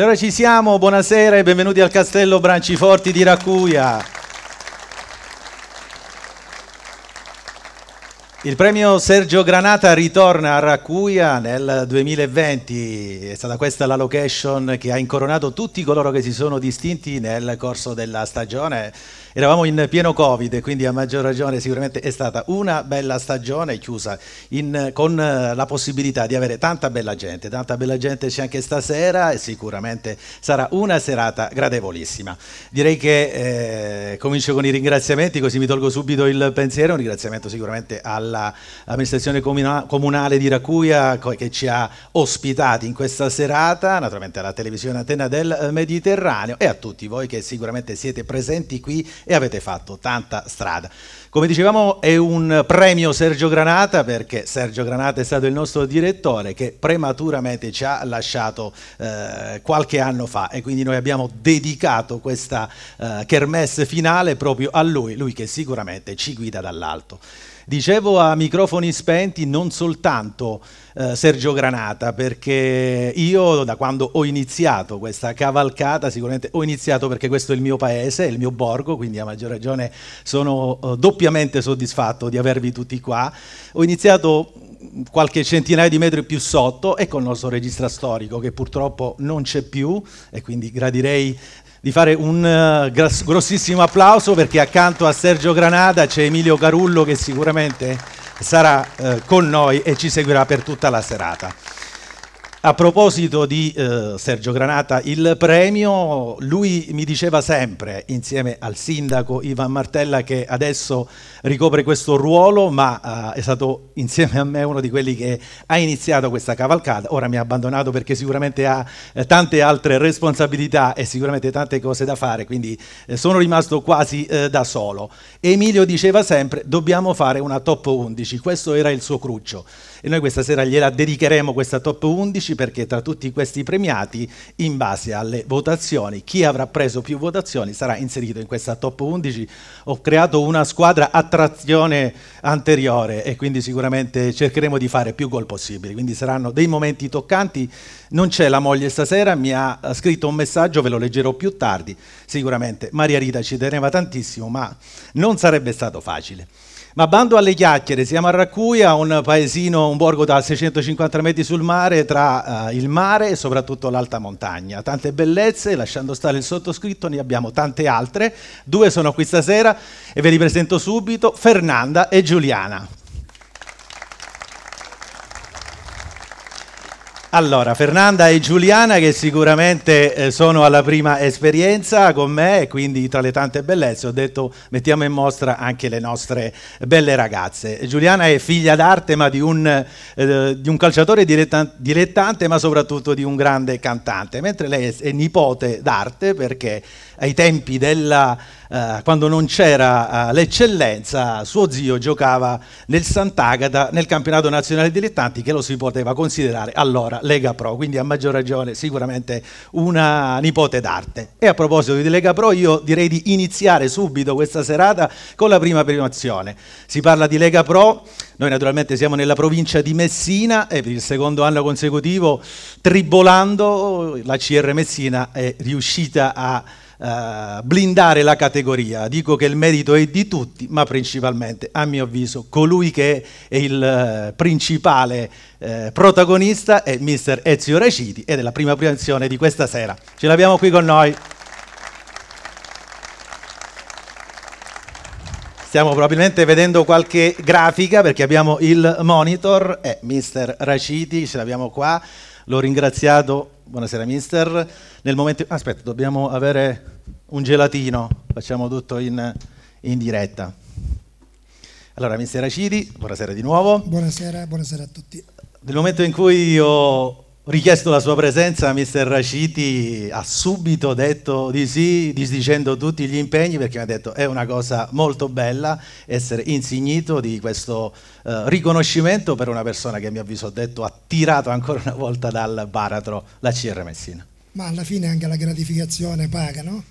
allora ci siamo, buonasera e benvenuti al Castello Branciforti di Racuia. Il premio Sergio Granata ritorna a Racuia nel 2020, è stata questa la location che ha incoronato tutti coloro che si sono distinti nel corso della stagione Eravamo in pieno Covid, quindi a maggior ragione sicuramente è stata una bella stagione chiusa in, con eh, la possibilità di avere tanta bella gente, tanta bella gente c'è anche stasera e sicuramente sarà una serata gradevolissima. Direi che eh, comincio con i ringraziamenti così mi tolgo subito il pensiero, un ringraziamento sicuramente all'amministrazione comunale di Racuia che ci ha ospitati in questa serata, naturalmente alla televisione Antenna del eh, Mediterraneo e a tutti voi che sicuramente siete presenti qui e avete fatto tanta strada. Come dicevamo è un premio Sergio Granata perché Sergio Granata è stato il nostro direttore che prematuramente ci ha lasciato eh, qualche anno fa e quindi noi abbiamo dedicato questa eh, kermesse finale proprio a lui, lui che sicuramente ci guida dall'alto. Dicevo a microfoni spenti non soltanto eh, Sergio Granata, perché io da quando ho iniziato questa cavalcata, sicuramente ho iniziato perché questo è il mio paese, è il mio borgo, quindi a maggior ragione sono eh, doppiamente soddisfatto di avervi tutti qua. Ho iniziato qualche centinaia di metri più sotto e col nostro regista storico che purtroppo non c'è più e quindi gradirei di fare un eh, grossissimo applauso perché accanto a Sergio Granada c'è Emilio Carullo che sicuramente sarà eh, con noi e ci seguirà per tutta la serata. A proposito di eh, Sergio Granata, il premio, lui mi diceva sempre, insieme al sindaco Ivan Martella, che adesso ricopre questo ruolo, ma eh, è stato insieme a me uno di quelli che ha iniziato questa cavalcata. Ora mi ha abbandonato perché sicuramente ha eh, tante altre responsabilità e sicuramente tante cose da fare, quindi eh, sono rimasto quasi eh, da solo. Emilio diceva sempre, dobbiamo fare una top 11, questo era il suo cruccio e noi questa sera gliela dedicheremo questa top 11 perché tra tutti questi premiati, in base alle votazioni, chi avrà preso più votazioni sarà inserito in questa top 11. Ho creato una squadra a trazione anteriore e quindi sicuramente cercheremo di fare più gol possibili, quindi saranno dei momenti toccanti. Non c'è la moglie stasera, mi ha scritto un messaggio, ve lo leggerò più tardi, sicuramente. Maria Rita ci teneva tantissimo, ma non sarebbe stato facile. Ma bando alle chiacchiere, siamo a Raccuia, un paesino, un borgo da 650 metri sul mare, tra uh, il mare e soprattutto l'alta montagna. Tante bellezze, lasciando stare il sottoscritto, ne abbiamo tante altre. Due sono qui stasera e ve li presento subito, Fernanda e Giuliana. Allora, Fernanda e Giuliana che sicuramente eh, sono alla prima esperienza con me e quindi tra le tante bellezze ho detto mettiamo in mostra anche le nostre belle ragazze. Giuliana è figlia d'arte ma di un, eh, di un calciatore dilettan- dilettante ma soprattutto di un grande cantante, mentre lei è, è nipote d'arte perché ai tempi della, eh, quando non c'era eh, l'eccellenza, suo zio giocava nel Sant'Agata nel campionato nazionale dilettanti che lo si poteva considerare allora Lega Pro, quindi a maggior ragione sicuramente una nipote d'arte. E a proposito di Lega Pro io direi di iniziare subito questa serata con la prima premiazione. Si parla di Lega Pro, noi naturalmente siamo nella provincia di Messina e per il secondo anno consecutivo tribolando la CR Messina è riuscita a eh, blindare la categoria. Dico che il merito è di tutti, ma principalmente, a mio avviso, colui che è il eh, principale eh, protagonista è mister Ezio Reciti ed è la prima premiazione di questa sera. Ce l'abbiamo qui con noi. Stiamo probabilmente vedendo qualche grafica perché abbiamo il monitor, eh, mister Raciti, ce l'abbiamo qua, l'ho ringraziato, buonasera mister, nel momento... Aspetta, dobbiamo avere un gelatino, facciamo tutto in, in diretta. Allora, mister Acidi, buonasera di nuovo. Buonasera, buonasera a tutti. Nel momento in cui io richiesto la sua presenza, mister Raciti ha subito detto di sì, disdicendo tutti gli impegni, perché mi ha detto è una cosa molto bella essere insignito di questo eh, riconoscimento per una persona che, a mio avviso, ho detto, ha tirato ancora una volta dal baratro la CR Messina. Ma alla fine anche la gratificazione paga, no?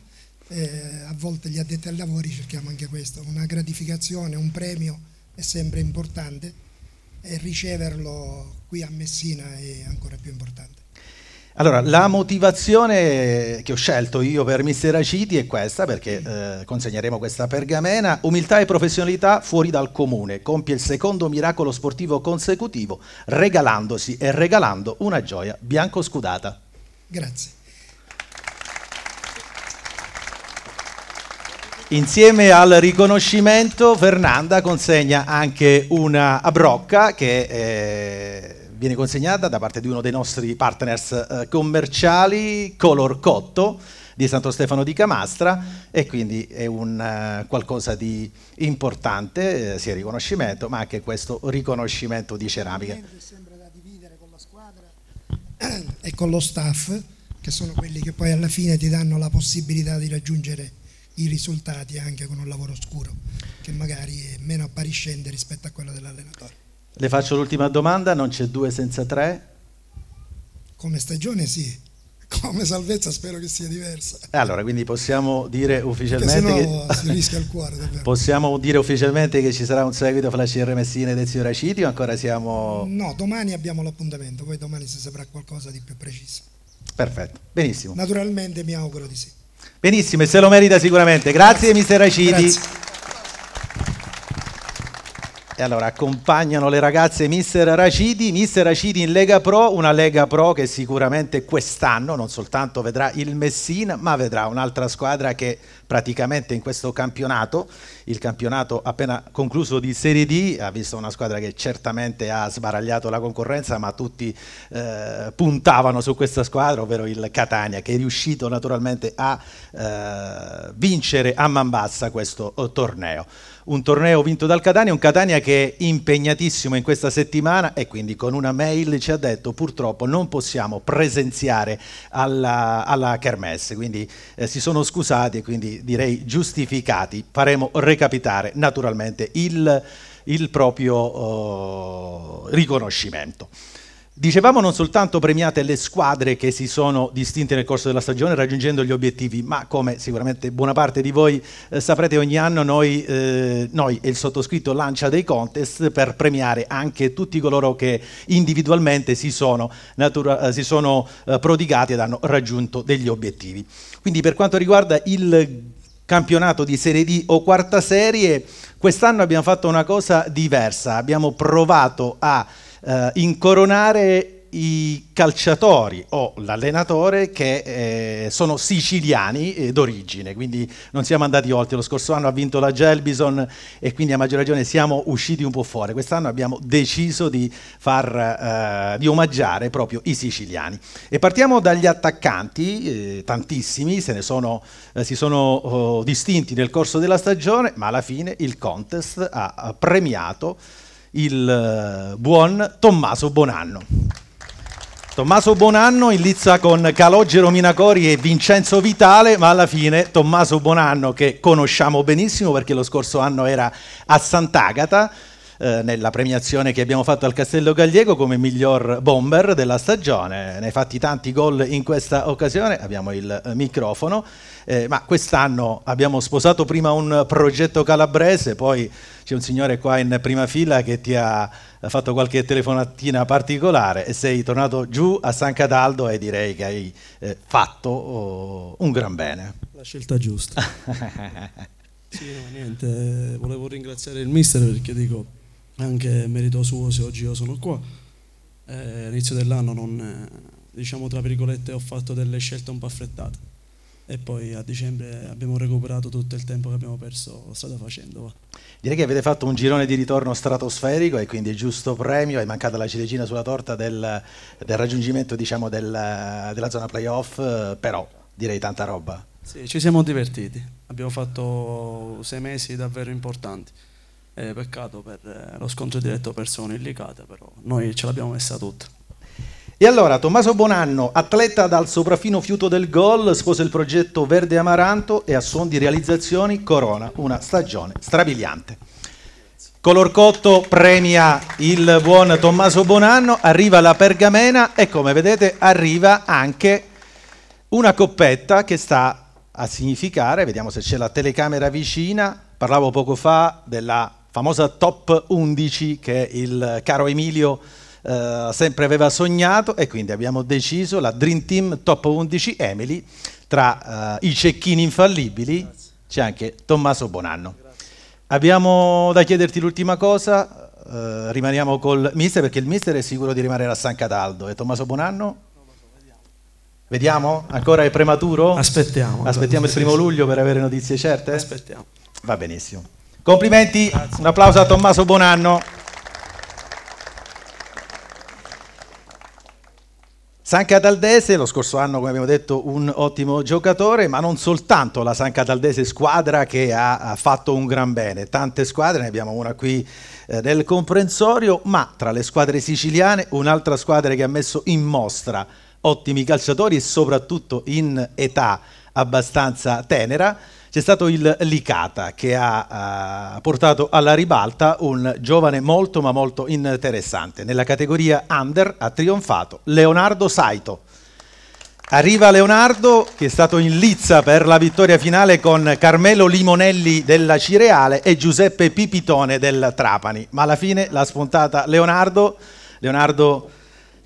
Eh, a volte gli addetti ai lavori cerchiamo anche questo, una gratificazione, un premio è sempre importante e riceverlo qui a Messina è ancora più importante. Allora, la motivazione che ho scelto io per Mister Aciti è questa, perché mm. eh, consegneremo questa pergamena. Umiltà e professionalità fuori dal comune. Compie il secondo miracolo sportivo consecutivo, regalandosi e regalando una gioia bianco scudata. Grazie. Insieme al riconoscimento Fernanda consegna anche una brocca che eh, viene consegnata da parte di uno dei nostri partners eh, commerciali, Color Cotto di Santo Stefano di Camastra e quindi è un eh, qualcosa di importante, eh, sia il riconoscimento ma anche questo riconoscimento di ceramica. Sembra da dividere con la squadra eh, e con lo staff che sono quelli che poi alla fine ti danno la possibilità di raggiungere i risultati anche con un lavoro scuro che magari è meno appariscente rispetto a quello dell'allenatore. Le faccio l'ultima domanda, non c'è due senza tre? Come stagione sì, come salvezza spero che sia diversa. Allora, quindi possiamo dire ufficialmente che, cuore, possiamo dire ufficialmente che ci sarà un seguito fra la CR Messina ed Ezio Raciti o ancora siamo No, domani abbiamo l'appuntamento, poi domani si saprà qualcosa di più preciso. Perfetto. Benissimo. Naturalmente mi auguro di sì. Benissimo, e se lo merita sicuramente. Grazie, Grazie. mister Acidi. Grazie. E allora accompagnano le ragazze Mister Racidi, Mister Racidi in Lega Pro, una Lega Pro che sicuramente quest'anno non soltanto vedrà il Messina, ma vedrà un'altra squadra che praticamente in questo campionato, il campionato appena concluso di Serie D, ha visto una squadra che certamente ha sbaragliato la concorrenza, ma tutti eh, puntavano su questa squadra, ovvero il Catania, che è riuscito naturalmente a eh, vincere a man bassa questo eh, torneo un torneo vinto dal Catania, un Catania che è impegnatissimo in questa settimana e quindi con una mail ci ha detto purtroppo non possiamo presenziare alla, alla Kermesse, quindi eh, si sono scusati e quindi direi giustificati, faremo recapitare naturalmente il, il proprio eh, riconoscimento. Dicevamo non soltanto premiate le squadre che si sono distinte nel corso della stagione raggiungendo gli obiettivi, ma come sicuramente buona parte di voi eh, saprete ogni anno noi, eh, noi, e il sottoscritto lancia dei contest per premiare anche tutti coloro che individualmente si sono, natura, eh, si sono eh, prodigati ed hanno raggiunto degli obiettivi. Quindi per quanto riguarda il campionato di Serie D o quarta serie, quest'anno abbiamo fatto una cosa diversa, abbiamo provato a eh, incoronare i calciatori o l'allenatore che eh, sono siciliani eh, d'origine, quindi non siamo andati oltre. Lo scorso anno ha vinto la Gelbison e quindi a maggior ragione siamo usciti un po' fuori. Quest'anno abbiamo deciso di, far, eh, di omaggiare proprio i siciliani. E partiamo dagli attaccanti, eh, tantissimi, se ne sono, eh, si sono oh, distinti nel corso della stagione, ma alla fine il contest ha premiato il eh, buon Tommaso Bonanno. Tommaso Bonanno in lizza con Calogero Minacori e Vincenzo Vitale, ma alla fine Tommaso Bonanno, che conosciamo benissimo perché lo scorso anno era a Sant'Agata, eh, nella premiazione che abbiamo fatto al Castello Gagliego come miglior bomber della stagione. Ne hai fatti tanti gol in questa occasione, abbiamo il eh, microfono eh, ma quest'anno abbiamo sposato prima un progetto calabrese, poi c'è un signore qua in prima fila che ti ha fatto qualche telefonatina particolare e sei tornato giù a San Cataldo e direi che hai eh, fatto oh, un gran bene. La scelta giusta. sì, no, niente, eh, volevo ringraziare il mister perché dico anche merito suo se oggi io sono qua. Eh, inizio dell'anno non, eh, diciamo tra virgolette, ho fatto delle scelte un po' affrettate e poi a dicembre abbiamo recuperato tutto il tempo che abbiamo perso strada facendo. Direi che avete fatto un girone di ritorno stratosferico e quindi il giusto premio, è mancata la ciliegina sulla torta del, del raggiungimento diciamo, del, della zona playoff, però direi tanta roba. Sì, ci siamo divertiti, abbiamo fatto sei mesi davvero importanti, eh, peccato per eh, lo scontro diretto persone illicate, però noi ce l'abbiamo messa tutta. E allora Tommaso Bonanno, atleta dal sopraffino fiuto del gol, sposa il progetto Verde Amaranto e a suon di realizzazioni corona una stagione strabiliante. Colorcotto premia il buon Tommaso Bonanno, arriva la pergamena e come vedete arriva anche una coppetta che sta a significare, vediamo se c'è la telecamera vicina, parlavo poco fa della famosa top 11 che il caro Emilio eh, sempre aveva sognato e quindi abbiamo deciso la Dream Team Top 11 Emily, tra eh, i cecchini infallibili c'è anche Tommaso Bonanno. Grazie. Abbiamo da chiederti l'ultima cosa, eh, rimaniamo col mister perché il mister è sicuro di rimanere a San Cataldo e Tommaso Bonanno? Vediamo? Ancora è prematuro? Aspettiamo. Aspettiamo il primo luglio per avere notizie certe? Aspettiamo. Va benissimo. Complimenti, Grazie. un applauso a Tommaso Bonanno. San Cataldese, lo scorso anno come abbiamo detto un ottimo giocatore, ma non soltanto la San Cataldese squadra che ha, ha fatto un gran bene, tante squadre, ne abbiamo una qui eh, nel comprensorio, ma tra le squadre siciliane un'altra squadra che ha messo in mostra ottimi calciatori e soprattutto in età abbastanza tenera, c'è stato il Licata che ha uh, portato alla ribalta un giovane molto ma molto interessante. Nella categoria under ha trionfato Leonardo Saito. Arriva Leonardo che è stato in lizza per la vittoria finale con Carmelo Limonelli della Cireale e Giuseppe Pipitone del Trapani. Ma alla fine l'ha spuntata Leonardo. Leonardo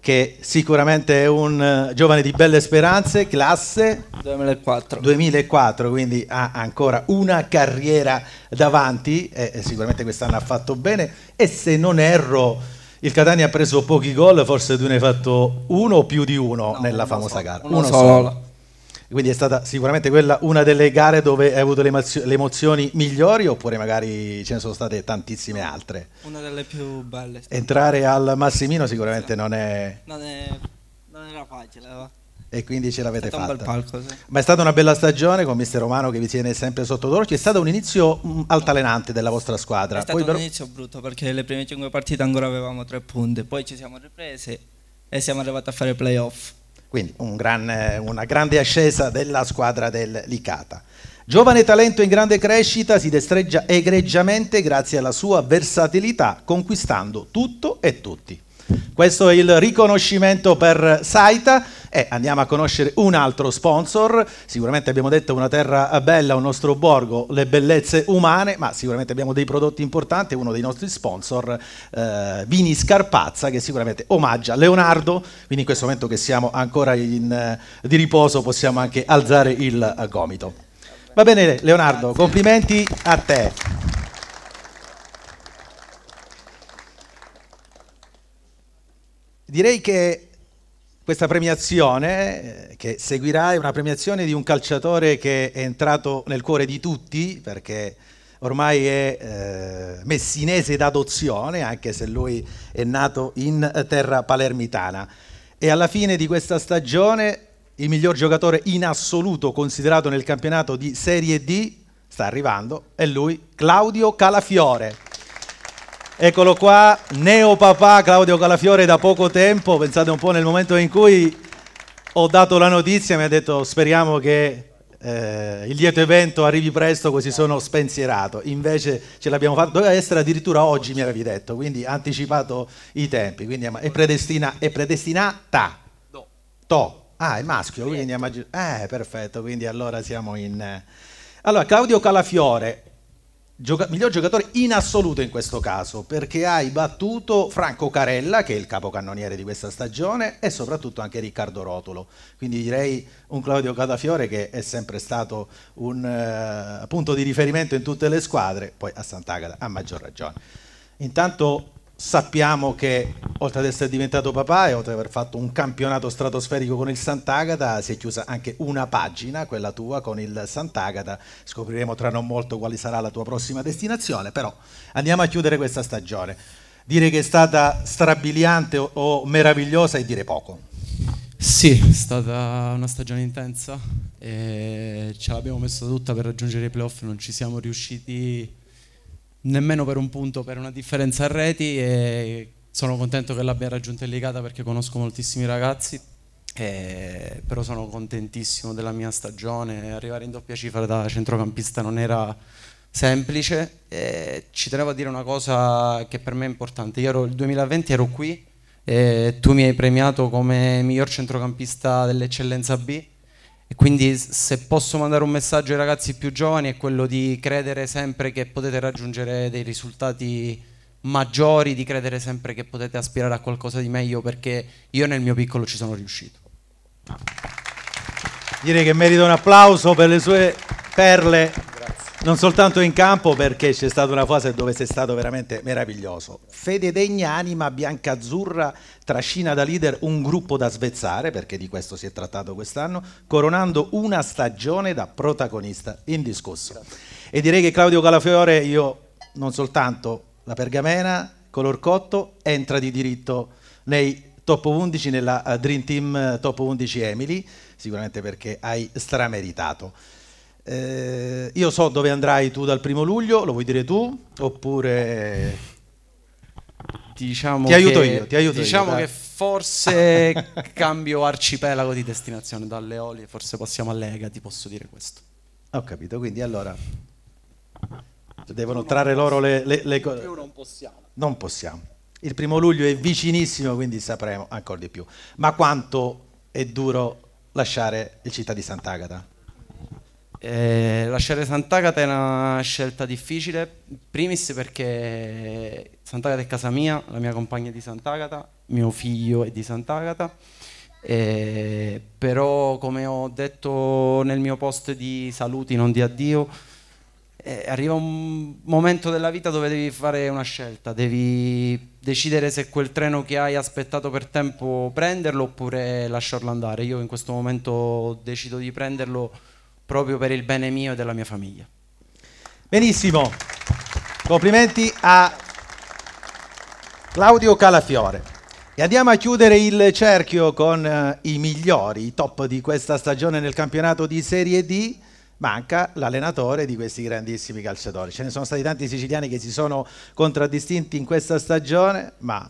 che sicuramente è un eh, giovane di belle speranze, classe 2004. 2004, quindi ha ancora una carriera davanti e sicuramente quest'anno ha fatto bene e se non erro il Catania ha preso pochi gol, forse tu ne hai fatto uno o più di uno no, nella famosa so, gara. Uno, uno solo. solo. Quindi è stata sicuramente quella una delle gare dove hai avuto le, emozio- le, emozioni migliori oppure magari ce ne sono state tantissime altre? Una delle più belle. Entrare al Massimino sicuramente sì. non, è... non è... Non era facile. Va. E quindi ce l'avete fatta. Palco, sì. Ma è stata una bella stagione con Mister Romano che vi tiene sempre sotto d'orcio. È stato un inizio mm, altalenante della vostra squadra. È stato Poi un però... inizio brutto perché le prime 5 partite ancora avevamo tre punti, poi ci siamo riprese e siamo arrivati a fare playoff quindi un gran, eh, una grande ascesa della squadra del Licata. Giovane talento in grande crescita, si destreggia egregiamente grazie alla sua versatilità, conquistando tutto e tutti. Questo è il riconoscimento per Saita e andiamo a conoscere un altro sponsor, sicuramente abbiamo detto una terra bella, un nostro borgo, le bellezze umane, ma sicuramente abbiamo dei prodotti importanti, uno dei nostri sponsor, eh, Vini Scarpazza, che sicuramente omaggia Leonardo, quindi in questo momento che siamo ancora in, eh, di riposo possiamo anche alzare il eh, gomito. Va bene Leonardo, complimenti a te. Direi che questa premiazione eh, che seguirà è una premiazione di un calciatore che è entrato nel cuore di tutti perché ormai è eh, messinese d'adozione anche se lui è nato in terra palermitana e alla fine di questa stagione il miglior giocatore in assoluto considerato nel campionato di Serie D sta arrivando è lui Claudio Calafiore. Eccolo qua, neo papà Claudio Calafiore da poco tempo, pensate un po' nel momento in cui ho dato la notizia, mi ha detto speriamo che eh, il lieto evento arrivi presto così sono spensierato invece ce l'abbiamo fatto doveva essere addirittura oggi mi avevi detto quindi ha anticipato i tempi quindi è, predestina, è predestinata no. to ah è maschio quindi immagino eh perfetto quindi allora siamo in eh. allora Claudio Calafiore Gioca- miglior giocatore in assoluto in questo caso, perché hai battuto Franco Carella, che è il capocannoniere di questa stagione, e soprattutto anche Riccardo Rotolo. Quindi direi un Claudio Cadafiore che è sempre stato un eh, punto di riferimento in tutte le squadre, poi a Sant'Agata a maggior ragione. Intanto sappiamo che oltre ad essere diventato papà e oltre ad aver fatto un campionato stratosferico con il Sant'Agata, si è chiusa anche una pagina, quella tua, con il Sant'Agata. Scopriremo tra non molto quale sarà la tua prossima destinazione, però andiamo a chiudere questa stagione. Dire che è stata strabiliante o, o meravigliosa è dire poco. Sì, è stata una stagione intensa, ce l'abbiamo messa tutta per raggiungere i playoff, non ci siamo riusciti nemmeno per un punto, per una differenza a reti e sono contento che l'abbia raggiunta in Ligata perché conosco moltissimi ragazzi, e, però sono contentissimo della mia stagione, arrivare in doppia cifra da centrocampista non era semplice, e ci tenevo a dire una cosa che per me è importante, io ero, il 2020 ero qui e tu mi hai premiato come miglior centrocampista dell'eccellenza B, e quindi se posso mandare un messaggio ai ragazzi più giovani è quello di credere sempre che potete raggiungere dei risultati maggiori, di credere sempre che potete aspirare a qualcosa di meglio perché io nel mio piccolo ci sono riuscito. Direi che merita un applauso per le sue perle non soltanto in campo perché c'è stata una fase dove sei stato veramente meraviglioso. Fede Degnani, ma Biancazzurra trascina da leader un gruppo da svezzare, perché di questo si è trattato quest'anno, coronando una stagione da protagonista indiscusso. E direi che Claudio Calafiore, io non soltanto la pergamena, color cotto, entra di diritto nei top 11 nella eh, Dream Team eh, Top 11 Emily, sicuramente perché hai strameritato. Eh, io so dove andrai tu dal primo luglio, lo vuoi dire tu? Oppure diciamo ti aiuto che, io, ti aiuto diciamo io, che forse cambio arcipelago di destinazione dalle Olie, forse passiamo all'Ega, ti posso dire questo. Ho capito, quindi allora devono trarre loro le, le, le cose. Non possiamo. Non possiamo. Il primo luglio è vicinissimo, quindi sapremo ancora di più. Ma quanto è duro lasciare il città di Sant'Agata? Eh, lasciare Sant'Agata è una scelta difficile, primis perché Sant'Agata è casa mia, la mia compagna è di Sant'Agata, mio figlio è di Sant'Agata, eh, però come ho detto nel mio post di saluti, non di addio, eh, arriva un momento della vita dove devi fare una scelta, devi decidere se quel treno che hai aspettato per tempo prenderlo oppure lasciarlo andare. Io in questo momento decido di prenderlo proprio per il bene mio e della mia famiglia. Benissimo, complimenti a Claudio Calafiore. E andiamo a chiudere il cerchio con uh, i migliori, i top di questa stagione nel campionato di Serie D. Manca l'allenatore di questi grandissimi calciatori. Ce ne sono stati tanti siciliani che si sono contraddistinti in questa stagione, ma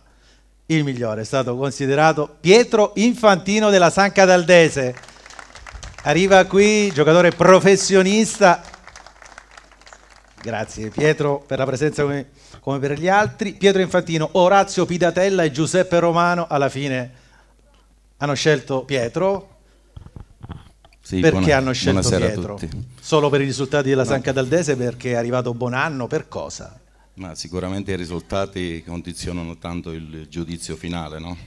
il migliore è stato considerato Pietro Infantino della San Cadaldese. Arriva qui, giocatore professionista. Grazie Pietro per la presenza come, come per gli altri. Pietro Infantino, Orazio Pidatella e Giuseppe Romano alla fine hanno scelto Pietro. Sì, perché buona, hanno scelto Pietro? Solo per i risultati della no. San Cataldese perché è arrivato Bonanno, per cosa? Ma sicuramente i risultati condizionano tanto il giudizio finale, no?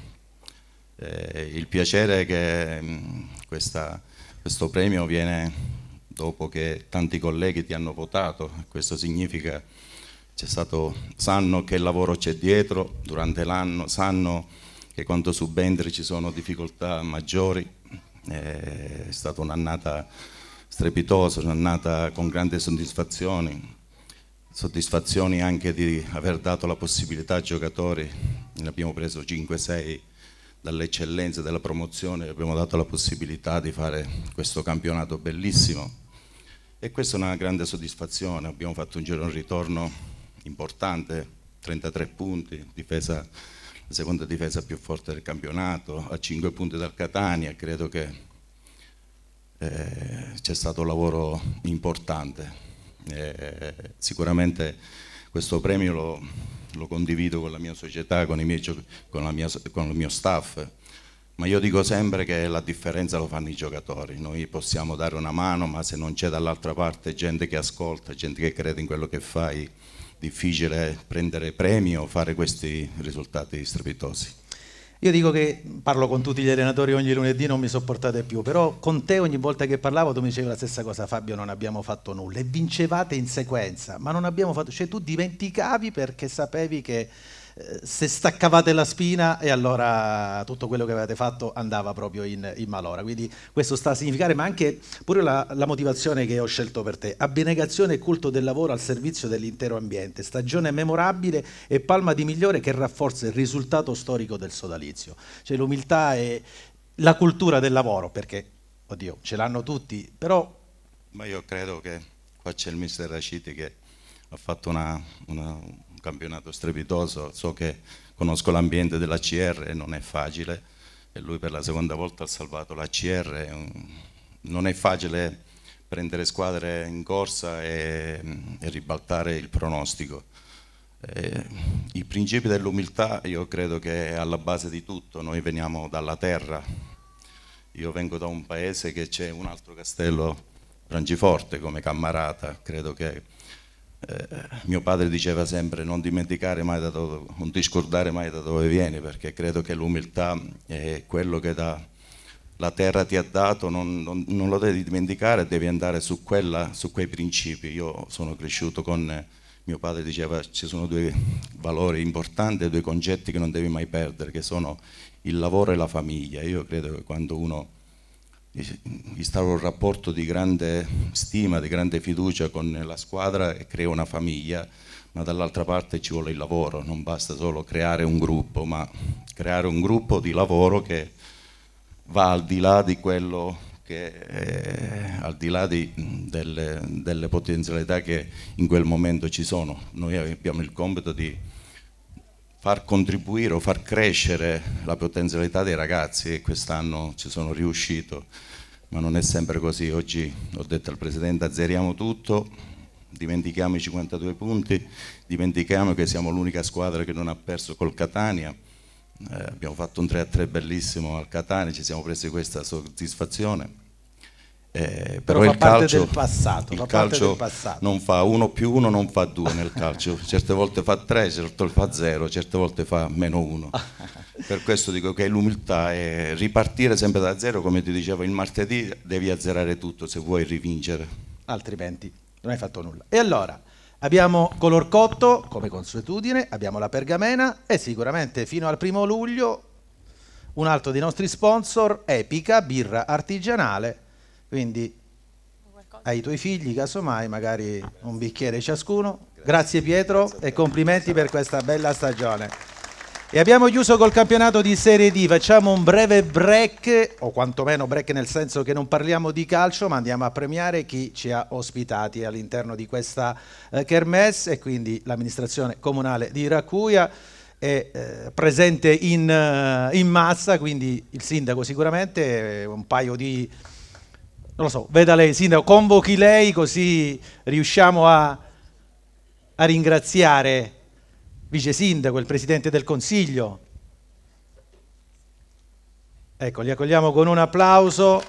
eh, il piacere che mh, mm, questa questo premio viene dopo che tanti colleghi ti hanno votato, questo significa c'è stato, sanno che il lavoro c'è dietro durante l'anno, sanno che quando subentri ci sono difficoltà maggiori, è stata un'annata strepitosa, un'annata con grandi soddisfazioni, soddisfazioni anche di aver dato la possibilità ai giocatori, ne abbiamo preso 5-6 dall'eccellenza della promozione abbiamo dato la possibilità di fare questo campionato bellissimo e questa è una grande soddisfazione, abbiamo fatto un giro e un ritorno importante, 33 punti, difesa, la seconda difesa più forte del campionato, a 5 punti dal Catania, credo che eh, c'è stato un lavoro importante. Eh, sicuramente questo premio lo, lo condivido con la mia società, con, miei, con, mia, con il mio staff, ma io dico sempre che la differenza lo fanno i giocatori, noi possiamo dare una mano, ma se non c'è dall'altra parte gente che ascolta, gente che crede in quello che fai, difficile prendere premi o fare questi risultati strepitosi. Io dico che parlo con tutti gli allenatori ogni lunedì, non mi sopportate più, però con te ogni volta che parlavo tu mi dicevi la stessa cosa, Fabio, non abbiamo fatto nulla e vincevate in sequenza, ma non abbiamo fatto, cioè tu dimenticavi perché sapevi che se staccavate la spina e allora tutto quello che avevate fatto andava proprio in, in malora. Quindi questo sta a significare, ma anche pure la, la, motivazione che ho scelto per te. Abnegazione e culto del lavoro al servizio dell'intero ambiente, stagione memorabile e palma di migliore che rafforza il risultato storico del sodalizio. Cioè l'umiltà e la cultura del lavoro, perché, oddio, ce l'hanno tutti, però... Ma io credo che qua c'è il mister Raciti che ha fatto una, una campionato strepitoso, so che conosco l'ambiente dell'ACR CR, non è facile, e lui per la seconda volta ha salvato l'ACR, non è facile prendere squadre in corsa e, e ribaltare il pronostico. Eh, il principio dell'umiltà io credo che è alla base di tutto, noi veniamo dalla terra, io vengo da un paese che c'è un altro castello Frangiforte come Cammarata, credo che eh, mio padre diceva sempre non dimenticare mai da dove, non ti scordare mai da dove vieni, perché credo che l'umiltà è quello che da, la terra ti ha dato, non, non, non, lo devi dimenticare, devi andare su, quella, su quei principi. Io sono cresciuto con mio padre diceva ci sono due valori importanti, due concetti che non devi mai perdere, che sono il lavoro e la famiglia. Io credo che quando uno instaura un rapporto di grande stima, di grande fiducia con la squadra e crea una famiglia, ma dall'altra parte ci vuole il lavoro, non basta solo creare un gruppo, ma creare un gruppo di lavoro che va al di là di quello che è al di là di, delle, delle potenzialità che in quel momento ci sono. Noi abbiamo il compito di far contribuire o far crescere la potenzialità dei ragazzi e quest'anno ci sono riuscito, ma non è sempre così. Oggi ho detto al Presidente azzeriamo tutto, dimentichiamo i 52 punti, dimentichiamo che siamo l'unica squadra che non ha perso col Catania, eh, abbiamo fatto un 3-3 bellissimo al Catania, ci siamo presi questa soddisfazione eh, però, però il, calcio, passato, il calcio, non fa uno più uno non fa due nel calcio, certe volte fa tre, certe volte fa zero, certe volte fa meno uno. per questo dico che l'umiltà è ripartire sempre da zero, come ti dicevo, il martedì devi azzerare tutto se vuoi rivincere. Altrimenti non hai fatto nulla. E allora abbiamo color cotto, come consuetudine, abbiamo la pergamena e sicuramente fino al primo luglio un altro dei nostri sponsor, Epica, birra artigianale quindi ai tuoi figli, casomai, magari un bicchiere ciascuno. Grazie Pietro Grazie e complimenti per questa bella stagione. E abbiamo chiuso col campionato di Serie D, facciamo un breve break, o quantomeno break nel senso che non parliamo di calcio, ma andiamo a premiare chi ci ha ospitati all'interno di questa eh, kermesse e quindi l'amministrazione comunale di Racuia è eh, presente in, eh, in, massa, quindi il sindaco sicuramente, un paio di non lo so, veda lei, Sindaco, convochi lei così riusciamo a, a ringraziare Vice Sindaco, il Presidente del Consiglio. Ecco, li accogliamo con un applauso.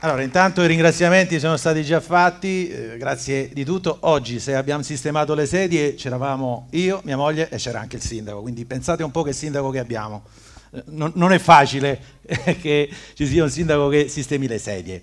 Allora, intanto i ringraziamenti sono stati già fatti, eh, grazie di tutto. Oggi, se abbiamo sistemato le sedie, c'eravamo io, mia moglie e c'era anche il sindaco, quindi pensate un po' che sindaco che abbiamo non, non è facile che ci sia un sindaco che sistemi le sedie.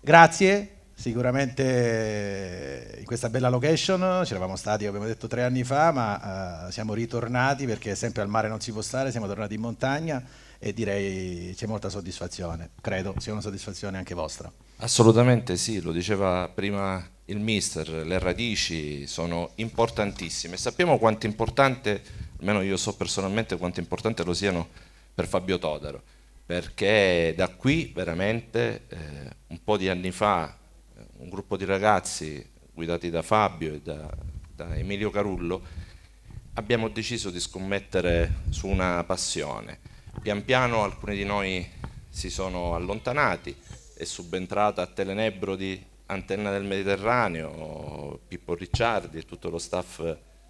Grazie, sicuramente eh, in questa bella location, ci eravamo stati, abbiamo detto, tre anni fa, ma uh, siamo ritornati perché sempre al mare non si può stare, siamo tornati in montagna e direi c'è molta soddisfazione, credo sia una soddisfazione anche vostra. Assolutamente sì, lo diceva prima il mister, le radici sono importantissime, sappiamo quanto importante, almeno io so personalmente quanto importante lo siano per Fabio Todaro, perché da qui veramente eh, un po' di anni fa eh, un gruppo di ragazzi guidati da Fabio e da, da Emilio Carullo abbiamo deciso di scommettere su una passione. Pian piano alcuni di noi si sono allontanati, è subentrata a Telenebro di Antenna del Mediterraneo, Pippo Ricciardi e tutto lo staff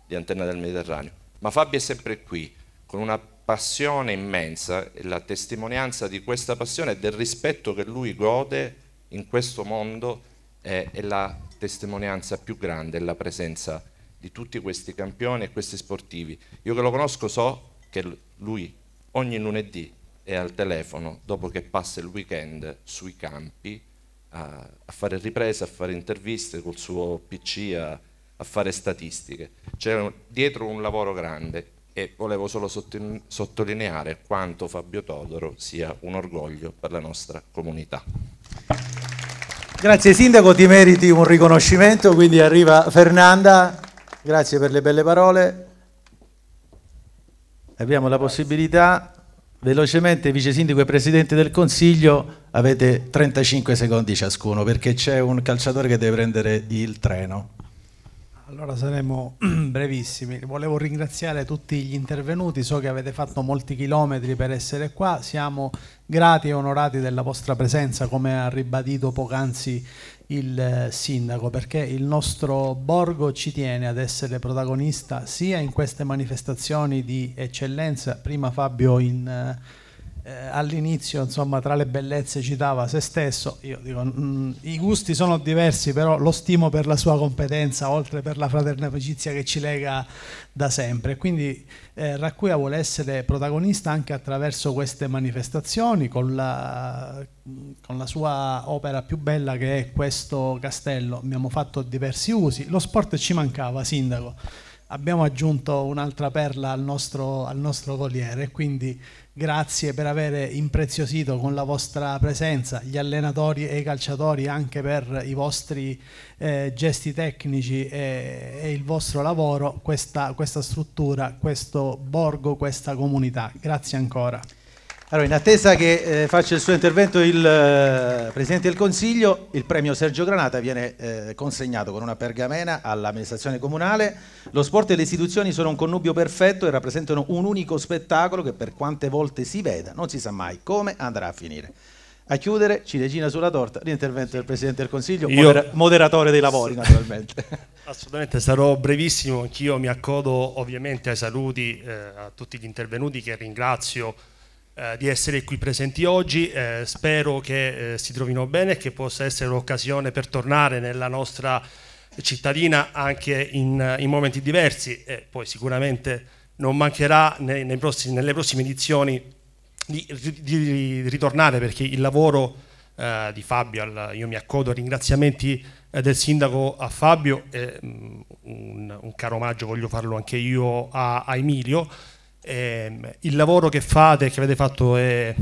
di Antenna del Mediterraneo. Ma Fabio è sempre qui, con una passione immensa, la testimonianza di questa passione e del rispetto che lui gode in questo mondo è, è la testimonianza più grande, è la presenza di tutti questi campioni e questi sportivi. Io che lo conosco so che lui ogni lunedì è al telefono dopo che passa il weekend sui campi a, a fare riprese, a fare interviste col suo PC, a, a fare statistiche. C'è dietro un lavoro grande e volevo solo sottolineare quanto Fabio Todoro sia un orgoglio per la nostra comunità. Grazie Sindaco, ti meriti un riconoscimento, quindi arriva Fernanda, grazie per le belle parole. Abbiamo la possibilità, velocemente Vice Sindaco e Presidente del Consiglio, avete 35 secondi ciascuno perché c'è un calciatore che deve prendere il treno. Allora saremo brevissimi. Volevo ringraziare tutti gli intervenuti, so che avete fatto molti chilometri per essere qua, siamo grati e onorati della vostra presenza, come ha ribadito poc'anzi il eh, sindaco, perché il nostro borgo ci tiene ad essere protagonista sia in queste manifestazioni di eccellenza, prima Fabio in eh, eh, all'inizio insomma tra le bellezze citava se stesso, io dico mh, mm, i gusti sono diversi però lo stimo per la sua competenza oltre per la fraterna amicizia che ci lega da sempre, quindi eh, Raccuia vuole essere protagonista anche attraverso queste manifestazioni con la, con la sua opera più bella che è questo castello, abbiamo fatto diversi usi, lo sport ci mancava sindaco abbiamo aggiunto un'altra perla al nostro, al nostro, voliere, quindi grazie per aver impreziosito con la vostra presenza gli allenatori e i calciatori anche per i vostri eh, gesti tecnici e, e, il vostro lavoro, questa, questa struttura, questo borgo, questa comunità. Grazie ancora. Allora, in attesa che eh, faccia il suo intervento il eh, Presidente del Consiglio, il premio Sergio Granata viene eh, consegnato con una pergamena all'amministrazione comunale. Lo sport e le istituzioni sono un connubio perfetto e rappresentano un unico spettacolo che per quante volte si veda non si sa mai come andrà a finire. A chiudere, ciliegina sulla torta, l'intervento del Presidente del Consiglio, Io... moderatore dei lavori sì. naturalmente. Assolutamente, sarò brevissimo, anch'io mi accodo ovviamente ai saluti eh, a tutti gli intervenuti che ringrazio eh, di essere qui presenti oggi, eh, spero che eh, si trovino bene e che possa essere l'occasione per tornare nella nostra cittadina anche in, eh, in momenti diversi e poi sicuramente non mancherà nei, nei prossimi, nelle prossime edizioni di, di, di, ritornare perché il lavoro eh, di Fabio, al, io mi accodo ai ringraziamenti eh, del sindaco a Fabio, eh, un, un, caro omaggio voglio farlo anche io a, a Emilio, eh, il lavoro che fate, e che avete fatto è,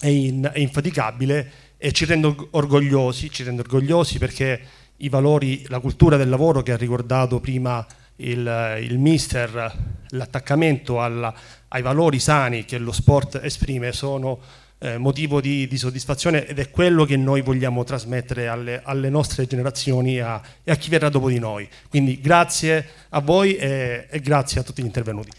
è, in, è infaticabile e ci rende orgogliosi, ci rende orgogliosi perché i valori, la cultura del lavoro che ha ricordato prima il, il mister, l'attaccamento ai valori sani che lo sport esprime sono eh, motivo di, di, soddisfazione ed è quello che noi vogliamo trasmettere alle, alle nostre generazioni a, e a chi verrà dopo di noi. Quindi grazie a voi e, e grazie a tutti gli intervenuti.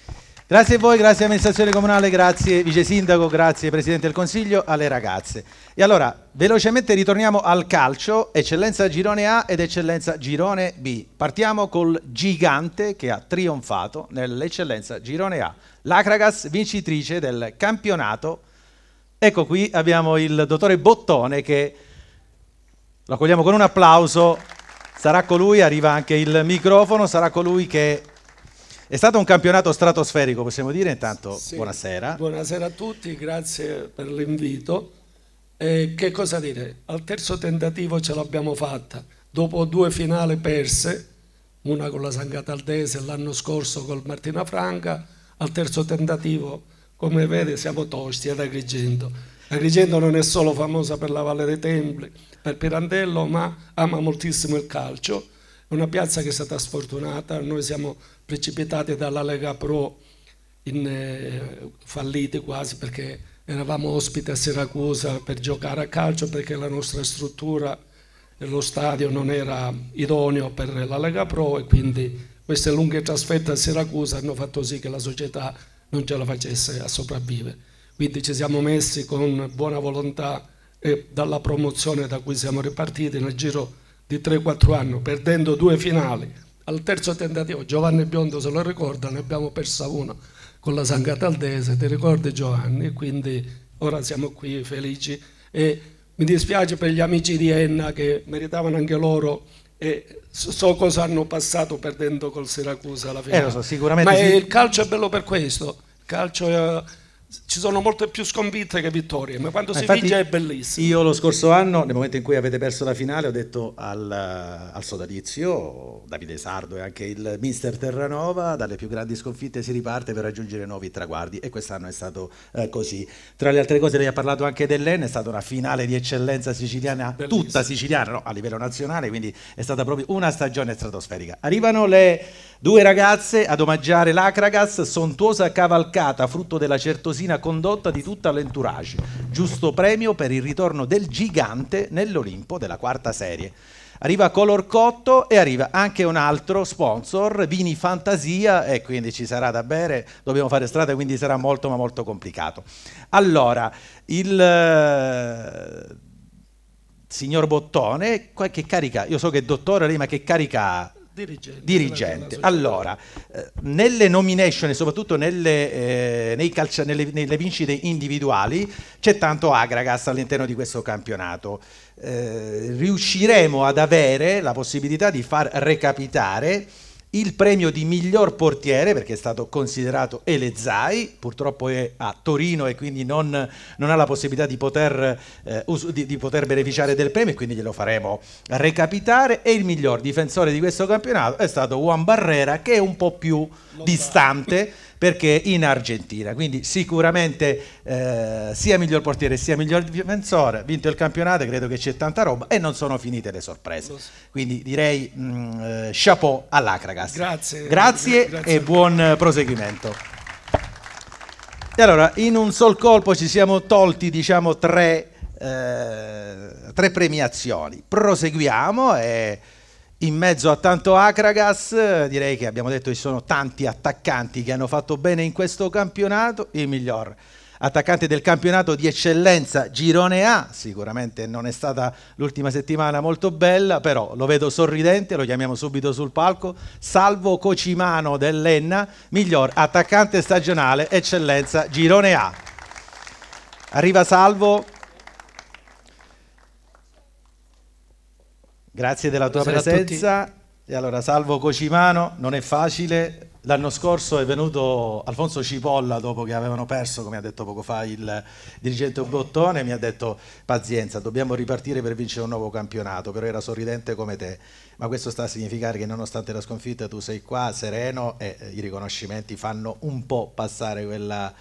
Grazie a voi, grazie amministrazione comunale, grazie vice sindaco, grazie presidente del consiglio, alle ragazze. E allora, velocemente ritorniamo al calcio, eccellenza girone A ed eccellenza girone B. Partiamo col gigante che ha trionfato nell'eccellenza girone A, l'Acragas vincitrice del campionato. Ecco qui abbiamo il dottore Bottone che lo accogliamo con un applauso. Sarà colui, arriva anche il microfono, sarà colui che è stato un campionato stratosferico, possiamo dire. Intanto, sì, buonasera. Buonasera a tutti, grazie per l'invito. Eh, che cosa dire? Al terzo tentativo ce l'abbiamo fatta. Dopo due finali perse, una con la San Cataldese l'anno scorso col Martina Franca, al terzo tentativo, come vede, siamo tosti ad Agrigento. Agrigento non è solo famosa per la Valle dei Templi, per Pirandello, ma ama moltissimo il calcio. È una piazza che è stata sfortunata, noi siamo precipitate dalla Lega Pro in, eh, fallite quasi perché eravamo ospiti a Siracusa per giocare a calcio perché la nostra struttura lo stadio non era idoneo per la Lega Pro e quindi queste lunghe trasferte a Siracusa hanno fatto sì che la società non ce la facesse a sopravvivere. Quindi ci siamo messi con buona volontà e dalla promozione da cui siamo ripartiti nel giro di 3-4 anni, perdendo due finali, al terzo tentativo, Giovanni Biondo se lo ricorda, ne abbiamo persa una con la Sangataldese, ti ricordi Giovanni? Quindi ora siamo qui felici e mi dispiace per gli amici di Enna che meritavano anche loro e so cosa hanno passato perdendo col Siracusa alla fine. Eh, so, Ma sì. il calcio è bello per questo, il calcio è eh, ci sono molte più sconfitte che vittorie, ma quando ma ah, si vince è bellissimo. Io lo scorso anno, nel momento in cui avete perso la finale, ho detto al, al sodalizio, Davide Sardo e anche il mister Terranova, dalle più grandi sconfitte si riparte per raggiungere nuovi traguardi e quest'anno è stato eh, così. Tra le altre cose lei ha parlato anche dell'EN, è stata una finale di eccellenza siciliana, Bellissimo. tutta siciliana, no, a livello nazionale, quindi è stata proprio una stagione stratosferica. Arrivano le due ragazze ad omaggiare l'Acragas, sontuosa cavalcata, frutto della certosità virtuosina condotta di tutta l'entourage, giusto premio per il ritorno del gigante nell'Olimpo della quarta serie. Arriva Color Cotto e arriva anche un altro sponsor, Vini Fantasia, e quindi ci sarà da bere, dobbiamo fare strada, quindi sarà molto ma molto complicato. Allora, il eh, signor Bottone, qualche carica, io so che è dottore lei, ma che carica ha? Dirigente. dirigente. Allora, eh, nelle nomination e soprattutto nelle, eh, calci- nelle, nelle vincite individuali c'è tanto Agragas all'interno di questo campionato. Eh, riusciremo ad avere la possibilità di far recapitare il premio di miglior portiere perché è stato considerato Elezai, purtroppo è a Torino e quindi non, non ha la possibilità di poter, eh, di, di poter, beneficiare del premio e quindi glielo faremo recapitare e il miglior difensore di questo campionato è stato Juan Barrera che è un po' più distante perché in Argentina. Quindi sicuramente eh, sia miglior portiere sia miglior difensore, vinto il campionato, credo che c'è tanta roba e non sono finite le sorprese. Quindi direi mh, mm, eh, chapeau all'Acragas. Grazie. Grazie, e buon proseguimento. E allora, in un sol colpo ci siamo tolti, diciamo, tre, eh, tre premiazioni. Proseguiamo e in mezzo a tanto Acragas, direi che abbiamo detto che ci sono tanti attaccanti che hanno fatto bene in questo campionato, il miglior attaccante del campionato di eccellenza Girone A, sicuramente non è stata l'ultima settimana molto bella, però lo vedo sorridente, lo chiamiamo subito sul palco, Salvo Cocimano dell'Enna, miglior attaccante stagionale eccellenza Girone A. Arriva Salvo Grazie della tua Buonasera presenza. E allora, Salvo Cocimano, non è facile. L'anno scorso è venuto Alfonso Cipolla dopo che avevano perso, come ha detto poco fa il dirigente Bottone, mi ha detto pazienza, dobbiamo ripartire per vincere un nuovo campionato, però era sorridente come te. Ma questo sta a significare che nonostante la sconfitta tu sei qua sereno e i riconoscimenti fanno un po' passare quella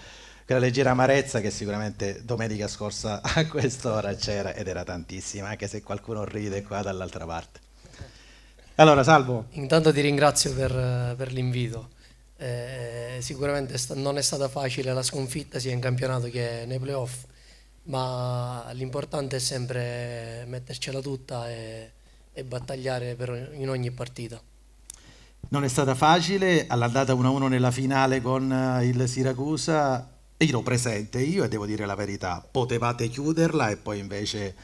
quella leggera amarezza che sicuramente domenica scorsa a quest'ora c'era ed era tantissima, anche se qualcuno ride qua dall'altra parte. Allora, Salvo. Intanto ti ringrazio per, per l'invito. Eh, sicuramente non è stata facile la sconfitta sia in campionato che nei playoff, ma l'importante è sempre mettercela tutta e, e battagliare per, in ogni partita. Non è stata facile, all'andata 1-1 nella finale con eh, il Siracusa, ero presente io e devo dire la verità, potevate chiuderla e poi invece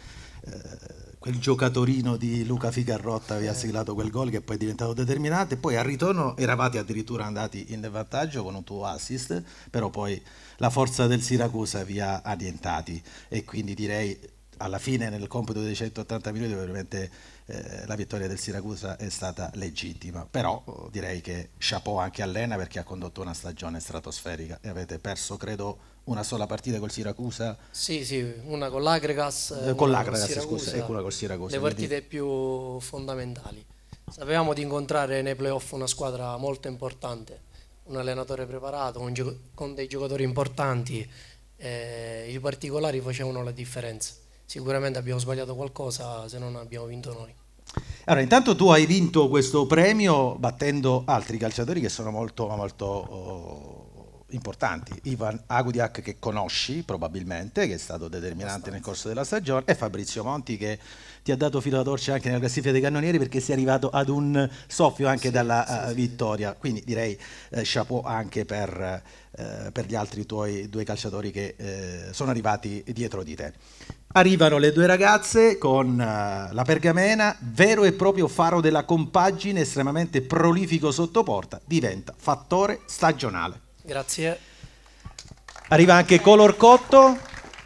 eh, quel giocatorino di Luca Figarrotta vi ha eh. siglato quel gol che poi è diventato determinante, poi al ritorno eravate addirittura andati in vantaggio con un tuo assist, però poi la forza del Siracusa vi ha annientati e quindi direi alla fine nel compito dei 180 minuti ovviamente... Eh, la vittoria del Siracusa è stata legittima, però eh, direi che chapeau anche a Lena perché ha condotto una stagione stratosferica e avete perso credo una sola partita col Siracusa. Sì, sì, una con l'Agregas, eh, con l'Agregas scusa, e una col Siracusa. Le partite quindi... più fondamentali. Sapevamo di incontrare nei playoff una squadra molto importante, un allenatore preparato, un con dei giocatori importanti, eh, i particolari facevano la differenza. Sicuramente abbiamo sbagliato qualcosa se non abbiamo vinto noi. Allora, intanto tu hai vinto questo premio battendo altri calciatori che sono molto, molto oh, importanti. Ivan Agudiak che conosci probabilmente, che è stato determinante nel corso della stagione, e Fabrizio Monti che ti ha dato filo da torcia anche nella classifica dei cannonieri perché si è arrivato ad un soffio anche sì, dalla sì, uh, vittoria. Quindi direi eh, chapeau anche per, eh, per, gli altri tuoi due calciatori che eh, sono arrivati dietro di te. Arrivano le due ragazze con eh, la pergamena, vero e proprio faro della compagine, estremamente prolifico sotto porta, diventa fattore stagionale. Grazie. Arriva anche Color Cotto,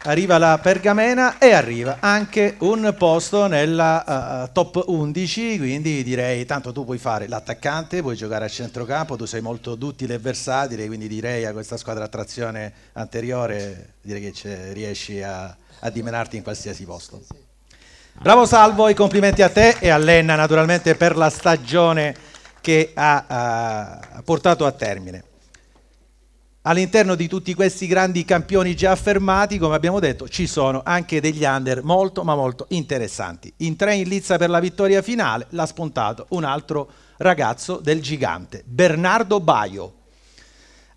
arriva la pergamena e arriva anche un posto nella uh, top 11, quindi direi tanto tu puoi fare l'attaccante, puoi giocare a centrocampo, tu sei molto duttile e versatile, quindi direi a questa squadra a trazione anteriore direi che riesci a a dimenarti in qualsiasi posto. Bravo Salvo, i complimenti a te e a Lenna naturalmente per la stagione che ha uh, portato a termine. All'interno di tutti questi grandi campioni già affermati, come abbiamo detto, ci sono anche degli under molto ma molto interessanti. In tre in lizza per la vittoria finale l'ha spuntato un altro ragazzo del gigante, Bernardo Baio,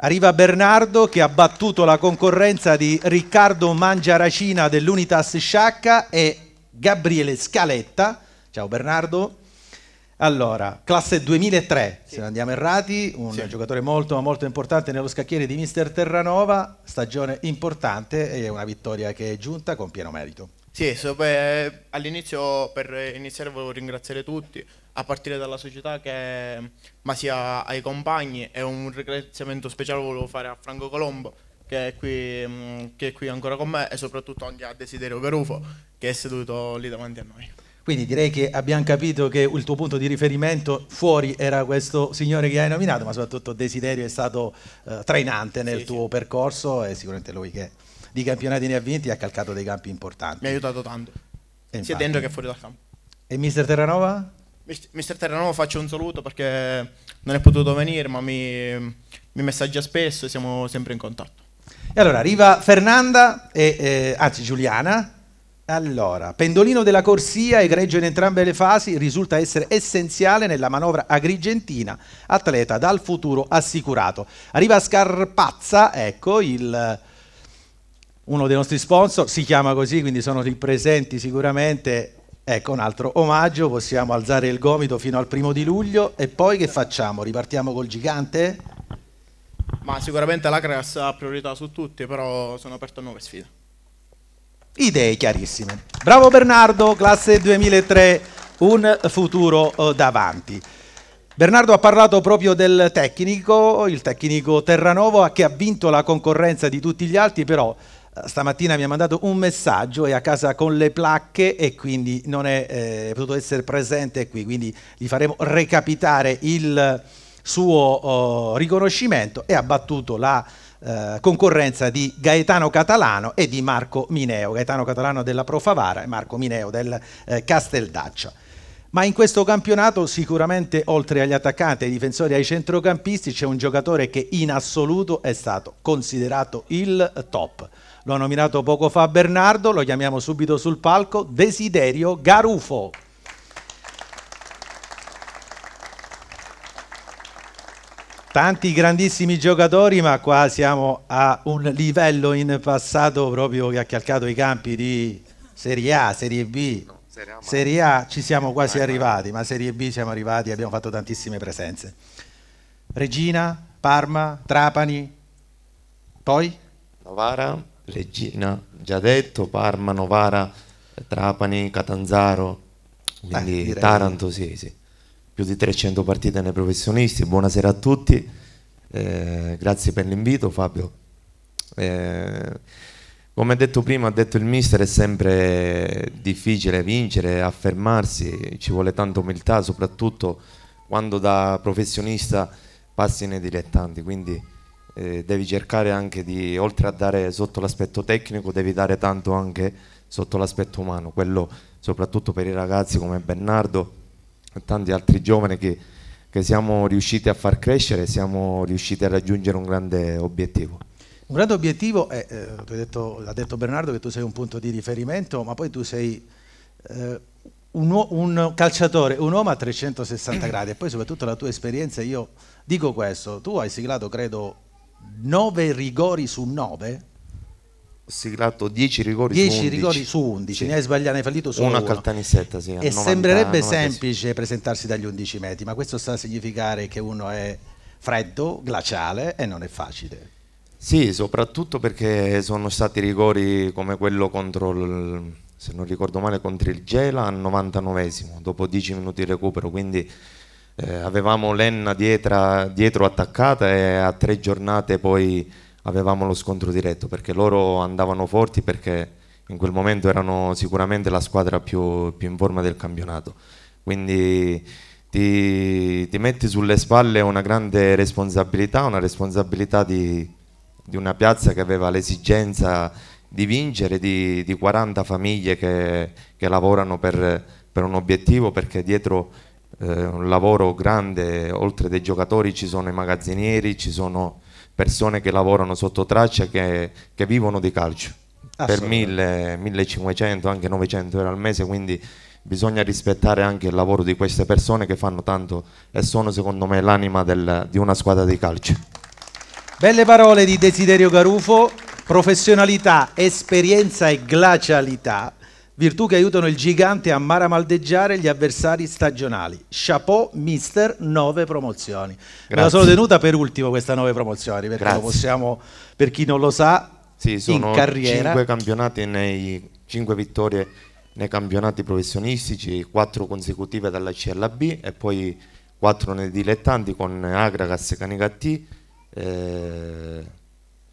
Arriva Bernardo che ha battuto la concorrenza di Riccardo Mangiaracina dell'Unitas Sciacca e Gabriele Scaletta. Ciao Bernardo. Allora, classe 2003, sì. se non andiamo errati, un sì. giocatore molto ma molto importante nello scacchiere di Mister Terranova, stagione importante e una vittoria che è giunta con pieno merito. Sì, all'inizio per iniziare volevo ringraziare tutti, a partire dalla società che, ma sia ai compagni e un ringraziamento speciale volevo fare a Franco Colombo che è, qui, mm, che è qui ancora con me e soprattutto anche a Desiderio Garufo che è seduto lì davanti a noi. Quindi direi che abbiamo capito che il tuo punto di riferimento fuori era questo signore che hai nominato, ma soprattutto Desiderio è stato eh, trainante nel sì, tuo sì. percorso e sicuramente lui che di campionati ne ha vinti e ha calcato dei campi importanti. Mi ha aiutato tanto, sia dentro che fuori dal campo. E mister Terranova? Mister Terranova faccio un saluto perché non è potuto venire, ma mi, mi messaggia spesso e siamo sempre in contatto. E allora arriva Fernanda, e, eh, anzi Giuliana. Allora, pendolino della corsia, egregio in entrambe le fasi, risulta essere essenziale nella manovra agrigentina, atleta dal futuro assicurato. Arriva Scarpazza, ecco il uno dei nostri sponsor, si chiama così, quindi sono lì presenti sicuramente Ecco un altro omaggio, possiamo alzare il gomito fino al primo di luglio e poi che facciamo? Ripartiamo col gigante? Ma sicuramente la l'Acras ha priorità su tutti, però sono aperto a nuove sfide. Idee chiarissime. Bravo Bernardo, classe 2003, un futuro eh, davanti. Bernardo ha parlato proprio del tecnico, il tecnico Terranova che ha vinto la concorrenza di tutti gli altri, però stamattina mi ha mandato un messaggio, è a casa con le placche e quindi non è eh, potuto essere presente qui, quindi gli faremo recapitare il suo oh, riconoscimento e ha battuto la eh, concorrenza di Gaetano Catalano e di Marco Mineo, Gaetano Catalano della Profavara e Marco Mineo del eh, Casteldaccia. Ma in questo campionato sicuramente oltre agli attaccanti, ai difensori e ai centrocampisti c'è un giocatore che in assoluto è stato considerato il top lo ha nominato poco fa Bernardo, lo chiamiamo subito sul palco, Desiderio Garufo. Tanti grandissimi giocatori, ma qua siamo a un livello in passato proprio che ha calcato i campi di Serie A, Serie B. serie, A, serie A ci siamo eh, quasi arrivati, ma Serie B siamo arrivati e abbiamo fatto tantissime presenze. Regina, Parma, Trapani, poi? Novara, Leggina, già detto, Parma, Novara, Trapani, Catanzaro, eh, quindi eh, Taranto, sì, sì. Più di 300 partite nei professionisti. Buonasera a tutti, eh, grazie per l'invito Fabio. Eh, come detto prima, ha detto il mister, è sempre difficile vincere, affermarsi, ci vuole tanta umiltà, soprattutto quando da professionista passi nei dilettanti, quindi eh, devi cercare anche di, oltre a dare sotto l'aspetto tecnico, devi dare tanto anche sotto l'aspetto umano, quello soprattutto per i ragazzi come Bernardo e tanti altri giovani che, che siamo riusciti a far crescere, siamo riusciti a raggiungere un grande obiettivo. Un grande obiettivo è, eh, detto, l'ha detto Bernardo, che tu sei un punto di riferimento, ma poi tu sei eh, un, un, calciatore, un uomo a 360 gradi e poi soprattutto la tua esperienza, io dico questo, tu hai siglato credo 9 rigori su 9 ho siglato 10 rigori 10 su 11 rigori su 11 sì. ne hai sbagliato ne hai fallito solo uno, uno. a Caltanissetta sì, a e 90, sembrerebbe 90. semplice presentarsi dagli 11 metri ma questo sta a significare che uno è freddo glaciale e non è facile sì soprattutto perché sono stati rigori come quello contro il, se non ricordo male contro il Gela al 99esimo dopo 10 minuti di recupero quindi eh, avevamo l'Enna dietro, dietro attaccata e a tre giornate poi avevamo lo scontro diretto perché loro andavano forti perché in quel momento erano sicuramente la squadra più, più in forma del campionato. Quindi ti, ti, metti sulle spalle una grande responsabilità, una responsabilità di, di una piazza che aveva l'esigenza di vincere, di, di 40 famiglie che, che lavorano per, per un obiettivo, perché dietro eh, un lavoro grande, oltre dei giocatori ci sono i magazzinieri, ci sono persone che lavorano sotto traccia che, che vivono di calcio per 1000, 1500, anche 900 euro al mese, quindi bisogna rispettare anche il lavoro di queste persone che fanno tanto e sono secondo me l'anima del, di una squadra di calcio. Belle parole di Desiderio Garufo, professionalità, esperienza e glacialità virtù che aiutano il gigante a maramaldeggiare gli avversari stagionali. Chapeau, mister, nove promozioni. Grazie. Me la sono tenuta per ultimo questa nove promozioni, perché lo possiamo, per chi non lo sa, sì, sono in carriera. Cinque campionati nei 5 vittorie nei campionati professionistici, quattro consecutive dalla C alla B e poi quattro nei dilettanti con Agragas e Canicattì. Eh,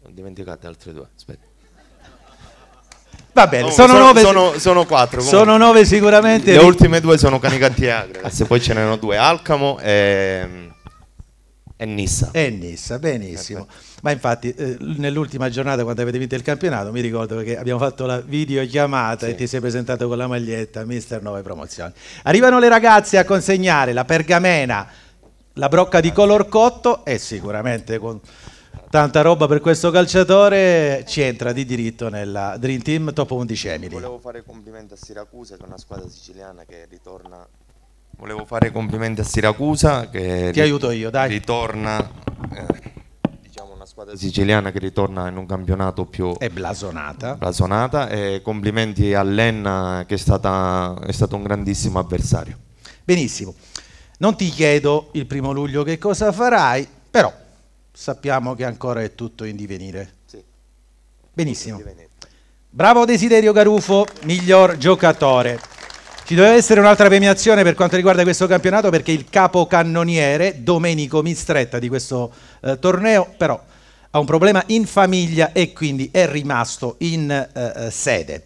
ho dimenticato altre due, aspetta. Va bene, sono, sono, nove, sono, sono quattro. Comunque. nove sicuramente. Le ultime due sono Canicattia, grazie. Poi ce n'erano due, Alcamo e... E Nissa. E Nissa, benissimo. Perfetto. Ma infatti eh, nell'ultima giornata quando avete vinto il campionato mi ricordo che abbiamo fatto la videochiamata sì. e ti sei presentato con la maglietta Mister 9 Promozioni. Arrivano le ragazze a consegnare la pergamena, la brocca di ah. color cotto e sicuramente con Tanta roba per questo calciatore ci entra di diritto nella Dream Team top 11 Emily. Volevo fare complimenti a Siracusa che è una squadra siciliana che ritorna Volevo fare complimenti a Siracusa che Ti aiuto io, dai. Ritorna eh, diciamo una squadra siciliana che ritorna in un campionato più è blasonata. Blasonata e complimenti a Lenna che è, stata, è stato un grandissimo avversario. Benissimo. Non ti chiedo il primo luglio che cosa farai, però sappiamo che ancora è tutto in divenire. Sì. Benissimo. Bravo Desiderio Garufo, miglior giocatore. Ci doveva essere un'altra premiazione per quanto riguarda questo campionato perché il capocannoniere Domenico Mistretta di questo eh, torneo però ha un problema in famiglia e quindi è rimasto in eh, eh sede.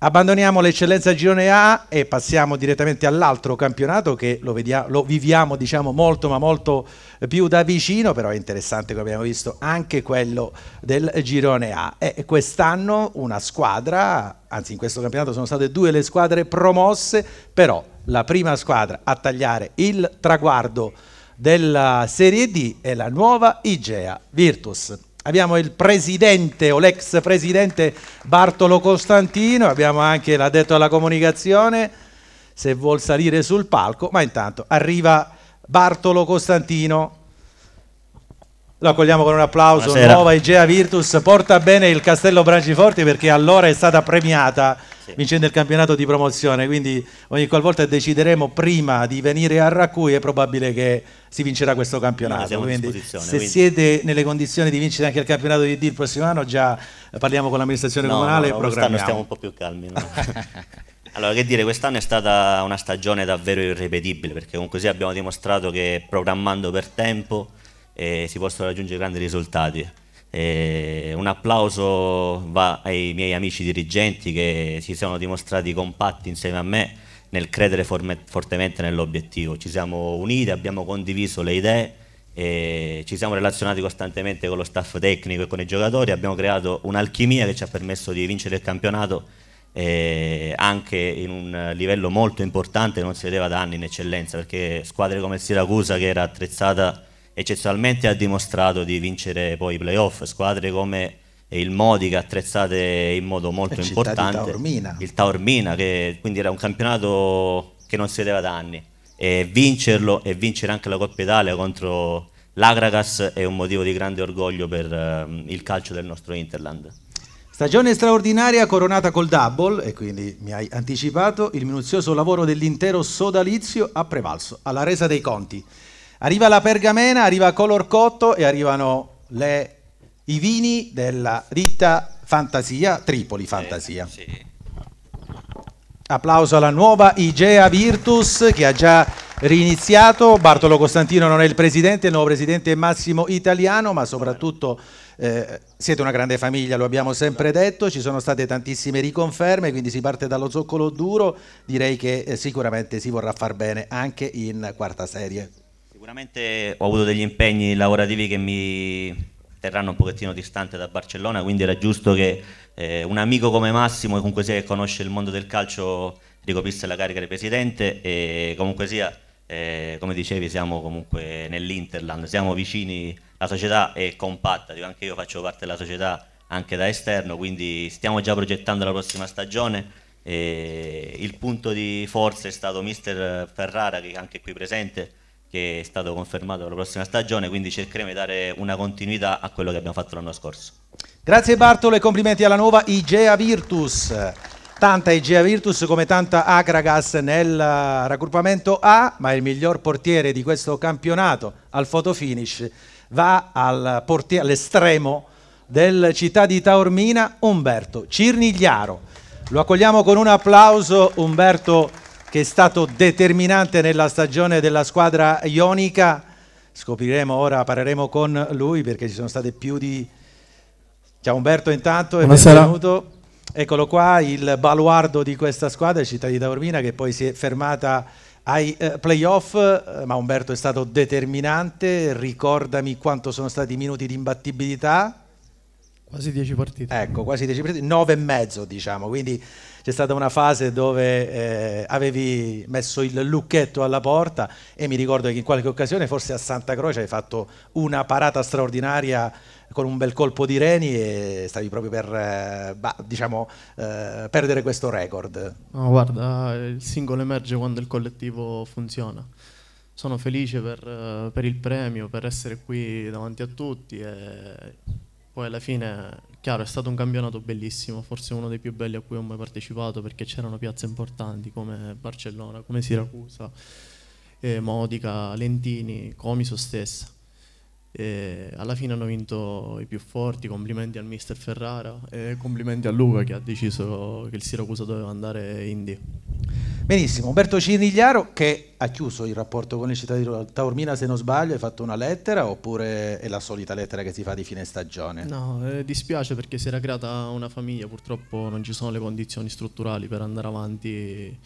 Abbandoniamo l'eccellenza girone A e passiamo direttamente all'altro campionato che lo, vediamo, lo viviamo diciamo, molto ma molto più da vicino, però è interessante come abbiamo visto anche quello del girone A. E quest'anno una squadra, anzi in questo campionato sono state due le squadre promosse, però la prima squadra a tagliare il traguardo della Serie D è la nuova Igea Virtus abbiamo il presidente o l'ex presidente Bartolo Costantino, abbiamo anche l'addetto alla comunicazione, se vuol salire sul palco, ma intanto arriva Bartolo Costantino. Lo accogliamo con un applauso. Buonasera. Nuova Igea Virtus porta bene il Castello Branciforti perché allora è stata premiata sì. vincendo il campionato di promozione, quindi ogni qualvolta decideremo prima di venire a Racui è probabile che si vincerà questo campionato. Quindi, se quindi... siete nelle condizioni di vincere anche il campionato di D il prossimo anno, già parliamo con l'amministrazione no, comunale no, no, e programmiamo. stiamo un po' più calmi. No? Allora, che dire, quest'anno è stata una stagione davvero irripetibile, perché con così abbiamo dimostrato che programmando per tempo eh, si possono raggiungere grandi risultati. Eh, un applauso va ai miei amici dirigenti che si sono dimostrati compatti insieme a me nel credere fortemente nell'obiettivo. Ci siamo uniti, abbiamo condiviso le idee, eh, ci siamo relazionati costantemente con lo staff tecnico e con i giocatori, abbiamo creato un'alchimia che ci ha permesso di vincere il campionato eh, anche in un livello molto importante che non si vedeva da anni in eccellenza, perché squadre come Siracusa che era attrezzata eccezionalmente ha dimostrato di vincere poi i playoff, squadre come il Modica attrezzate in modo molto importante, Taormina. il Taormina, che quindi era un campionato che non si vedeva da anni e vincerlo e vincere anche la Coppa Italia contro l'Agragas è un motivo di grande orgoglio per um, il calcio del nostro Interland. Stagione straordinaria coronata col double e quindi mi hai anticipato il minuzioso lavoro dell'intero sodalizio ha prevalso alla resa dei conti. Arriva la pergamena, arriva Color Cotto e arrivano le, i vini della ditta Fantasia, Tripoli Fantasia. Eh, sì. Applauso alla nuova Igea Virtus che ha già riniziato. Bartolo Costantino non è il presidente, il nuovo presidente è Massimo Italiano, ma soprattutto eh, siete una grande famiglia, lo abbiamo sempre detto, ci sono state tantissime riconferme, quindi si parte dallo zoccolo duro, direi che eh, sicuramente si vorrà far bene anche in quarta serie. Sicuramente ho avuto degli impegni lavorativi che mi terranno un pochettino distante da Barcellona, quindi era giusto che eh, un amico come Massimo, comunque sia che conosce il mondo del calcio, ricopisse la carica di presidente e comunque sia, eh, come dicevi, siamo comunque nell'Interland, siamo vicini, la società è compatta, dico, anche io faccio parte della società anche da esterno, quindi stiamo già progettando la prossima stagione. E il punto di forza è stato mister Ferrara, che è anche qui presente, che è stato confermato per la prossima stagione, quindi cercheremo di dare una continuità a quello che abbiamo fatto l'anno scorso. Grazie Bartolo e complimenti alla nuova Igea Virtus. Tanta Igea Virtus come tanta Agragas nel raggruppamento A, ma il miglior portiere di questo campionato al fotofinish va al all'estremo del città di Taormina, Umberto Cirnigliaro. Lo accogliamo con un applauso Umberto Cirnigliaro che è stato determinante nella stagione della squadra ionica. Scopriremo ora, parleremo con lui perché ci sono state più di... Ciao Umberto intanto Buonasera. benvenuto. Eccolo qua, il baluardo di questa squadra, Città di Taormina, che poi si è fermata ai eh, playoff, eh, ma Umberto è stato determinante, ricordami quanto sono stati i minuti di imbattibilità. Quasi 10 partite. Ecco, quasi 10 partite, 9 e mezzo diciamo, quindi c'è stata una fase dove eh, avevi messo il lucchetto alla porta e mi ricordo che in qualche occasione, forse a Santa Croce, hai fatto una parata straordinaria con un bel colpo di reni e stavi proprio per eh, bah, diciamo, eh, perdere questo record. No, guarda, il singolo emerge quando il collettivo funziona. Sono felice per, eh, per il premio, per essere qui davanti a tutti e poi alla fine, chiaro, è stato un campionato bellissimo, forse uno dei più belli a cui ho mai partecipato perché c'erano piazze importanti come Barcellona, come Siracusa, eh, Modica, Lentini, Comiso stessa. E alla fine hanno vinto i più forti, complimenti al mister Ferrara e complimenti a Luca che ha deciso che il Siracusa doveva andare in D. Benissimo, Umberto Cinigliaro che ha chiuso il rapporto con il cittadino Taormina se non sbaglio, hai fatto una lettera oppure è la solita lettera che si fa di fine stagione? No, eh, dispiace perché si era creata una famiglia, purtroppo non ci sono le condizioni strutturali per andare avanti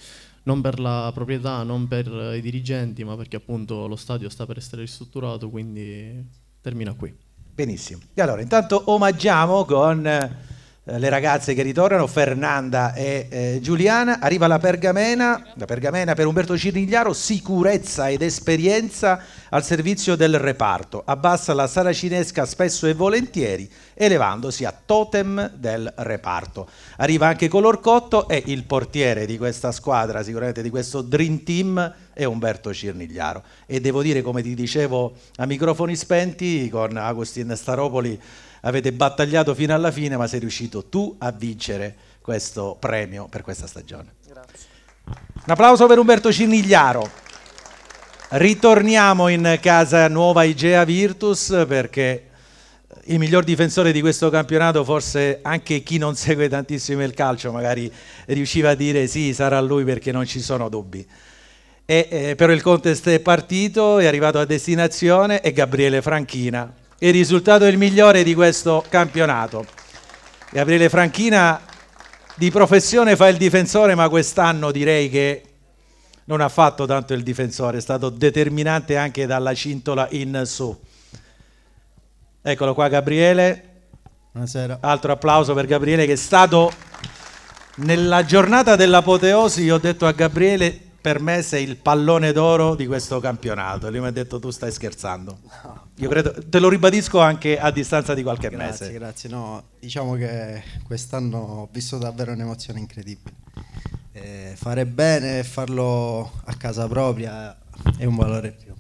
non per la proprietà, non per eh, i dirigenti, ma perché appunto lo stadio sta per essere ristrutturato, quindi termina qui. Benissimo. E allora intanto omaggiamo con eh, eh, le ragazze che ritornano, Fernanda e eh, Giuliana. Arriva la pergamena, la pergamena per Umberto Cirigliaro, sicurezza ed esperienza al servizio del reparto. Abbassa la saracinesca spesso e volentieri, elevandosi a totem del reparto. Arriva anche Color Cotto e il portiere di questa squadra, sicuramente di questo Dream Team, è Umberto Cirnigliaro. E devo dire, come ti dicevo a microfoni spenti, con Agustin Staropoli avete battagliato fino alla fine, ma sei riuscito tu a vincere questo premio per questa stagione. Grazie. Un applauso per Umberto Cinigliaro. Ritorniamo in casa nuova Igea Virtus perché eh, il miglior difensore di questo campionato, forse anche chi non segue tantissimo il calcio, magari riusciva a dire sì, sarà lui perché non ci sono dubbi. E, eh, però il contest è partito, è arrivato a destinazione e Gabriele Franchina il risultato è il migliore di questo campionato. Gabriele Franchina di professione fa il difensore, ma quest'anno direi che non ha fatto tanto il difensore, è stato determinante anche dalla cintola in su. Eccolo qua Gabriele. Buonasera. Altro applauso per Gabriele che è stato nella giornata dell'apoteosi, io ho detto a Gabriele per me sei il pallone d'oro di questo campionato. Lui mi ha detto tu stai scherzando. Io credo, te lo ribadisco anche a distanza di qualche grazie, mese. Grazie, grazie. No, diciamo che quest'anno ho visto davvero un'emozione incredibile. Eh, fare bene e farlo a casa propria è un valore più.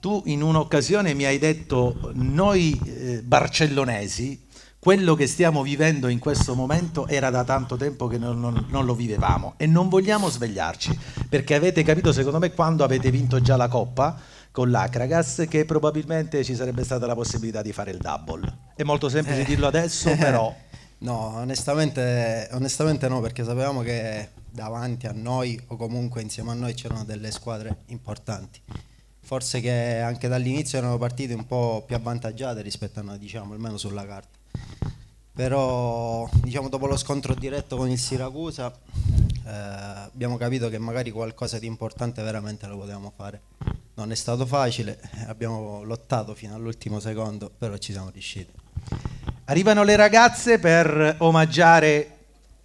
Tu in un'occasione mi hai detto noi eh, barcellonesi quello che stiamo vivendo in questo momento era da tanto tempo che non, non, non, lo vivevamo e non vogliamo svegliarci, perché avete capito secondo me quando avete vinto già la Coppa con l'Acragas che probabilmente ci sarebbe stata la possibilità di fare il double. È molto semplice eh. dirlo adesso, eh. però... No, onestamente, onestamente no, perché sapevamo che davanti a noi o comunque insieme a noi c'erano delle squadre importanti forse che anche dall'inizio erano partite un po' più avvantaggiate rispetto a noi, diciamo, almeno sulla carta però diciamo, dopo lo scontro diretto con il Siracusa eh, abbiamo capito che magari qualcosa di importante veramente lo potevamo fare. Non è stato facile, abbiamo lottato fino all'ultimo secondo, però ci siamo riusciti. Arrivano le ragazze per omaggiare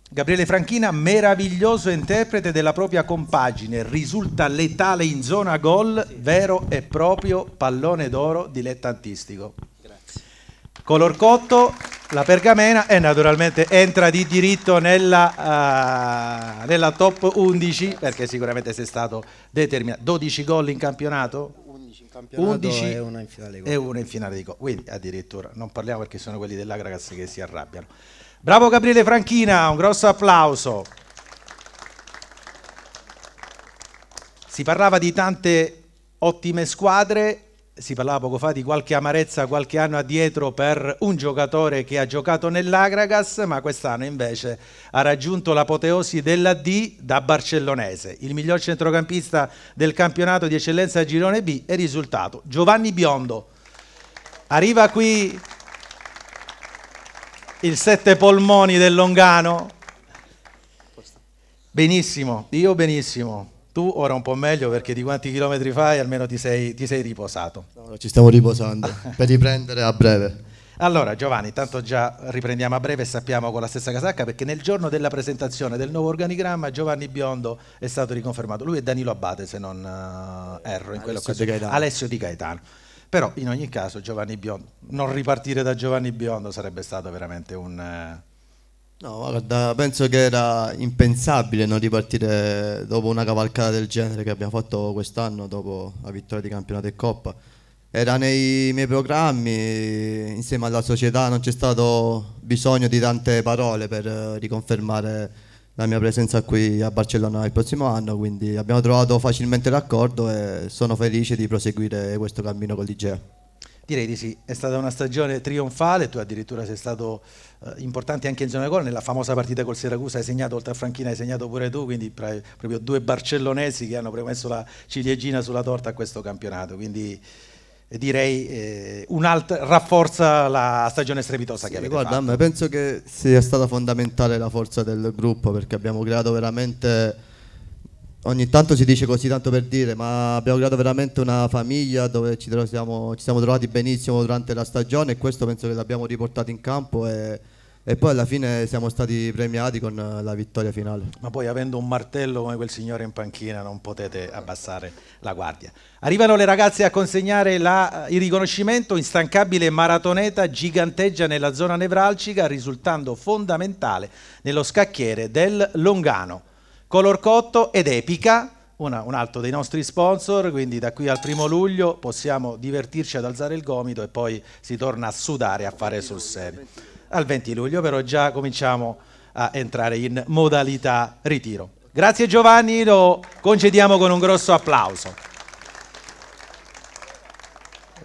Gabriele Franchina, meraviglioso interprete della propria compagine, risulta letale in zona gol, vero e proprio pallone d'oro dilettantistico color cotto, la pergamena e naturalmente entra di diritto nella, uh, nella top 11 perché sicuramente sei stato determinato. 12 gol in campionato? 11 in campionato 11 e una in finale di gol. E una in finale di Coppa, quindi addirittura non parliamo perché sono quelli dell'Agragas che si arrabbiano. Bravo Gabriele Franchina, un grosso applauso. Si parlava di tante ottime squadre, si parlava poco fa di qualche amarezza qualche anno addietro per un giocatore che ha giocato nell'Agragas, ma quest'anno invece ha raggiunto l'apoteosi della D da barcellonese, il miglior centrocampista del campionato di eccellenza Girone B e risultato Giovanni Biondo. Arriva qui il sette polmoni del Longano. Benissimo, io benissimo. Tu ora un po' meglio perché di quanti chilometri fai almeno ti sei, ti sei riposato. No, ci stiamo riposando per riprendere a breve. Allora Giovanni, tanto già riprendiamo a breve e sappiamo con la stessa casacca perché nel giorno della presentazione del nuovo organigramma Giovanni Biondo è stato riconfermato, lui è Danilo Abate se non uh, erro in quell'occasione, di Alessio Di Gaetano. Però in ogni caso Giovanni Biondo, non ripartire da Giovanni Biondo sarebbe stato veramente un... Uh, No, guarda, penso che era impensabile non ripartire dopo una cavalcata del genere che abbiamo fatto quest'anno dopo la vittoria di campionato e coppa. Era nei miei programmi, insieme alla società non c'è stato bisogno di tante parole per riconfermare la mia presenza qui a Barcellona il prossimo anno, quindi abbiamo trovato facilmente l'accordo e sono felice di proseguire questo cammino con l'IGEA. Direi di sì, è stata una stagione trionfale, tu addirittura sei stato eh, importante anche in zona gol, nella famosa partita col Siracusa hai segnato, oltre a Franchina hai segnato pure tu, quindi pre- proprio due barcellonesi che hanno premesso la ciliegina sulla torta a questo campionato, quindi eh, direi eh, rafforza la stagione strepitosa sì, che avete guarda, fatto. Guarda, penso che sia stata fondamentale la forza del gruppo perché abbiamo creato veramente ogni tanto si dice così tanto per dire, ma abbiamo creato veramente una famiglia dove ci, siamo, ci siamo trovati benissimo durante la stagione e questo penso che l'abbiamo riportato in campo e, e, poi alla fine siamo stati premiati con la vittoria finale. Ma poi avendo un martello come quel signore in panchina non potete abbassare la guardia. Arrivano le ragazze a consegnare la, il riconoscimento, instancabile maratoneta giganteggia nella zona nevralgica risultando fondamentale nello scacchiere del Longano. Color Cotto ed Epica, una, un altro dei nostri sponsor, quindi da qui al primo luglio possiamo divertirci ad alzare il gomito e poi si torna a sudare, a fare sul serio. Al 20 luglio però già cominciamo a entrare in modalità ritiro. Grazie Giovanni, lo concediamo con un grosso applauso.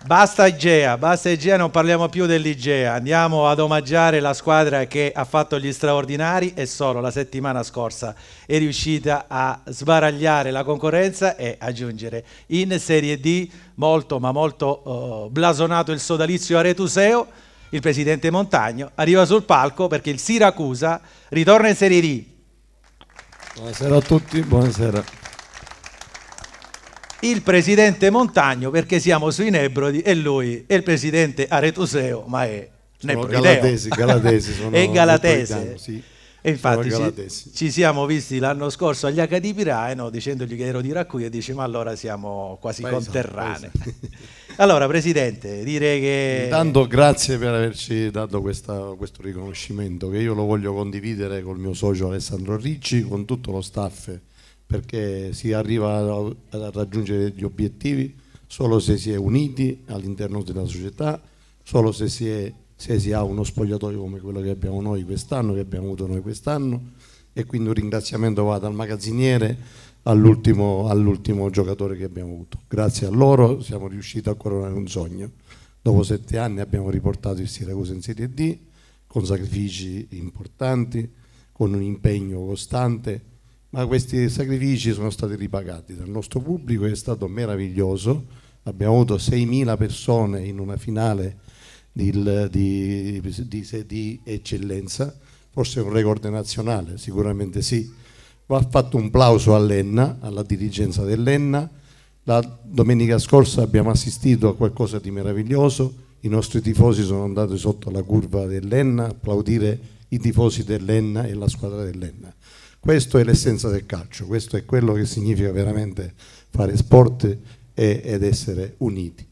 Basta Igea, basta Igea, non parliamo più dell'Igea, andiamo ad omaggiare la squadra che ha fatto gli straordinari e solo la settimana scorsa è riuscita a sbaragliare la concorrenza e a giungere in Serie D, molto ma molto uh, blasonato il sodalizio aretuseo, il presidente Montagno arriva sul palco perché il Siracusa ritorna in Serie D. Buonasera a tutti, buonasera il presidente Montagno perché siamo sui Nebrodi e lui è il presidente Aretuseo, ma è Nebrodeo. Galatesi, galatesi sono e galatese. Sì. E infatti ci, ci, siamo visti l'anno scorso agli H di dicendogli che ero di e dice ma allora siamo quasi paesa, conterranei. Paesa. allora Presidente, direi che... Intanto grazie per averci dato questa, questo riconoscimento che io lo voglio condividere col mio socio Alessandro Ricci, con tutto lo staff perché si arriva a, a raggiungere gli obiettivi solo se si è uniti all'interno della società, solo se si, è, se si ha uno spogliatoio come quello che abbiamo noi quest'anno, che abbiamo avuto noi quest'anno e quindi un ringraziamento va dal magazziniere all'ultimo, all giocatore che abbiamo avuto. Grazie a loro siamo riusciti a coronare un sogno. Dopo sette anni abbiamo riportato il Siracusa in Serie D con sacrifici importanti, con un impegno costante ma questi sacrifici sono stati ripagati dal nostro pubblico è stato meraviglioso, abbiamo avuto 6.000 persone in una finale di, di, di, di eccellenza, forse un record nazionale, sicuramente sì. Va fatto un plauso all'Enna, alla dirigenza dell'Enna. La domenica scorsa abbiamo assistito a qualcosa di meraviglioso, i nostri tifosi sono andati sotto la curva dell'Enna, applaudire i tifosi dell'Enna e la squadra dell'Enna. Questo è l'essenza del calcio, questo è quello che significa veramente fare sport e, ed essere uniti.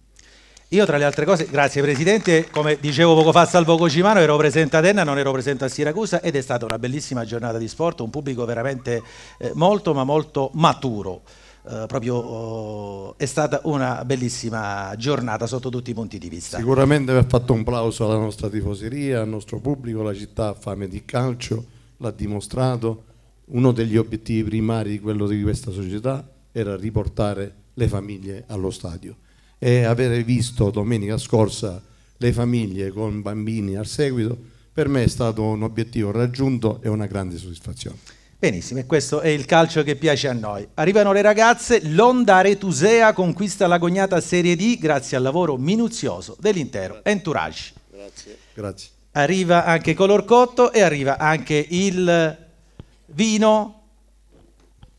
Io tra le altre cose, grazie Presidente, come dicevo poco fa Salvo Cocimano, ero presente a Denna, non ero presente a Siracusa ed è stata una bellissima giornata di sport, un pubblico veramente eh, molto ma molto maturo. Uh, proprio uh, è stata una bellissima giornata sotto tutti i punti di vista. Sicuramente va fatto un plauso alla nostra tifoseria, al nostro pubblico, la città ha fame di calcio, l'ha dimostrato uno degli obiettivi primari di quello di questa società era riportare le famiglie allo stadio e avere visto domenica scorsa le famiglie con bambini al seguito per me è stato un obiettivo raggiunto e una grande soddisfazione. Benissimo, e questo è il calcio che piace a noi. Arrivano le ragazze, l'Onda Retusea conquista l'agognata Serie D grazie al lavoro minuzioso dell'intero entourage. Grazie. Grazie. Arriva anche Color Cotto e arriva anche il vino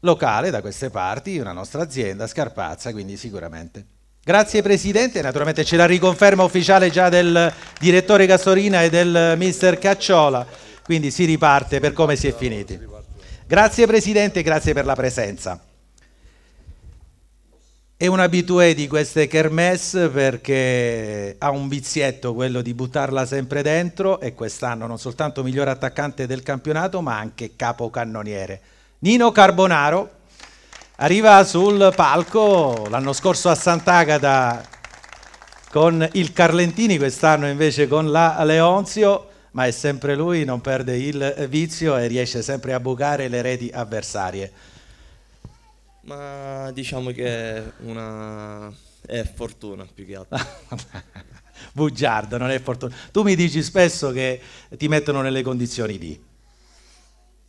locale da queste parti, una nostra azienda, Scarpazza, quindi sicuramente. Grazie Presidente, naturalmente c'è la riconferma ufficiale già del direttore Casorina e del mister Cacciola, quindi si riparte per come si è finiti. Grazie Presidente, grazie per la presenza. È un abitué di queste kermesse perché ha un vizietto quello di buttarla sempre dentro e quest'anno non soltanto miglior attaccante del campionato ma anche capocannoniere. Nino Carbonaro arriva sul palco l'anno scorso a Sant'Agata con il Carlentini, quest'anno invece con la Leonzio, ma è sempre lui, non perde il vizio e riesce sempre a bucare le reti avversarie. Ma diciamo che è una... è fortuna più che altro. Bugiardo, non è fortuna. Tu mi dici spesso che ti mettono nelle condizioni di...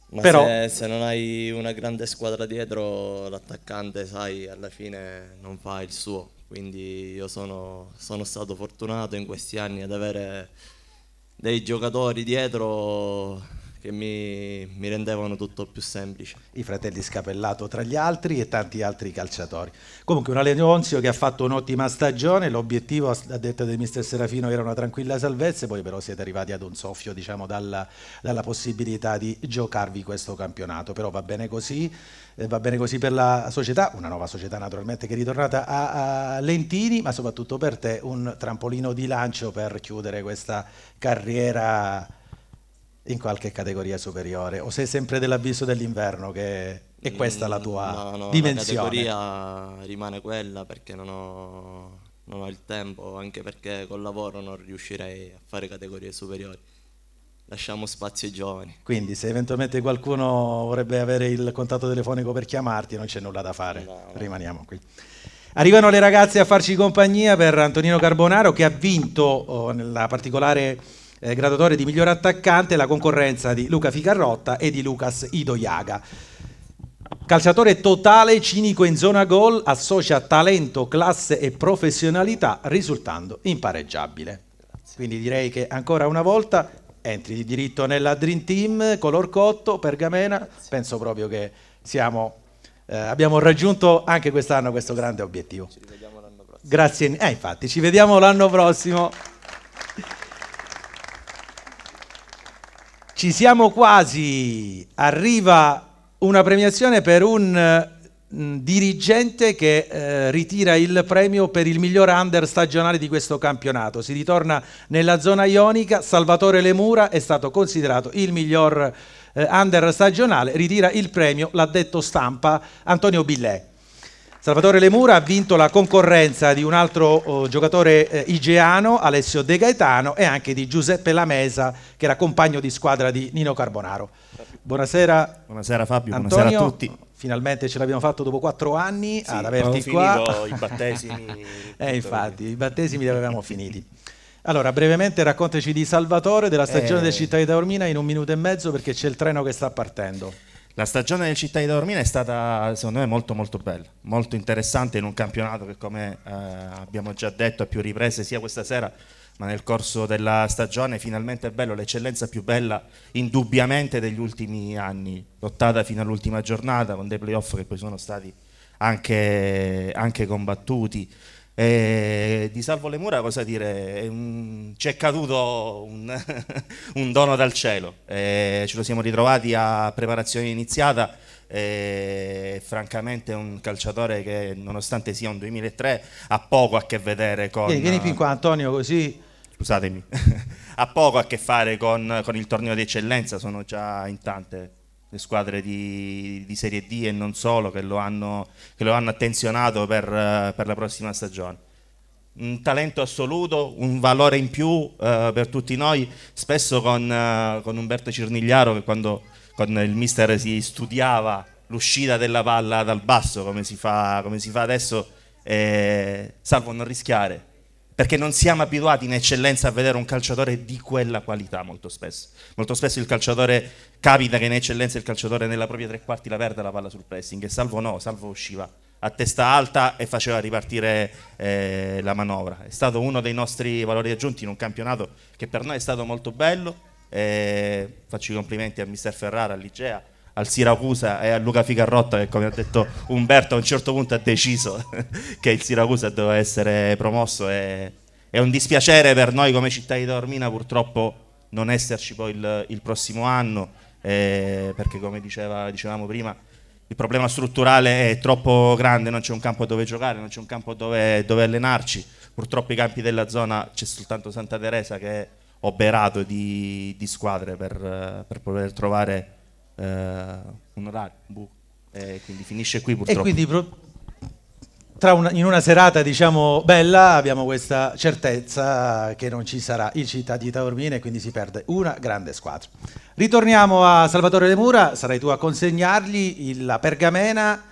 Ma Però... se, se, non hai una grande squadra dietro, l'attaccante, sai, alla fine non fa il suo. Quindi io sono, sono stato fortunato in questi anni ad avere dei giocatori dietro che mi, mi, rendevano tutto più semplice. I fratelli Scapellato tra gli altri e tanti altri calciatori. Comunque un Alessio che ha fatto un'ottima stagione, l'obiettivo a detta del mister Serafino era una tranquilla salvezza, poi però siete arrivati ad un soffio diciamo, dalla, dalla possibilità di giocarvi questo campionato, però va bene così, eh, va bene così per la società, una nuova società naturalmente che è ritornata a, a Lentini, ma soprattutto per te un trampolino di lancio per chiudere questa carriera in qualche categoria superiore o sei sempre dell'avviso dell'inverno che è questa la tua mm, no, no, dimensione? La categoria rimane quella perché non ho, non ho il tempo, anche perché col lavoro non riuscirei a fare categorie superiori. Lasciamo spazio ai giovani. Quindi se eventualmente qualcuno vorrebbe avere il contatto telefonico per chiamarti non c'è nulla da fare, no, rimaniamo qui. Arrivano le ragazze a farci compagnia per Antonino Carbonaro che ha vinto oh, nella particolare eh, graduatoria di miglior attaccante, la concorrenza di Luca Ficarrotta e di Lucas Idoiaga. Calciatore totale, cinico in zona gol, associa talento, classe e professionalità, risultando impareggiabile. Quindi direi che ancora una volta entri di diritto nella Dream Team, color cotto, pergamena, penso proprio che siamo, eh, abbiamo raggiunto anche quest'anno questo grande obiettivo. Ci vediamo l'anno prossimo. Grazie, eh, infatti, ci vediamo l'anno prossimo. Ci siamo quasi, arriva una premiazione per un eh, mh, dirigente che eh, ritira il premio per il miglior under stagionale di questo campionato. Si ritorna nella zona ionica, Salvatore Lemura è stato considerato il miglior eh, under stagionale, ritira il premio l'ha detto stampa Antonio Billet. Salvatore Lemura ha vinto la concorrenza di un altro uh, giocatore eh, igeano, Alessio De Gaetano, e anche di Giuseppe Lamesa, che era compagno di squadra di Nino Carbonaro. Buonasera, buonasera Fabio, Antonio. buonasera a tutti. Finalmente ce l'abbiamo fatto dopo quattro anni sì, ad averti qua. i battesimi. eh, infatti, i battesimi li avevamo finiti. Allora, brevemente raccontaci di Salvatore, della stagione eh. del Città di Taormina in un minuto e mezzo perché c'è il treno che sta partendo. La stagione del Città di Dormina è stata secondo me molto molto bella, molto interessante in un campionato che come eh, abbiamo già detto a più riprese sia questa sera ma nel corso della stagione finalmente è bello, l'eccellenza più bella indubbiamente degli ultimi anni, lottata fino all'ultima giornata con dei playoff che poi sono stati anche, anche combattuti. E eh, di Salvo Le Mura cosa dire? Un, ci è caduto un, un dono dal cielo, e eh, ce lo siamo ritrovati a preparazione iniziata, e, eh, francamente è un calciatore che nonostante sia un 2003 ha poco a che vedere con... Vieni, vieni più qua Antonio così... Scusatemi, ha poco a che fare con, con il torneo di eccellenza, sono già in tante squadre di, di, Serie D e non solo che lo hanno, che lo hanno attenzionato per, per, la prossima stagione. Un talento assoluto, un valore in più eh, per tutti noi, spesso con, eh, con, Umberto Cirnigliaro che quando con il mister si studiava l'uscita della palla dal basso come si fa, come si fa adesso, eh, salvo non rischiare, perché non siamo abituati in eccellenza a vedere un calciatore di quella qualità molto spesso. Molto spesso il calciatore capita che in eccellenza il calciatore nella propria tre quarti la perda la palla sul pressing e salvo no, salvo usciva a testa alta e faceva ripartire eh, la manovra. È stato uno dei nostri valori aggiunti in un campionato che per noi è stato molto bello. Eh, faccio i complimenti a Mister Ferrara, all'Igea, al Siracusa e a Luca Ficarrotta che come ha detto Umberto a un certo punto ha deciso che il Siracusa doveva essere promosso. E, è un dispiacere per noi come città di Taormina purtroppo non esserci poi il, il prossimo anno eh, perché come diceva, dicevamo prima il problema strutturale è troppo grande, non c'è un campo dove giocare, non c'è un campo dove, dove allenarci, purtroppo i campi della zona c'è soltanto Santa Teresa che è oberato di, di squadre per, per, poter trovare eh, un orario, un quindi finisce qui purtroppo. Una, in una serata diciamo bella abbiamo questa certezza che non ci sarà il città di Taormina e quindi si perde una grande squadra. Ritorniamo a Salvatore Le Mura, sarai tu a consegnargli la pergamena.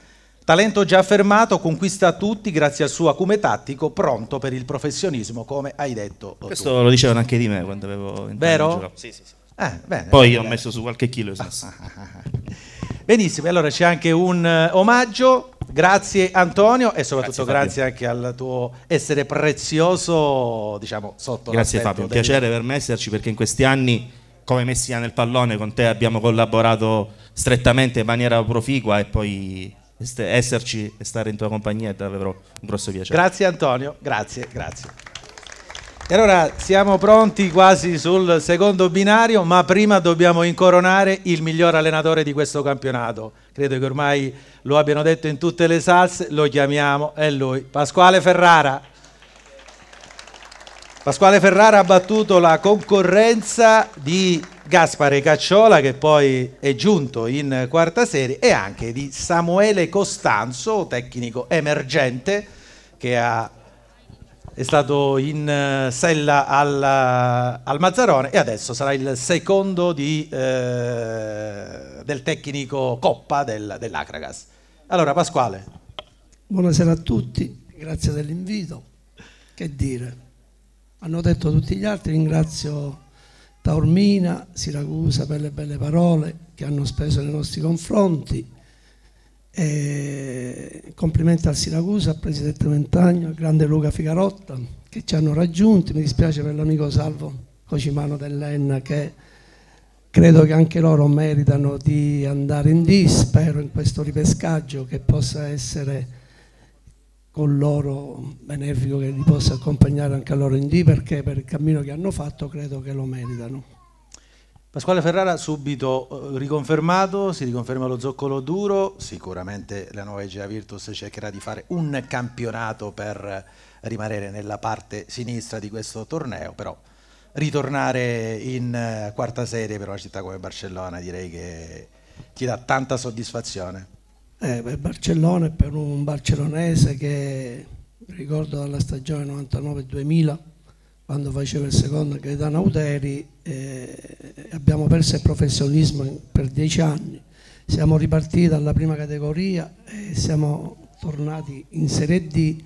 Talento già affermato, conquista tutti grazie al suo acume tattico, pronto per il professionismo, come hai detto. Questo tu. lo dicevano anche di me quando avevo Vero? Sì, sì, sì. Ah, bene, Poi bene. ho messo su qualche chilo. Benissimo, allora c'è anche un eh, omaggio. Grazie Antonio e soprattutto grazie, grazie anche al tuo essere prezioso, diciamo, sotto Grazie Fabio, un piacere per me esserci perché in questi anni come Messina nel pallone, con te abbiamo collaborato strettamente in maniera proficua e poi esserci e stare in tua compagnia è davvero un grosso piacere. Grazie Antonio, grazie, grazie. E allora siamo pronti quasi sul secondo binario, ma prima dobbiamo incoronare il miglior allenatore di questo campionato. Credo che ormai lo abbiano detto in tutte le salse, lo chiamiamo, è lui, Pasquale Ferrara. Pasquale Ferrara ha battuto la concorrenza di Gaspare Cacciola che poi è giunto in quarta serie e anche di Samuele Costanzo, tecnico emergente che ha, è stato in eh, sella al, eh, al, Mazzarone e adesso sarà il secondo di, eh, del tecnico Coppa del, dell'Acragas. Allora Pasquale. Buonasera a tutti, grazie dell'invito. Che dire? hanno detto tutti gli altri, ringrazio Taormina, Siracusa per le belle parole che hanno speso nei nostri confronti. E complimenti al Siracusa, al Presidente Ventagno, al grande Luca Figarotta che ci hanno raggiunti. Mi dispiace per l'amico Salvo Cocimano dell'Enna che credo che anche loro meritano di andare in D. Spero in questo ripescaggio che possa essere con loro benefico che li possa accompagnare anche a loro in D perché per il cammino che hanno fatto credo che lo meritano. Pasquale Ferrara subito eh, riconfermato, si riconferma lo zoccolo duro, sicuramente la nuova Egea Virtus cercherà di fare un campionato per rimanere nella parte sinistra di questo torneo, però ritornare in eh, quarta serie per una città come Barcellona direi che ti dà tanta soddisfazione. Eh, per Barcellona e per un barcellonese che ricordo dalla stagione 99-2000 quando faceva il secondo Gaetano Auteri eh, abbiamo perso il professionismo per dieci anni siamo ripartiti dalla prima categoria e siamo tornati in Serie D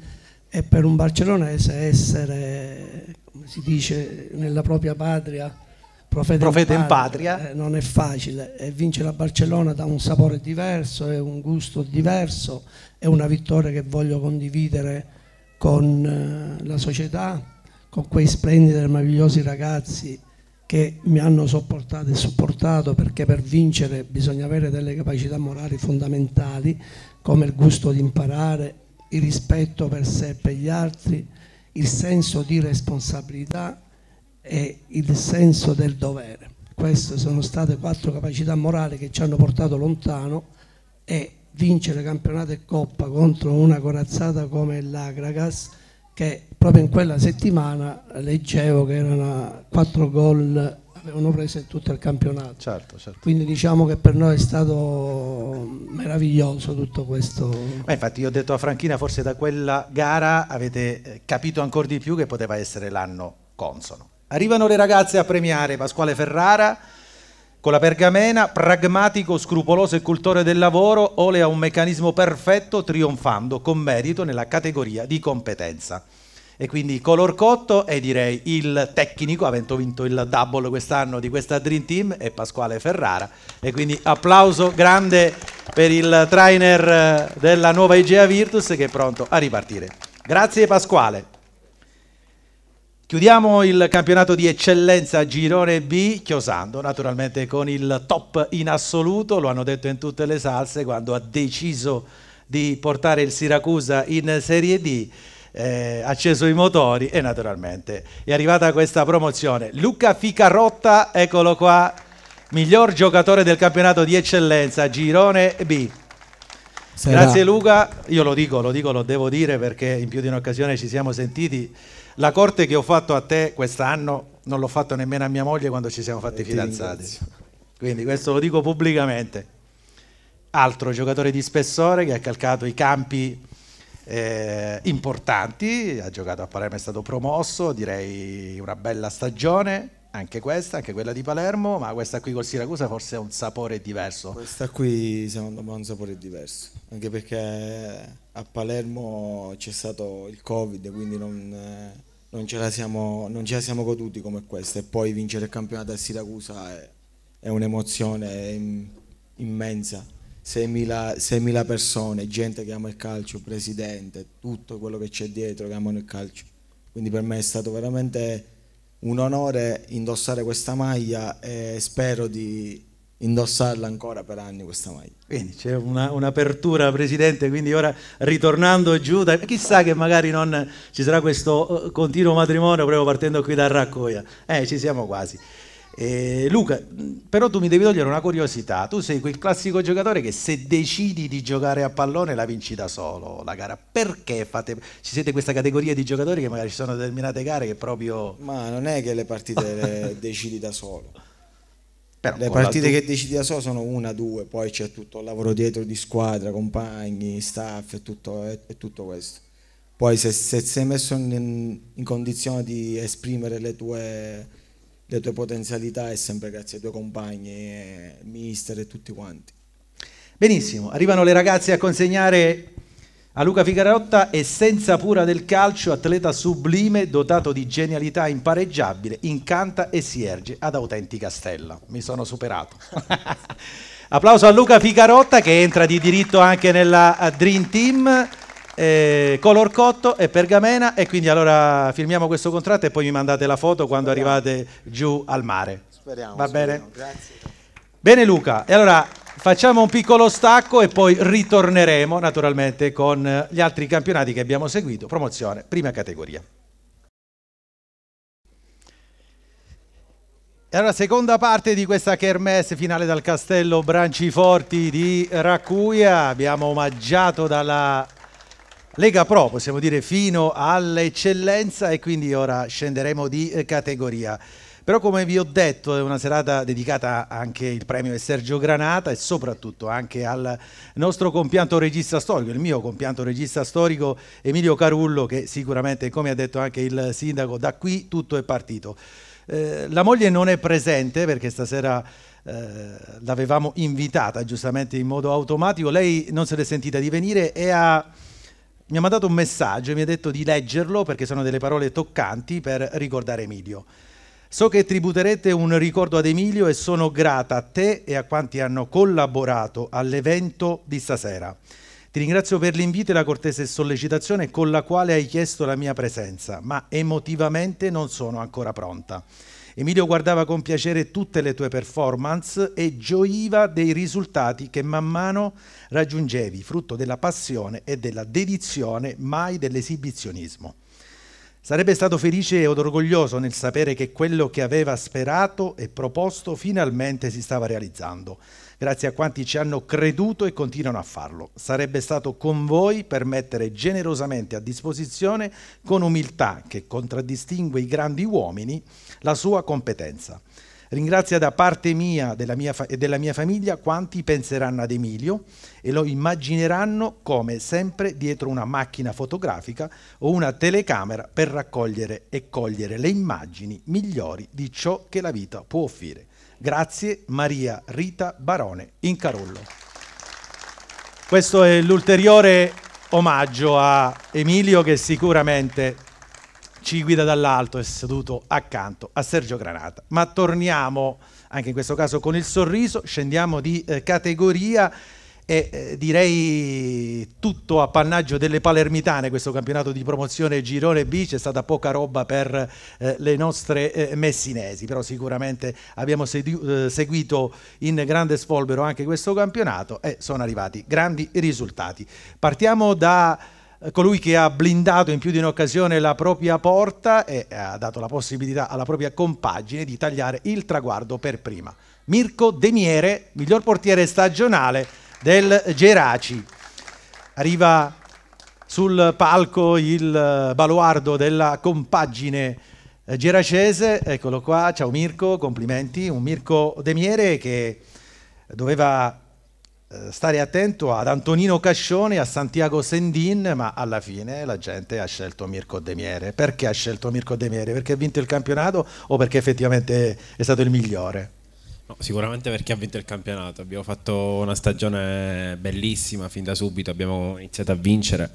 e per un barcellonese essere come si dice nella propria patria Profeta, Profeta in, patria, in patria. Eh, non è facile, e eh, vincere a Barcellona dà un sapore diverso, è un gusto diverso, è una vittoria che voglio condividere con eh, la società, con quei splendidi e meravigliosi ragazzi che mi hanno sopportato e supportato perché per vincere bisogna avere delle capacità morali fondamentali come il gusto di imparare, il rispetto per sé e per gli altri, il senso di responsabilità e il senso del dovere. Queste sono state quattro capacità morali che ci hanno portato lontano e vincere campionato e coppa contro una corazzata come l'Agragas che proprio in quella settimana leggevo che erano quattro gol avevano preso in tutto il campionato. Certo, certo. Quindi diciamo che per noi è stato meraviglioso tutto questo. Ma infatti io ho detto a Franchina, forse da quella gara avete eh, capito ancora di più che poteva essere l'anno consono. Arrivano le ragazze a premiare Pasquale Ferrara con la pergamena, pragmatico, scrupoloso e cultore del lavoro, Ole ha un meccanismo perfetto, trionfando con merito nella categoria di competenza. E quindi Color Cotto e direi il tecnico, avendo vinto il double quest'anno di questa Dream Team, è Pasquale Ferrara. E quindi applauso grande per il trainer eh, della nuova Igea Virtus che è pronto a ripartire. Grazie Pasquale. Chiudiamo il campionato di eccellenza Girone B, chiosando naturalmente con il top in assoluto, lo hanno detto in tutte le salse quando ha deciso di portare il Siracusa in Serie D, eh, acceso i motori e naturalmente è arrivata questa promozione. Luca Ficarotta, eccolo qua, miglior giocatore del campionato di eccellenza Girone B. Sarà. Grazie Luca, io lo dico, lo dico, lo devo dire perché in più di un'occasione ci siamo sentiti la corte che ho fatto a te quest'anno non l'ho fatto nemmeno a mia moglie quando ci siamo fatti e eh, fidanzati. Quindi questo lo dico pubblicamente. Altro giocatore di spessore che ha calcato i campi eh, importanti, ha giocato a Palermo, è stato promosso, direi una bella stagione, anche questa, anche quella di Palermo, ma questa qui col Siracusa forse ha un sapore diverso. Questa qui secondo me ha un sapore diverso, anche perché a Palermo c'è stato il Covid, quindi non eh, non ce la siamo, non ce la siamo goduti come questa e poi vincere il campionato a Siracusa è, è un'emozione immensa. 6.000, persone, gente che ama il calcio, presidente, tutto quello che c'è dietro che amano il calcio. Quindi per me è stato veramente un onore indossare questa maglia e spero di, indossarla ancora per anni questa maglia. Quindi c'è una, un'apertura, Presidente, quindi ora ritornando giù, da, chissà che magari non ci sarà questo eh, continuo matrimonio proprio partendo qui da Raccoia. Eh, ci siamo quasi. Eh, Luca, però tu mi devi togliere una curiosità, tu sei quel classico giocatore che se decidi di giocare a pallone la vinci da solo la gara, perché fate, ci siete questa categoria di giocatori che magari ci sono determinate gare che proprio... Ma non è che le partite le decidi da solo però le partite che decidi da solo sono una, due, poi c'è tutto il lavoro dietro di squadra, compagni, staff e tutto, tutto questo. Poi se, se sei messo in, in, condizione di esprimere le tue, le tue, potenzialità è sempre grazie ai tuoi compagni, eh, mister e tutti quanti. Benissimo, arrivano le ragazze a consegnare a Luca Ficarotta, essenza pura del calcio, atleta sublime, dotato di genialità impareggiabile, incanta e si erge ad autentica stella. Mi sono superato. Applauso a Luca Ficarotta che entra di diritto anche nella eh, Dream Team. Eh, color cotto e pergamena e quindi allora firmiamo questo contratto e poi mi mandate la foto quando Speriamo. arrivate giù al mare. Speriamo. Va bene? Grazie. Bene Luca, e allora Facciamo un piccolo stacco e poi ritorneremo naturalmente con eh, gli altri campionati che abbiamo seguito, promozione, prima categoria. E allora, seconda parte di questa kermesse finale dal castello Branciforti di Racuia. Abbiamo omaggiato dalla Lega Pro, possiamo dire, fino all'eccellenza e quindi ora scenderemo di eh, categoria. Però come vi ho detto è una serata dedicata anche al premio di Sergio Granata e soprattutto anche al nostro compianto regista storico, il mio compianto regista storico Emilio Carullo che sicuramente, come ha detto anche il sindaco, da qui tutto è partito. Eh, la moglie non è presente perché stasera eh, l'avevamo invitata giustamente in modo automatico, lei non se l'è sentita di venire e ha mi ha mandato un messaggio e mi ha detto di leggerlo perché sono delle parole toccanti per ricordare Emilio. So che tributerete un ricordo ad Emilio e sono grata a te e a quanti hanno collaborato all'evento di stasera. Ti ringrazio per l'invito e la cortese sollecitazione con la quale hai chiesto la mia presenza, ma emotivamente non sono ancora pronta. Emilio guardava con piacere tutte le tue performance e gioiva dei risultati che man mano raggiungevi, frutto della passione e della dedizione mai dell'esibizionismo. Sarebbe stato felice ed orgoglioso nel sapere che quello che aveva sperato e proposto finalmente si stava realizzando, grazie a quanti ci hanno creduto e continuano a farlo. Sarebbe stato con voi per mettere generosamente a disposizione, con umiltà che contraddistingue i grandi uomini, la sua competenza. Ringrazia da parte mia, della mia e della mia famiglia quanti penseranno ad Emilio e lo immagineranno come sempre dietro una macchina fotografica o una telecamera per raccogliere e cogliere le immagini migliori di ciò che la vita può offrire. Grazie Maria Rita Barone Incarollo. Questo è l'ulteriore omaggio a Emilio che sicuramente ci guida dall'alto, è seduto accanto a Sergio Granata. Ma torniamo anche in questo caso con il sorriso, scendiamo di eh, categoria e eh, direi tutto appannaggio delle palermitane questo campionato di promozione girone B c'è stata poca roba per eh, le nostre eh, messinesi però sicuramente abbiamo eh, seguito in grande sfolvero anche questo campionato e sono arrivati grandi risultati partiamo da eh, colui che ha blindato in più di un'occasione la propria porta e eh, ha dato la possibilità alla propria compagine di tagliare il traguardo per prima. Mirko Demiere, miglior portiere stagionale del Geraci. Arriva sul palco il eh, baluardo della compagine geracese, eccolo qua, ciao Mirko, complimenti, un Mirko Demiere che doveva eh, stare attento ad Antonino Cascione, a Santiago Sendin, ma alla fine la gente ha scelto Mirko Demiere. Perché ha scelto Mirko Demiere? Perché ha vinto il campionato o perché effettivamente è stato il migliore? No, sicuramente perché ha vinto il campionato, abbiamo fatto una stagione bellissima fin da subito, abbiamo iniziato a vincere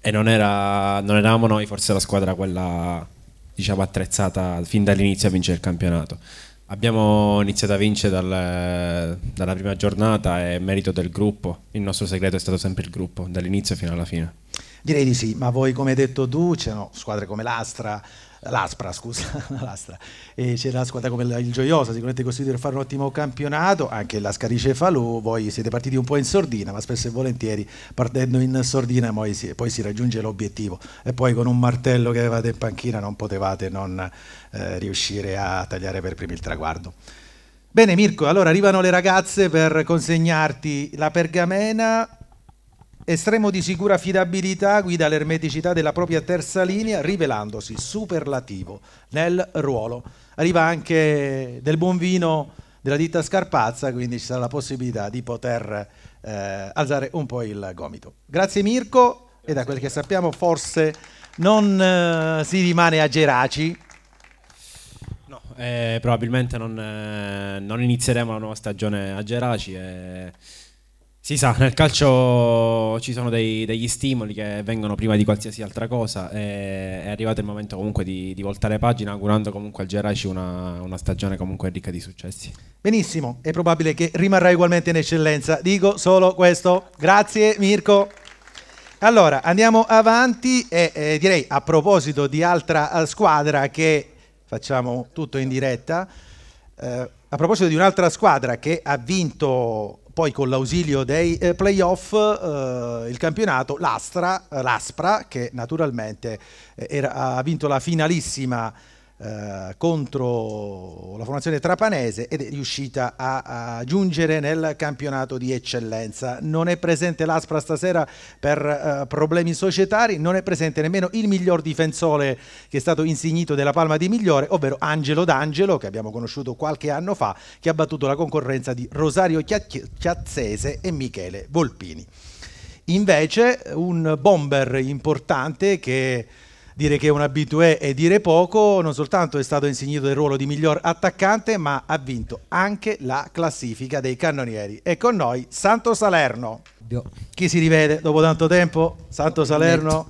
e non, era, non eravamo noi forse la squadra quella diciamo, attrezzata fin dall'inizio a vincere il campionato. Abbiamo iniziato a vincere dal, dalla prima giornata, è merito del gruppo, il nostro segreto è stato sempre il gruppo, dall'inizio fino alla fine. Direi di sì, ma voi come hai detto tu, c'erano squadre come l'Astra, l'Aspra, scusa, l'Astra. E c'era una squadra come il Gioiosa, sicuramente costituita per fare un ottimo campionato, anche la Scarice Falò, voi siete partiti un po' in sordina, ma spesso e volentieri partendo in sordina poi si, poi si raggiunge l'obiettivo e poi con un martello che avevate in panchina non potevate non eh, riuscire a tagliare per primi il traguardo. Bene Mirko, allora arrivano le ragazze per consegnarti la pergamena, Estremo di sicura affidabilità guida l'ermeticità della propria terza linea rivelandosi superlativo nel ruolo. Arriva anche del buon vino della ditta Scarpazza, quindi ci sarà la possibilità di poter eh, alzare un po' il gomito. Grazie Mirko e da quel che sappiamo forse non eh, si rimane a Geraci. No, eh, probabilmente non, eh, non, inizieremo la nuova stagione a Geraci. Eh. Si sa, nel calcio ci sono dei, degli stimoli che vengono prima di qualsiasi altra cosa. è arrivato il momento comunque di, di voltare pagina, augurando comunque al Geraci una, una, stagione comunque ricca di successi. Benissimo, è probabile che rimarrà ugualmente in eccellenza. Dico solo questo. Grazie Mirko. Allora, andiamo avanti e eh, direi a proposito di altra eh, squadra che facciamo tutto in diretta, eh, a proposito di un'altra squadra che ha vinto poi con l'ausilio dei eh, playoff eh, il campionato, l'Astra, l'Aspra che naturalmente eh, era, ha vinto la finalissima eh, contro la formazione trapanese ed è riuscita a, a, giungere nel campionato di eccellenza. Non è presente l'Aspra stasera per eh, problemi societari, non è presente nemmeno il miglior difensore che è stato insignito della palma di migliore, ovvero Angelo D'Angelo, che abbiamo conosciuto qualche anno fa, che ha battuto la concorrenza di Rosario Chiazzese e Michele Volpini. Invece un bomber importante che dire che è un abitué e dire poco, non soltanto è stato insignito del ruolo di miglior attaccante, ma ha vinto anche la classifica dei cannonieri. E con noi Santo Salerno. Dio. Chi si rivede dopo tanto tempo? Santo dopo Salerno. Un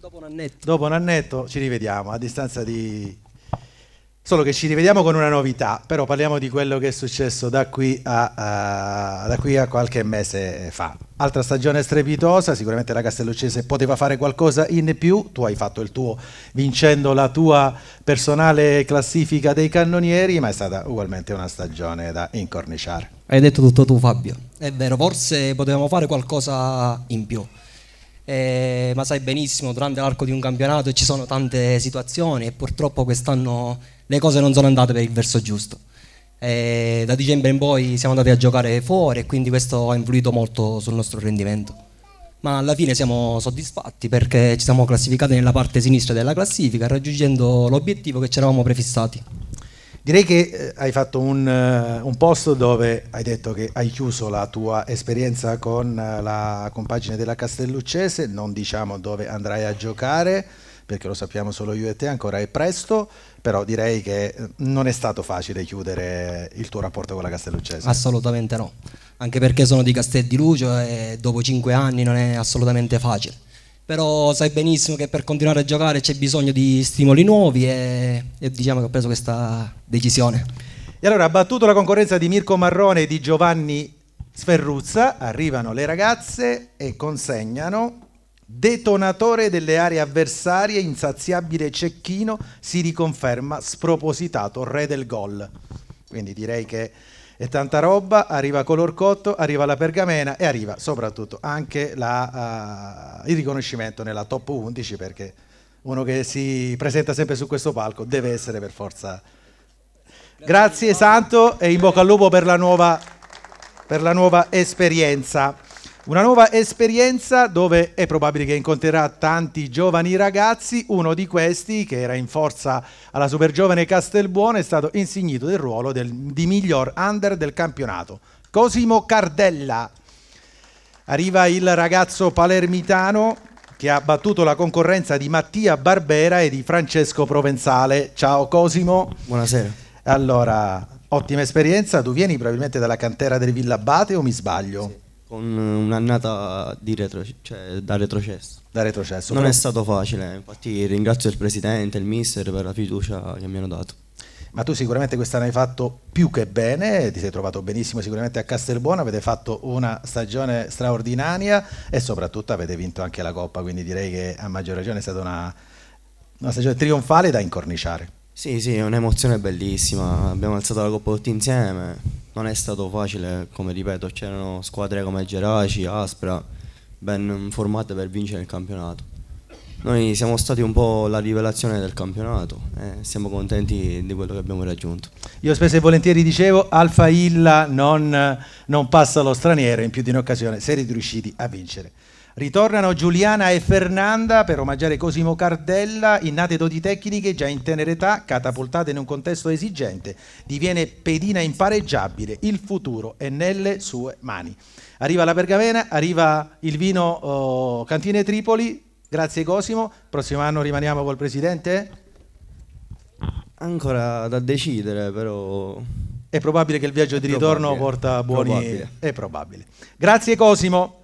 dopo un annetto. Dopo un annetto ci rivediamo a distanza di Solo che ci rivediamo con una novità, però parliamo di quello che è successo da qui a, uh, da qui a qualche mese fa. Altra stagione strepitosa, sicuramente la Castelluccese poteva fare qualcosa in più, tu hai fatto il tuo vincendo la tua personale classifica dei cannonieri, ma è stata ugualmente una stagione da incorniciare. Hai detto tutto tu Fabio, è vero, forse potevamo fare qualcosa in più. Eh, ma sai benissimo, durante l'arco di un campionato ci sono tante situazioni e purtroppo quest'anno le cose non sono andate per il verso giusto. E da dicembre in poi siamo andati a giocare fuori e quindi questo ha influito molto sul nostro rendimento. Ma alla fine siamo soddisfatti perché ci siamo classificati nella parte sinistra della classifica, raggiungendo l'obiettivo che ci eravamo prefissati. Direi che eh, hai fatto un, eh, un, post dove hai detto che hai chiuso la tua esperienza con eh, la compagine della Castelluccese, non diciamo dove andrai a giocare perché lo sappiamo solo io e te, ancora è presto, però direi che eh, non è stato facile chiudere il tuo rapporto con la Castelluccese. Assolutamente no, anche perché sono di Castel di Lucio e dopo cinque anni non è assolutamente facile. Però sai benissimo che per continuare a giocare c'è bisogno di stimoli nuovi e, e diciamo che ho preso questa decisione. E allora ha battuto la concorrenza di Mirko Marrone e di Giovanni Sferruzza, arrivano le ragazze e consegnano detonatore delle aree avversarie, insaziabile cecchino, si riconferma spropositato, re del gol. Quindi direi che è tanta roba, arriva color cotto, arriva la pergamena e arriva soprattutto anche la, uh, il riconoscimento nella top 11 perché uno che si presenta sempre su questo palco deve essere per forza. Grazie Santo e in bocca al lupo per la nuova, per la nuova esperienza. Una nuova esperienza dove è probabile che incontrerà tanti giovani ragazzi, uno di questi che era in forza alla supergiovane Castelbuono è stato insignito del ruolo del, di miglior under del campionato, Cosimo Cardella. Arriva il ragazzo palermitano che ha battuto la concorrenza di Mattia Barbera e di Francesco Provenzale. Ciao Cosimo. Buonasera. Allora, ottima esperienza, tu vieni probabilmente dalla cantera del Villa Abate o mi sbaglio? Sì con un'annata di retro, cioè, da retrocesso. Da retrocesso. Non però... è stato facile, infatti ringrazio il presidente, il mister per la fiducia che mi hanno dato. Ma tu sicuramente quest'anno hai fatto più che bene, ti sei trovato benissimo sicuramente a Castelbuono, avete fatto una stagione straordinaria e soprattutto avete vinto anche la Coppa, quindi direi che a maggior ragione è stata una, una stagione trionfale da incorniciare. Sì, sì, è un'emozione bellissima. Abbiamo alzato la coppa tutti insieme. Non è stato facile, come ripeto, c'erano squadre come Geraci, Aspra, ben formate per vincere il campionato. Noi siamo stati un po' la rivelazione del campionato e eh, siamo contenti di quello che abbiamo raggiunto. Io spesso e volentieri dicevo Alfa Illa non, non passa lo straniero in più di un'occasione, siete riusciti a vincere. Ritornano Giuliana e Fernanda per omaggiare Cosimo Cardella, innate doti tecniche già in tenera età, catapultate in un contesto esigente, diviene pedina impareggiabile, il futuro è nelle sue mani. Arriva la pergamena, arriva il vino oh, Cantine Tripoli, grazie Cosimo, prossimo anno rimaniamo col presidente? Ancora da decidere però... È probabile che il viaggio di ritorno porta buoni... Probabile. È probabile. Grazie Cosimo.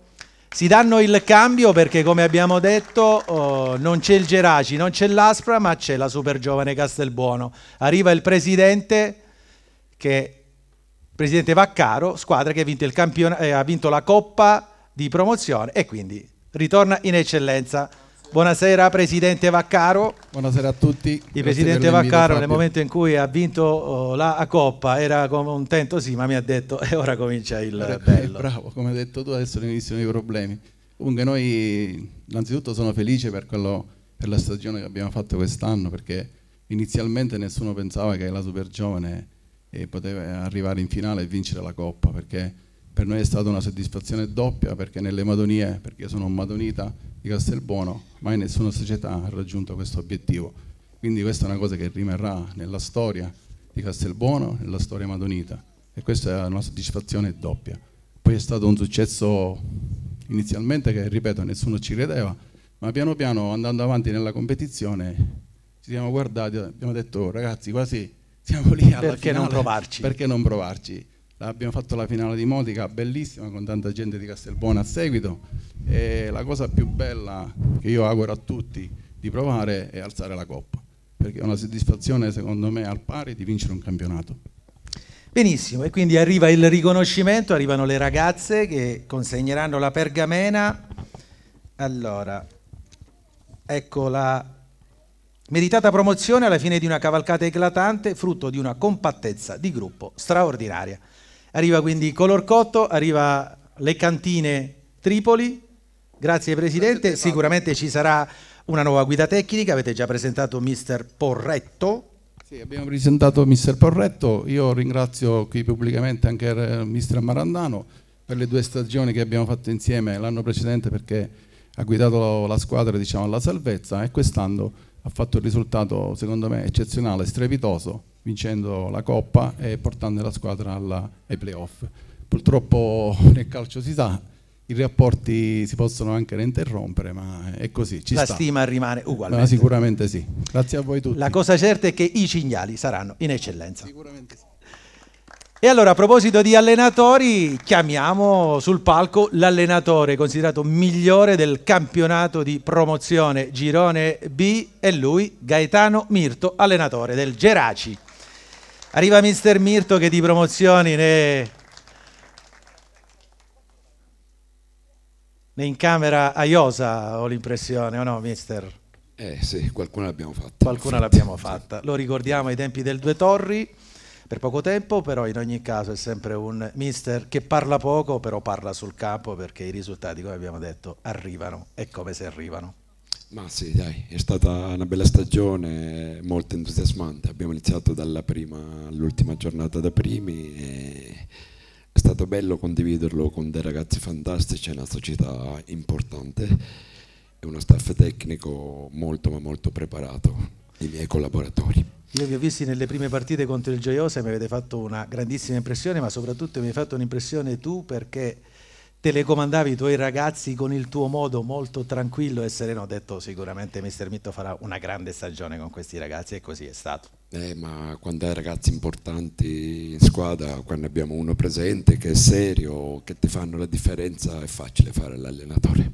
Si danno il cambio perché, come abbiamo detto, oh, non c'è il Geraci, non c'è l'Aspra, ma c'è la super giovane Castelbuono. Arriva il presidente, che, presidente Vaccaro, squadra che ha, campion- eh, ha vinto la Coppa di promozione e quindi ritorna in eccellenza. Buonasera Presidente Vaccaro. Buonasera a tutti. Il Presidente Vaccaro nel momento in cui ha vinto oh, la Coppa era contento, sì, ma mi ha detto e ora comincia il eh, bello. Bravo, come hai detto tu adesso iniziano i problemi. Comunque noi innanzitutto sono felice per, quello, per la stagione che abbiamo fatto quest'anno perché inizialmente nessuno pensava che la Super Giovane eh, poteva arrivare in finale e vincere la Coppa perché per noi è stata una soddisfazione doppia perché nelle Madonie, perché io sono un Madonita di Castelbuono, mai nessuna società ha raggiunto questo obiettivo. Quindi questa è una cosa che rimarrà nella storia di Castelbuono, nella storia madonita e questa è una soddisfazione doppia. Poi è stato un successo inizialmente che, ripeto, nessuno ci credeva, ma piano piano andando avanti nella competizione ci siamo guardati, e abbiamo detto oh, ragazzi quasi siamo lì alla perché finale, non provarci? Perché non provarci? abbiamo fatto la finale di Modica, bellissima, con tanta gente di Castelbuono a seguito e la cosa più bella che io auguro a tutti di provare è alzare la coppa, perché è una soddisfazione secondo me al pari di vincere un campionato. Benissimo, e quindi arriva il riconoscimento, arrivano le ragazze che consegneranno la pergamena. Allora, ecco la Meritata promozione alla fine di una cavalcata eclatante, frutto di una compattezza di gruppo straordinaria. Arriva quindi Color Cotto, arriva le cantine Tripoli. Grazie Presidente, sicuramente ci sarà una nuova guida tecnica, avete già presentato Mister Porretto. Sì, abbiamo presentato Mister Porretto, io ringrazio qui pubblicamente anche il eh, Mister Marandano per le due stagioni che abbiamo fatto insieme l'anno precedente perché ha guidato la squadra diciamo, alla salvezza e quest'anno ha fatto un risultato secondo me eccezionale, strepitoso vincendo la Coppa e portando la squadra alla, ai playoff. Purtroppo nel calcio si sa, i rapporti si possono anche interrompere, ma è così. Ci la sta. stima rimane uguale. Ma sicuramente sì. Grazie a voi tutti. La cosa certa è che i cinghiali saranno in eccellenza. Sicuramente sì. E allora a proposito di allenatori, chiamiamo sul palco l'allenatore considerato migliore del campionato di promozione Girone B e lui Gaetano Mirto, allenatore del Geraci. Arriva mister Mirto che di promozioni ne... ne in camera a Iosa ho l'impressione, o no mister? Eh sì, qualcuna l'abbiamo fatta. Qualcuna l'abbiamo fatta. Lo ricordiamo ai tempi del Due Torri, per poco tempo, però in ogni caso è sempre un mister che parla poco, però parla sul campo perché i risultati, come abbiamo detto, arrivano e come se arrivano. Ma sì, dai, è stata una bella stagione, molto entusiasmante. Abbiamo iniziato dalla prima all'ultima giornata da primi. è stato bello condividerlo con dei ragazzi fantastici, è una società importante e uno staff tecnico molto ma molto preparato, i miei collaboratori. Io vi ho visti nelle prime partite contro il Gioiosa e mi avete fatto una grandissima impressione, ma soprattutto mi hai fatto un'impressione tu perché telecomandavi i tuoi ragazzi con il tuo modo molto tranquillo e sereno, ho detto sicuramente mister Mitto farà una grande stagione con questi ragazzi e così è stato. Eh, ma quando hai ragazzi importanti in squadra, quando abbiamo uno presente che è serio, che ti fanno la differenza, è facile fare l'allenatore.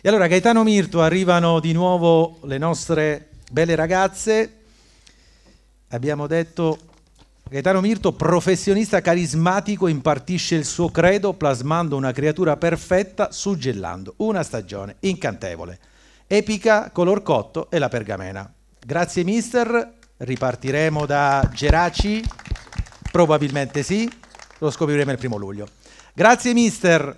E allora Gaetano Mirto, arrivano di nuovo le nostre belle ragazze, abbiamo detto Gaetano Mirto, professionista carismatico, impartisce il suo credo plasmando una creatura perfetta, suggellando una stagione incantevole. Epica, color cotto e la pergamena. Grazie mister, ripartiremo da Geraci, probabilmente sì, lo scopriremo il primo luglio. Grazie mister,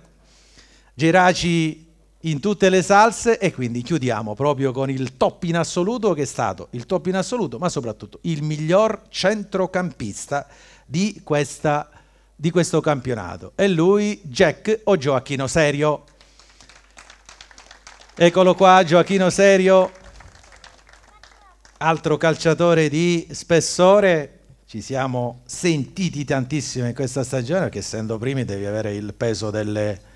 Geraci in tutte le salse e quindi chiudiamo proprio con il top in assoluto che è stato il top in assoluto ma soprattutto il miglior centrocampista di, questa, di questo campionato e lui Jack o Gioacchino Serio eccolo qua Gioacchino Serio altro calciatore di spessore ci siamo sentiti tantissimo in questa stagione perché essendo primi devi avere il peso delle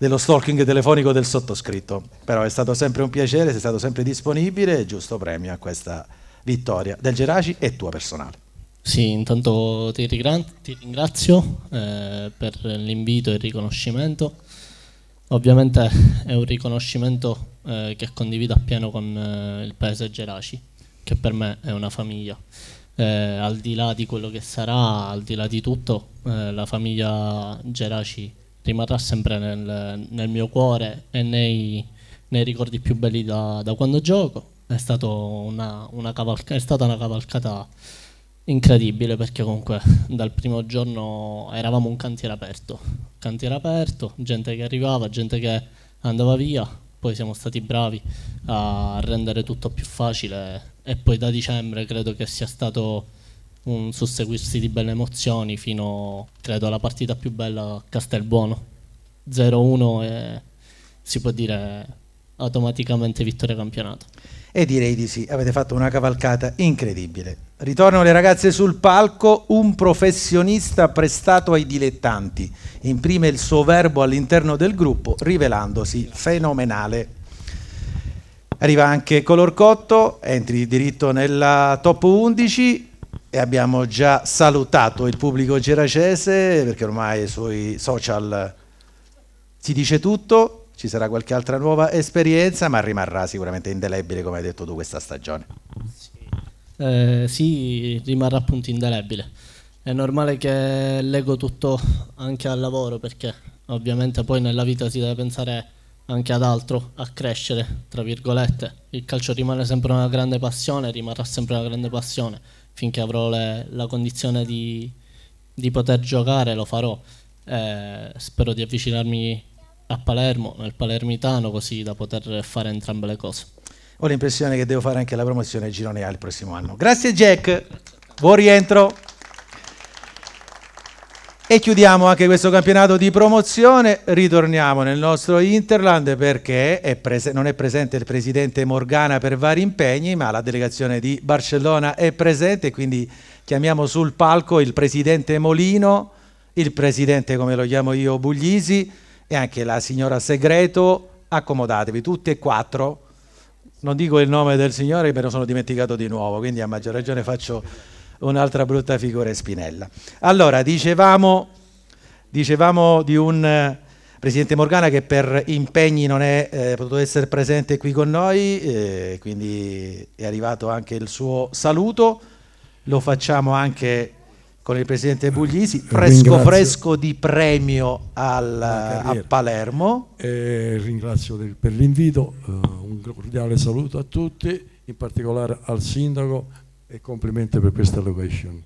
dello stalking telefonico del sottoscritto. Però è stato sempre un piacere, sei stato sempre disponibile e giusto premio a questa vittoria del Geraci e tua personale. Sì, intanto ti, ti ringrazio eh, per l'invito e il riconoscimento. Ovviamente è un riconoscimento eh, che condivido appieno con eh, il paese Geraci, che per me è una famiglia. Eh, al di là di quello che sarà, al di là di tutto, eh, la famiglia Geraci rimarrà sempre nel, nel mio cuore e nei, nei, ricordi più belli da, da quando gioco. È, una, una cavalca, è stata una cavalcata incredibile perché comunque dal primo giorno eravamo un cantiere aperto, cantiere aperto, gente che arrivava, gente che andava via, poi siamo stati bravi a rendere tutto più facile e poi da dicembre credo che sia stato un susseguirsi di belle emozioni fino, credo, alla partita più bella a Castelbuono. 0-1 e si può dire automaticamente vittoria campionato. E direi di sì, avete fatto una cavalcata incredibile. Ritorno le ragazze sul palco, un professionista prestato ai dilettanti, imprime il suo verbo all'interno del gruppo rivelandosi fenomenale. Arriva anche Color Cotto, entri diritto nella top 11, e abbiamo già salutato il pubblico geracese perché ormai sui social si dice tutto, ci sarà qualche altra nuova esperienza, ma rimarrà sicuramente indelebile come hai detto tu questa stagione. Sì, eh, sì rimarrà appunto indelebile. È normale che leggo tutto anche al lavoro perché ovviamente poi nella vita si deve pensare anche ad altro, a crescere, tra virgolette. Il calcio rimane sempre una grande passione, rimarrà sempre una grande passione finché avrò le, la condizione di, di, poter giocare lo farò. Eh, spero di avvicinarmi a Palermo, nel palermitano, così da poter fare entrambe le cose. Ho l'impressione che devo fare anche la promozione al Girone A il prossimo anno. Grazie Jack, buon rientro. E chiudiamo anche questo campionato di promozione, ritorniamo nel nostro Interland perché è non è presente il presidente Morgana per vari impegni, ma la delegazione di Barcellona è presente, quindi chiamiamo sul palco il presidente Molino, il presidente come lo chiamo io Buglisi e anche la signora Segreto, accomodatevi tutti e quattro. Non dico il nome del signore, me lo sono dimenticato di nuovo, quindi a maggior ragione faccio un'altra brutta figura è Spinella. Allora, dicevamo, dicevamo di un... Eh, Presidente Morgana che per impegni non è eh, potuto essere presente qui con noi, eh, quindi è arrivato anche il suo saluto, lo facciamo anche con il Presidente Buglisi, eh, fresco fresco di premio al, a Palermo. E eh, ringrazio per l'invito, un cordiale saluto a tutti, in particolare al Sindaco, e complimenti per questa location.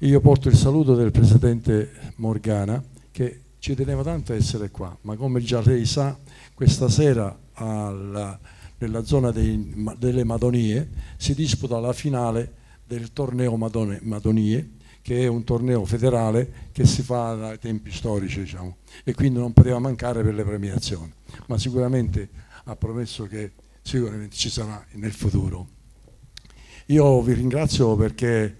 Io porto il saluto del Presidente Morgana che ci teneva tanto a essere qua, ma come già lei sa, questa sera alla, nella zona dei, delle Madonie si disputa la finale del torneo Madone, Madonie, che è un torneo federale che si fa dai tempi storici, diciamo, e quindi non poteva mancare per le premiazioni, ma sicuramente ha promesso che sicuramente ci sarà nel futuro. Io vi ringrazio perché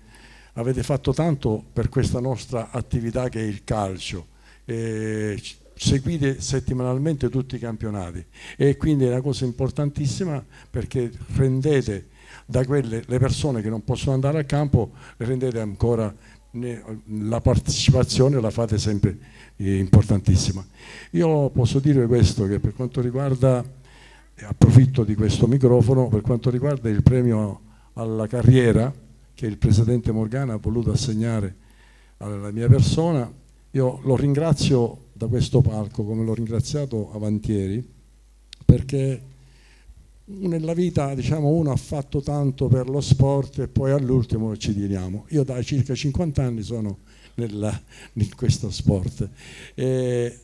avete fatto tanto per questa nostra attività che è il calcio. Eh, seguite settimanalmente tutti i campionati e quindi è una cosa importantissima perché rendete da quelle le persone che non possono andare al campo le rendete ancora la partecipazione la fate sempre eh, importantissima io posso dire questo che per quanto riguarda approfitto di questo microfono per quanto riguarda il premio alla carriera che il Presidente Morgana ha voluto assegnare alla mia persona. Io lo ringrazio da questo palco, come l'ho ringraziato Avantieri, perché nella vita diciamo, uno ha fatto tanto per lo sport e poi all'ultimo ci tiriamo. Io da circa 50 anni sono nella, in questo sport. E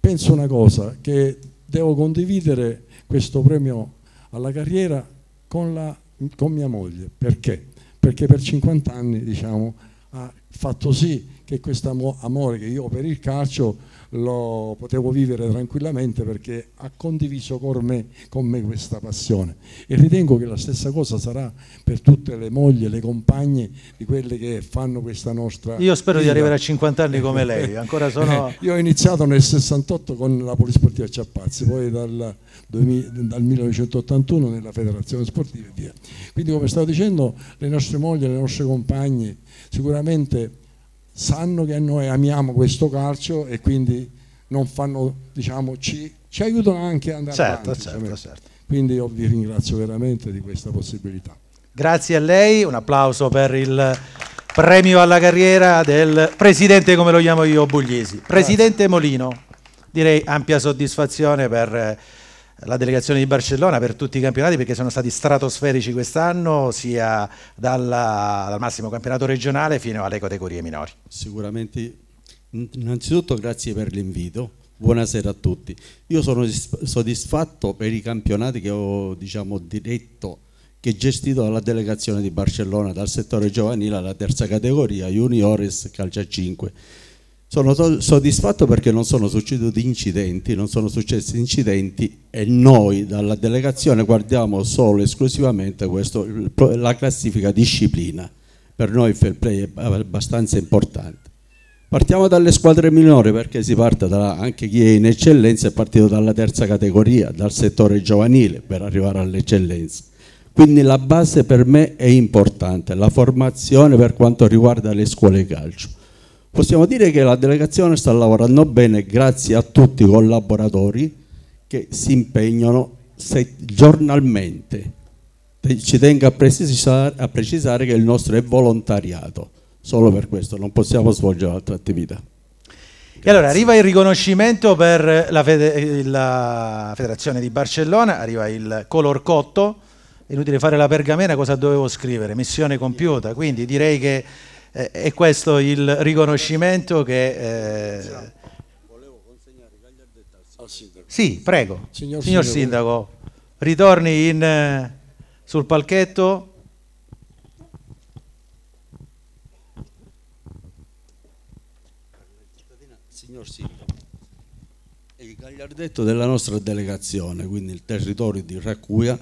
penso una cosa, che devo condividere questo premio alla carriera con la con mia moglie. Perché? Perché per 50 anni diciamo, ha fatto sì che questo amore che io ho per il calcio lo potevo vivere tranquillamente perché ha condiviso con me, con me, questa passione e ritengo che la stessa cosa sarà per tutte le mogli, e le compagne di quelle che fanno questa nostra... Io spero vita. di arrivare a 50 anni come lei, ancora sono... Io ho iniziato nel 68 con la Polisportiva Ciappazzi, poi dal, dal 1981 nella Federazione Sportiva e via. Quindi come stavo dicendo le nostre mogli, e le nostre compagne sicuramente sanno che noi amiamo questo calcio e quindi non fanno, diciamo, ci, ci aiutano anche ad andare certo, avanti. Certo, certo. Quindi io vi ringrazio veramente di questa possibilità. Grazie a lei, un applauso per il premio alla carriera del presidente, come lo chiamo io, Bugliesi. Presidente Molino, direi ampia soddisfazione per eh, la delegazione di Barcellona per tutti i campionati perché sono stati stratosferici quest'anno sia dalla, dal massimo campionato regionale fino alle categorie minori. Sicuramente, innanzitutto grazie per l'invito, buonasera a tutti. Io sono soddisfatto per i campionati che ho diciamo, diretto che gestito dalla delegazione di Barcellona dal settore giovanile alla terza categoria, juniores calcia 5 sono soddisfatto perché non sono succeduti incidenti, non sono successi incidenti e noi dalla delegazione guardiamo solo e esclusivamente questo, la classifica disciplina. Per noi il fair play è abbastanza importante. Partiamo dalle squadre minori perché si parte da, anche chi è in eccellenza è partito dalla terza categoria, dal settore giovanile per arrivare all'eccellenza. Quindi la base per me è importante, la formazione per quanto riguarda le scuole calcio Possiamo dire che la delegazione sta lavorando bene grazie a tutti i collaboratori che si impegnano giornalmente. Ci tengo a precisare, che il nostro è volontariato, solo per questo non possiamo svolgere altre attività. E allora arriva il riconoscimento per la, fede, la, Federazione di Barcellona, arriva il color cotto, inutile fare la pergamena cosa dovevo scrivere, missione compiuta, quindi direi che eh, è questo il riconoscimento che... Volevo eh, consegnare al sindaco. Sì, prego. Signor, Signor sindaco, ritorni in, eh, sul palchetto. Signor Sindaco, è il gagliardetto della nostra delegazione, quindi il territorio di Raccuia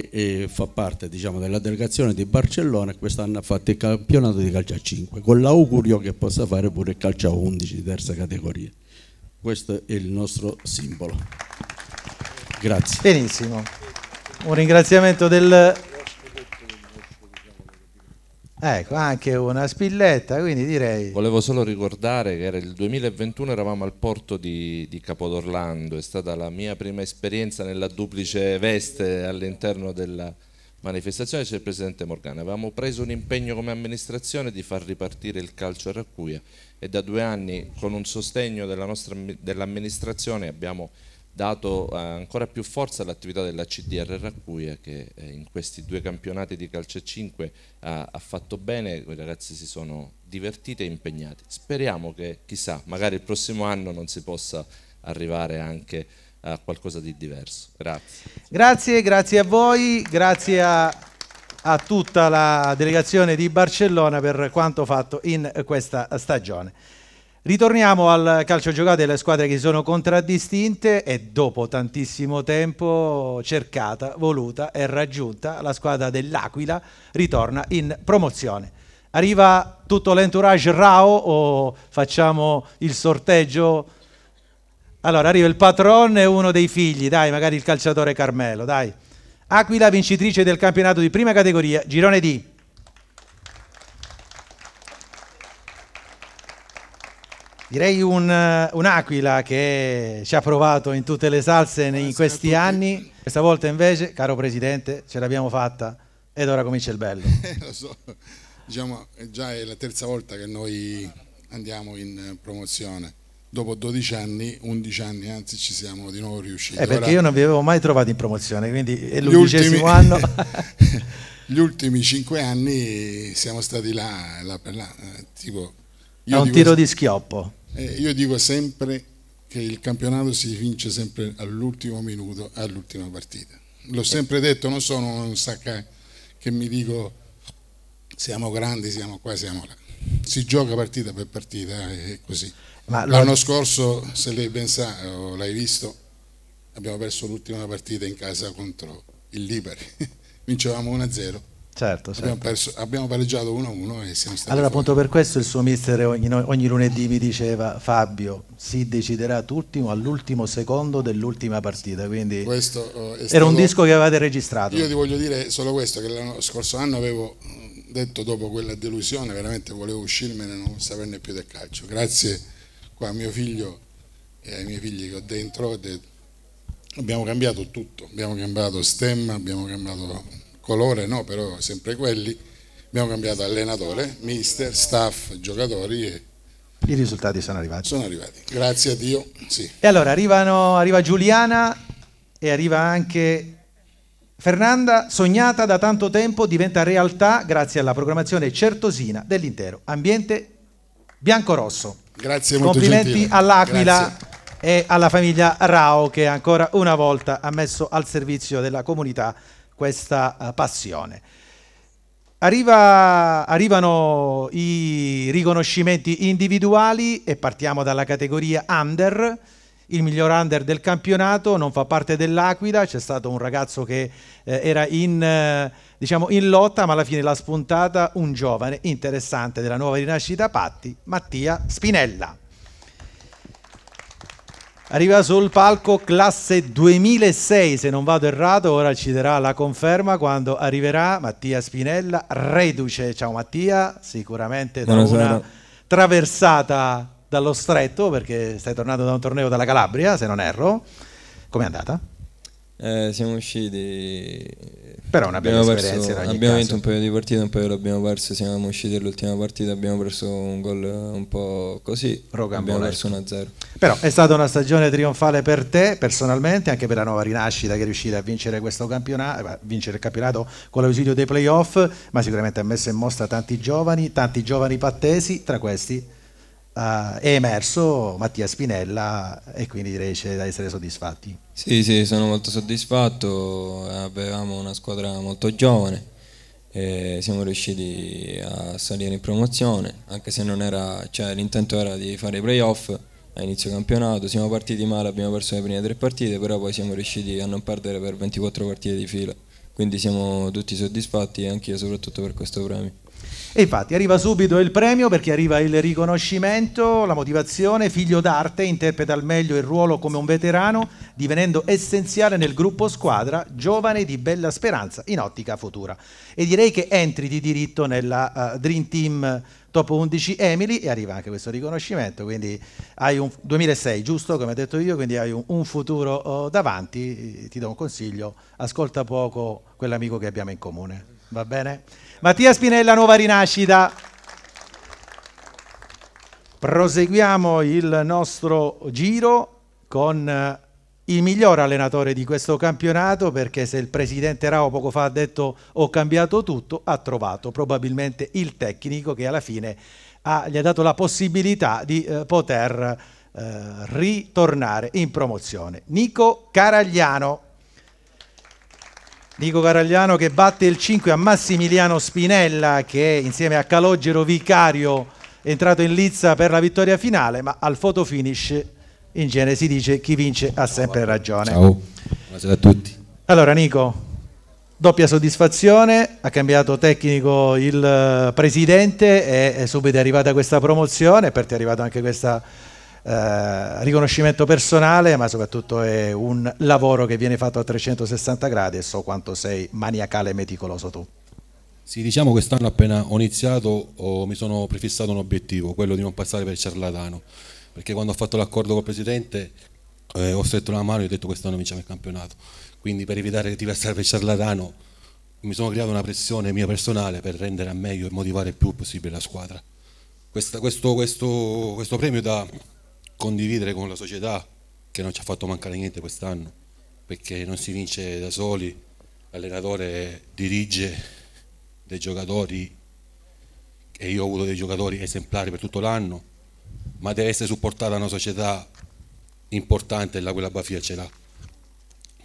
che eh, fa parte diciamo, della delegazione di Barcellona e quest'anno ha fatto il campionato di calcio a 5 con l'augurio che possa fare pure il calcio a 11 di terza categoria questo è il nostro simbolo grazie benissimo un ringraziamento del Ecco, anche una spilletta, quindi direi... Volevo solo ricordare che era il 2021, eravamo al porto di, di Capodorlando, è stata la mia prima esperienza nella duplice veste all'interno della manifestazione, c'è il Presidente Morgana. Avevamo preso un impegno come amministrazione di far ripartire il calcio a Raccuia e da due anni con un sostegno dell'amministrazione dell abbiamo dato eh, ancora più forza all'attività della CDR Raccuia che eh, in questi due campionati di calcio 5 ha, fatto bene, i ragazzi si sono divertiti e impegnati. Speriamo che chissà, magari il prossimo anno non si possa arrivare anche a qualcosa di diverso. Grazie. Grazie, grazie a voi, grazie a, a tutta la delegazione di Barcellona per quanto fatto in questa stagione. Ritorniamo al calcio giocato e alle squadre che si sono contraddistinte e dopo tantissimo tempo cercata, voluta e raggiunta, la squadra dell'Aquila ritorna in promozione. Arriva tutto l'entourage Rao o facciamo il sorteggio? Allora arriva il patron e uno dei figli, dai magari il calciatore Carmelo, dai. Aquila vincitrice del campionato di prima categoria, girone di... Direi un, eh, un'aquila che ci ha provato in tutte le salse Buonasera in questi anni. Questa volta invece, caro Presidente, ce l'abbiamo fatta ed ora comincia il bello. Eh, lo so, diciamo già è la terza volta che noi andiamo in promozione. Dopo 12 anni, 11 anni anzi, ci siamo di nuovo riusciti. Eh, perché ora, io non vi avevo mai trovato in promozione, quindi è l'undicesimo ultimi... anno. gli ultimi 5 anni siamo stati là, là per là. Eh, tipo, è un tiro di schioppo. Eh, io dico sempre che il campionato si vince sempre all'ultimo minuto, all'ultima partita. L'ho eh. sempre detto, non sono un sacca che mi dico siamo grandi, siamo qua, siamo là. Si gioca partita per partita, eh, è così. L'anno scorso, se lei ben sa, o l'hai visto, abbiamo perso l'ultima partita in casa contro il Liberi. Vincevamo 1-0 Certo, abbiamo, Perso, abbiamo pareggiato 1-1 e siamo stati Allora, appunto per questo il suo mister ogni, ogni, lunedì vi diceva Fabio, si deciderà tuttimo all'ultimo secondo dell'ultima partita, quindi questo, stato, eh, era un disco che avevate registrato. Io ti voglio dire solo questo, che l'anno scorso anno avevo mm, detto dopo quella delusione, veramente volevo uscirmene e non saperne più del calcio. Grazie qua a mio figlio e ai miei figli che ho dentro, abbiamo cambiato tutto, abbiamo cambiato stemma, abbiamo cambiato colore no, però sempre quelli. Abbiamo cambiato allenatore, mister, staff, giocatori e i risultati sono arrivati. Sono arrivati, grazie a Dio. Sì. E allora arrivano, arriva Giuliana e arriva anche Fernanda, sognata da tanto tempo, diventa realtà grazie alla programmazione certosina dell'intero ambiente bianco-rosso. Grazie molto. Complimenti all'Aquila e alla famiglia Rao che ancora una volta ha messo al servizio della comunità questa eh, passione. Arriva, arrivano i riconoscimenti individuali e partiamo dalla categoria under, il miglior under del campionato, non fa parte dell'Aquila, c'è stato un ragazzo che eh, era in, eh, diciamo in, lotta, ma alla fine l'ha spuntata un giovane interessante della nuova rinascita Patti, Mattia Spinella. Arriva sul palco classe 2006, se non vado errato, ora ci darà la conferma quando arriverà Mattia Spinella, reduce. Ciao Mattia, sicuramente da Buonasera. una traversata dallo stretto, perché stai tornato da un torneo dalla Calabria, se non erro. Com'è andata? Eh, siamo usciti però una bella abbiamo esperienza perso, Abbiamo caso. vinto un paio di partite, un paio l'abbiamo perso, siamo usciti all'ultima partita, abbiamo perso un gol un po' così, abbiamo perso 1-0. Però è stata una stagione trionfale per te personalmente, anche per la nuova rinascita che riuscite a vincere questo campionato, eh, a vincere il campionato con l'ausilio dei playoff, ma sicuramente ha messo in mostra tanti giovani, tanti giovani pattesi, tra questi Uh, è emerso Mattia Spinella e quindi direi c'è da essere soddisfatti. Sì, sì, sono molto soddisfatto, avevamo una squadra molto giovane, siamo riusciti a salire in promozione, anche se cioè, l'intento era di fare i playoff a inizio campionato, siamo partiti male, abbiamo perso le prime tre partite, però poi siamo riusciti a non perdere per 24 partite di fila, quindi siamo tutti soddisfatti e anche io soprattutto per questo premio. E infatti arriva subito il premio perché arriva il riconoscimento, la motivazione, figlio d'arte, interpreta al meglio il ruolo come un veterano, divenendo essenziale nel gruppo squadra giovane di bella speranza in ottica futura. E direi che entri di diritto nella uh, Dream Team top 11 Emily e arriva anche questo riconoscimento, quindi hai un 2006 giusto come ho detto io, quindi hai un, un futuro uh, davanti, ti do un consiglio, ascolta poco quell'amico che abbiamo in comune, va bene? Mattia Spinella, nuova rinascita. Proseguiamo il nostro giro con eh, il miglior allenatore di questo campionato perché se il presidente Rao poco fa ha detto ho cambiato tutto, ha trovato probabilmente il tecnico che alla fine ha, gli ha dato la possibilità di eh, poter eh, ritornare in promozione. Nico Caragliano. Nico Caragliano che batte il 5 a Massimiliano Spinella che insieme a Calogero Vicario è entrato in lizza per la vittoria finale, ma al photo finish in genere si dice chi vince ha sempre ragione. Ciao, buonasera a tutti. Allora Nico, doppia soddisfazione, ha cambiato tecnico il eh, presidente e subito è arrivata questa promozione, per te è arrivata anche questa eh, riconoscimento personale, ma soprattutto è un lavoro che viene fatto a 360 gradi e so quanto sei maniacale e meticoloso tu. Sì, diciamo che quest'anno appena ho iniziato ho, mi sono prefissato un obiettivo, quello di non passare per ciarlatano, perché quando ho fatto l'accordo col presidente eh, ho stretto la mano e ho detto quest'anno vinciamo il campionato, quindi per evitare di passare per ciarlatano mi sono creato una pressione mia personale per rendere a meglio e motivare il più possibile la squadra. questo, questo, questo premio da condividere con la società che non ci ha fatto mancare niente quest'anno, perché non si vince da soli, l'allenatore dirige dei giocatori e io ho avuto dei giocatori esemplari per tutto l'anno, ma deve essere supportata da una società importante la quella Bafia ce l'ha.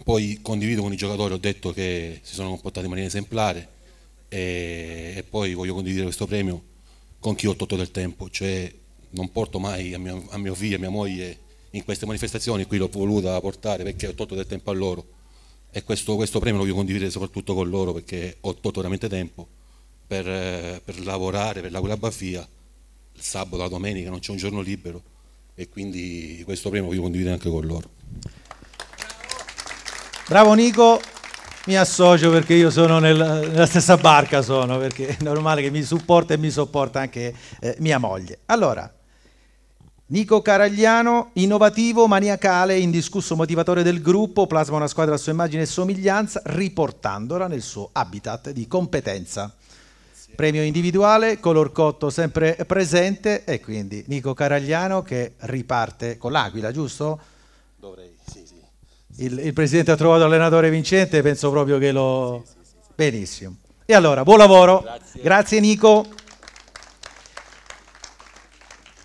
Poi condivido con i giocatori, ho detto che si sono comportati in maniera esemplare e, e poi voglio condividere questo premio con chi ho tolto del tempo, cioè non porto mai a mio, a mio figlio e a mia moglie in queste manifestazioni, qui l'ho voluta portare perché ho tolto del tempo a loro e questo, questo premio lo voglio condividere soprattutto con loro perché ho tolto veramente tempo per, eh, per lavorare per la Guilabafia, il sabato, la domenica, non c'è un giorno libero e quindi questo premio lo voglio condividere anche con loro. Bravo Nico, mi associo perché io sono nel, nella stessa barca, sono perché è normale che mi supporta e mi sopporta anche eh, mia moglie. Allora, Nico Caragliano, innovativo, maniacale, indiscusso motivatore del gruppo, plasma una squadra a sua immagine e somiglianza, riportandola nel suo habitat di competenza. Premio individuale, color cotto sempre presente e quindi Nico Caragliano che riparte con l'Aquila, giusto? Dovrei, sì, sì. Il, il presidente ha trovato l'allenatore vincente, penso proprio che lo... Sì, sì, sì, Benissimo. E allora, buon lavoro. Grazie, Grazie Nico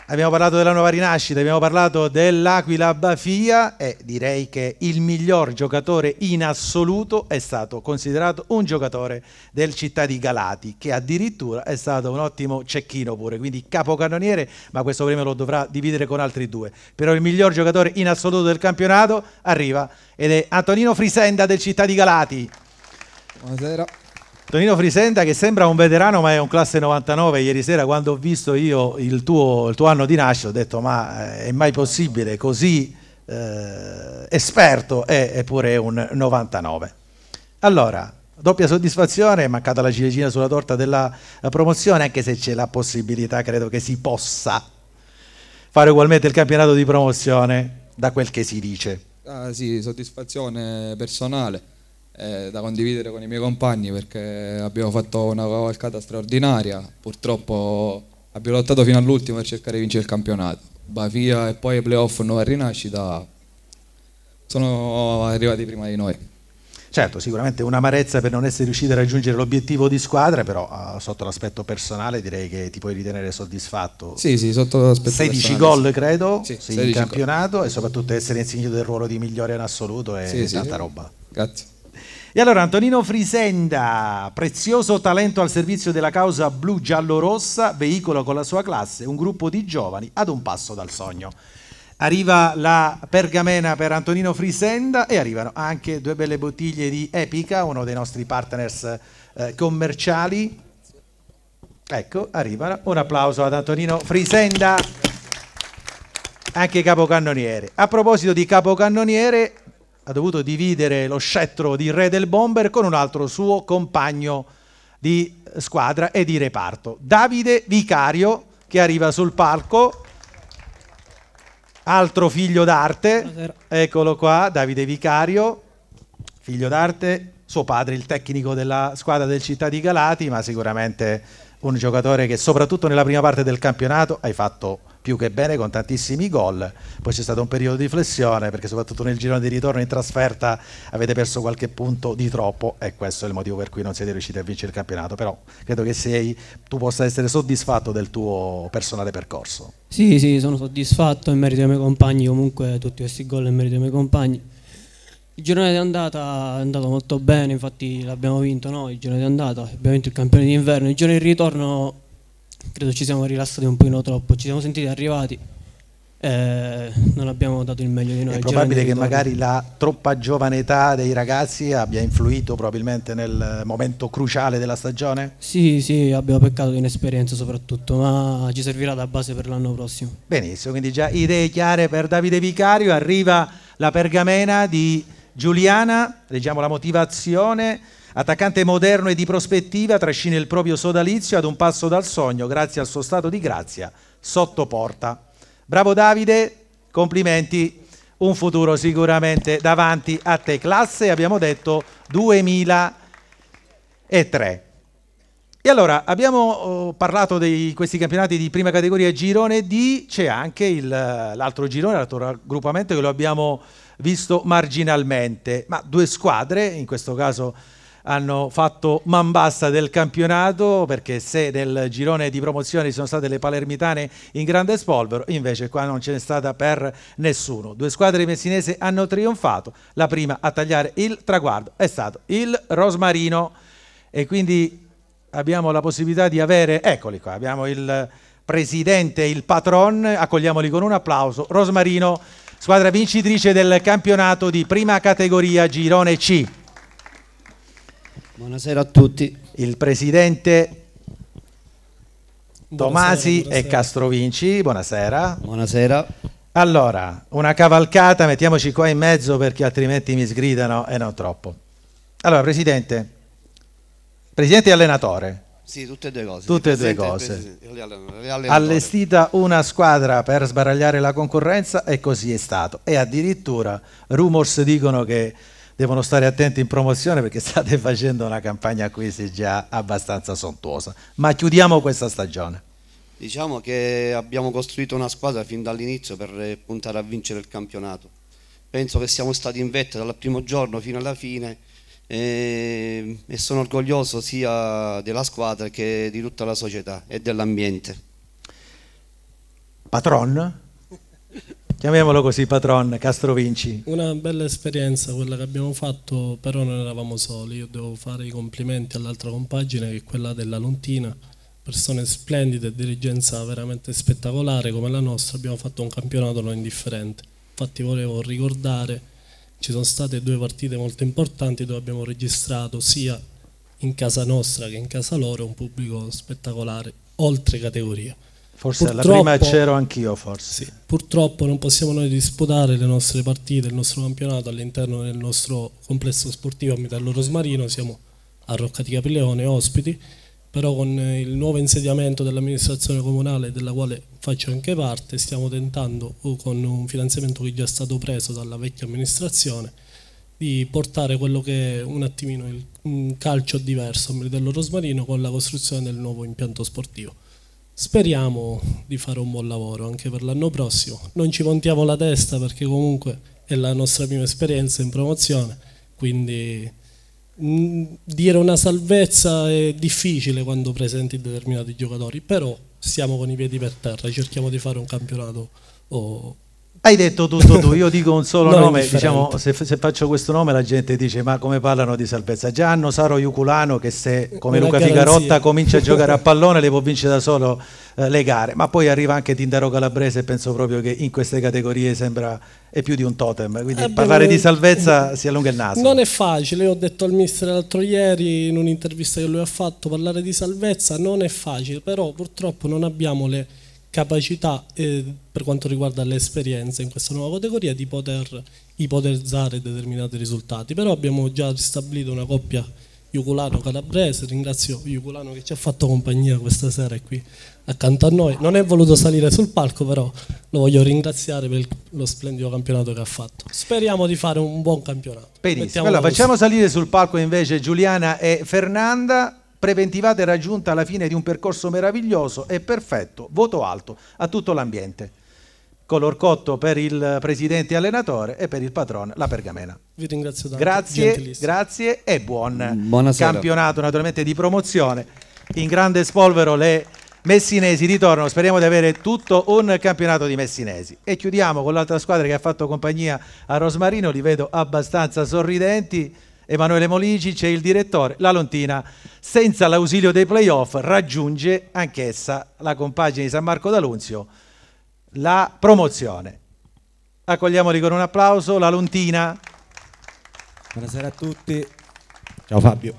abbiamo parlato della nuova rinascita, abbiamo parlato dell'Aquila Bafia e direi che il miglior giocatore in assoluto è stato considerato un giocatore del Città di Galati, che addirittura è stato un ottimo cecchino pure, quindi capocannoniere, ma questo premio lo dovrà dividere con altri due. Però il miglior giocatore in assoluto del campionato arriva ed è Antonino Frisenda del Città di Galati. Buonasera. Tonino Frisenda che sembra un veterano ma è un classe 99, ieri sera quando ho visto io il tuo, il tuo anno di nascita ho detto ma eh, è mai possibile così eh, esperto è eppure è un 99. Allora, doppia soddisfazione, è mancata la ciliegina sulla torta della eh, promozione anche se c'è la possibilità, credo che si possa fare ugualmente il campionato di promozione da quel che si dice. Ah sì, soddisfazione personale eh, da condividere con i miei compagni perché abbiamo fatto una cavalcata straordinaria, purtroppo abbiamo lottato fino all'ultimo per cercare di vincere il campionato. Bavia e poi playoff Nuova Rinascita sono arrivati prima di noi. Certo, sicuramente un'amarezza per non essere riusciti a raggiungere l'obiettivo di squadra, però uh, sotto l'aspetto personale direi che ti puoi ritenere soddisfatto. Sì, sì, sotto l'aspetto 16 gol credo sì, in campionato goal. e soprattutto essere insignito del ruolo di migliore in assoluto è sì, tanta sì. roba. Grazie. E allora Antonino Frisenda, prezioso talento al servizio della causa blu-giallo-rossa, veicola con la sua classe un gruppo di giovani ad un passo dal sogno. Arriva la pergamena per Antonino Frisenda e arrivano anche due belle bottiglie di Epica, uno dei nostri partners eh, commerciali. Ecco, arrivano. Un applauso ad Antonino Frisenda, anche capocannoniere. A proposito di capocannoniere, ha dovuto dividere lo scettro di re del bomber con un altro suo compagno di eh, squadra e di reparto, Davide Vicario, che arriva sul palco, altro figlio d'arte, eccolo qua, Davide Vicario, figlio d'arte, suo padre il tecnico della squadra del Città di Galati, ma sicuramente un giocatore che soprattutto nella prima parte del campionato hai fatto più che bene con tantissimi gol, poi c'è stato un periodo di flessione perché soprattutto nel girone di ritorno in trasferta avete perso qualche punto di troppo e questo è il motivo per cui non siete riusciti a vincere il campionato, però credo che sei, tu possa essere soddisfatto del tuo personale percorso. Sì, sì, sono soddisfatto in merito ai miei compagni, comunque tutti questi gol in merito ai miei compagni. Il girone di andata è andato molto bene, infatti l'abbiamo vinto noi il girone di andata, abbiamo vinto il campione d'inverno, il giorno di ritorno credo ci siamo rilassati un pochino troppo, ci siamo sentiti arrivati eh, non abbiamo dato il meglio di noi. È probabile che magari la troppa giovane età dei ragazzi abbia influito probabilmente nel momento cruciale della stagione? Sì, sì, abbiamo peccato di inesperienza soprattutto, ma ci servirà da base per l'anno prossimo. Benissimo, quindi già idee chiare per Davide Vicario, arriva la pergamena di Giuliana, leggiamo la motivazione Attaccante moderno e di prospettiva, trascina il proprio sodalizio ad un passo dal sogno grazie al suo stato di grazia sotto porta. Bravo Davide, complimenti. Un futuro sicuramente davanti a te. Classe, abbiamo detto 2003. E allora abbiamo oh, parlato di questi campionati di prima categoria girone D, c'è anche l'altro girone, l'altro raggruppamento che lo abbiamo visto marginalmente, ma due squadre, in questo caso hanno fatto man bassa del campionato perché se nel girone di promozione sono state le palermitane in grande spolvero, invece qua non ce n'è stata per nessuno. Due squadre messinese hanno trionfato, la prima a tagliare il traguardo è stato il Rosmarino e quindi abbiamo la possibilità di avere, eccoli qua, abbiamo il presidente, il patron, accogliamoli con un applauso, Rosmarino, squadra vincitrice del campionato di prima categoria Girone C. Buonasera a tutti. Il presidente buonasera, Tomasi buonasera. e Castrovinci, buonasera. Buonasera. Allora, una cavalcata, mettiamoci qua in mezzo perché altrimenti mi sgridano e non troppo. Allora, presidente, presidente e allenatore. Sì, tutte e due cose. Tutte e due cose. Allestita una squadra per sbaragliare la concorrenza e così è stato. E addirittura rumors dicono che devono stare attenti in promozione perché state facendo una campagna acquisti già abbastanza sontuosa. Ma chiudiamo questa stagione. Diciamo che abbiamo costruito una squadra fin dall'inizio per eh, puntare a vincere il campionato. Penso che siamo stati in vetta dal primo giorno fino alla fine e, ehm, e sono orgoglioso sia della squadra che di tutta la società e dell'ambiente. Patron? chiamiamolo così, patron Castro Vinci. Una bella esperienza quella che abbiamo fatto, però non eravamo soli. Io devo fare i complimenti all'altra compagine che è quella della Lontina. Persone splendide, dirigenza veramente spettacolare come la nostra. Abbiamo fatto un campionato non indifferente. Infatti volevo ricordare ci sono state due partite molto importanti dove abbiamo registrato sia in casa nostra che in casa loro un pubblico spettacolare, oltre categoria. Forse purtroppo, alla prima c'ero anch'io, forse. Sì, purtroppo non possiamo noi disputare le nostre partite, il nostro campionato all'interno del nostro complesso sportivo a Mitello Rosmarino, siamo a Rocca di Caprileone, ospiti, però con eh, il nuovo insediamento dell'amministrazione comunale della quale faccio anche parte, stiamo tentando con un finanziamento che è già stato preso dalla vecchia amministrazione di portare quello che è un attimino il, un calcio diverso a Mitello Rosmarino con la costruzione del nuovo impianto sportivo Speriamo di fare un buon lavoro anche per l'anno prossimo. Non ci montiamo la testa perché comunque è la nostra prima esperienza in promozione, quindi mm, dire una salvezza è difficile quando presenti determinati giocatori, però stiamo con i piedi per terra, cerchiamo di fare un campionato oh, hai detto tutto tu, io dico un solo nome, diciamo, se, se, faccio questo nome la gente dice ma come parlano di salvezza? Già hanno Saro Iuculano che se come Una Luca garanzia. Figarotta comincia a giocare a pallone le può vincere da solo eh, le gare, ma poi arriva anche Tindaro Calabrese e penso proprio che in queste categorie sembra è più di un totem, quindi eh, parlare beh, di salvezza eh, si allunga il naso. Non è facile, io ho detto al mister l'altro ieri in un'intervista che lui ha fatto, parlare di salvezza non è facile, però purtroppo non abbiamo le capacità eh, per quanto riguarda l'esperienza in questa nuova categoria di poter ipotizzare determinati risultati, però abbiamo già ristabilito una coppia Juculano-Calabrese, ringrazio Juculano che ci ha fatto compagnia questa sera qui accanto a noi, non è voluto salire sul palco però lo voglio ringraziare per lo splendido campionato che ha fatto, speriamo di fare un buon campionato. Benissimo, allora, facciamo salire sul palco invece Giuliana e Fernanda preventivate e raggiunta alla fine di un percorso meraviglioso e perfetto, voto alto a tutto l'ambiente. Color cotto per il presidente allenatore e per il padrone la pergamena. Vi ringrazio tanto. Grazie, grazie e buon Buonasera. campionato naturalmente di promozione. In grande spolvero le messinesi di ritorno, speriamo di avere tutto un campionato di messinesi. E chiudiamo con l'altra squadra che ha fatto compagnia a Rosmarino, li vedo abbastanza sorridenti. Emanuele Moligi, c'è il direttore, la Lontina senza l'ausilio dei playoff raggiunge anch'essa la compagine di San Marco d'Alunzio, la promozione. Accogliamoli con un applauso, la Lontina. Buonasera a tutti. Ciao Fabio.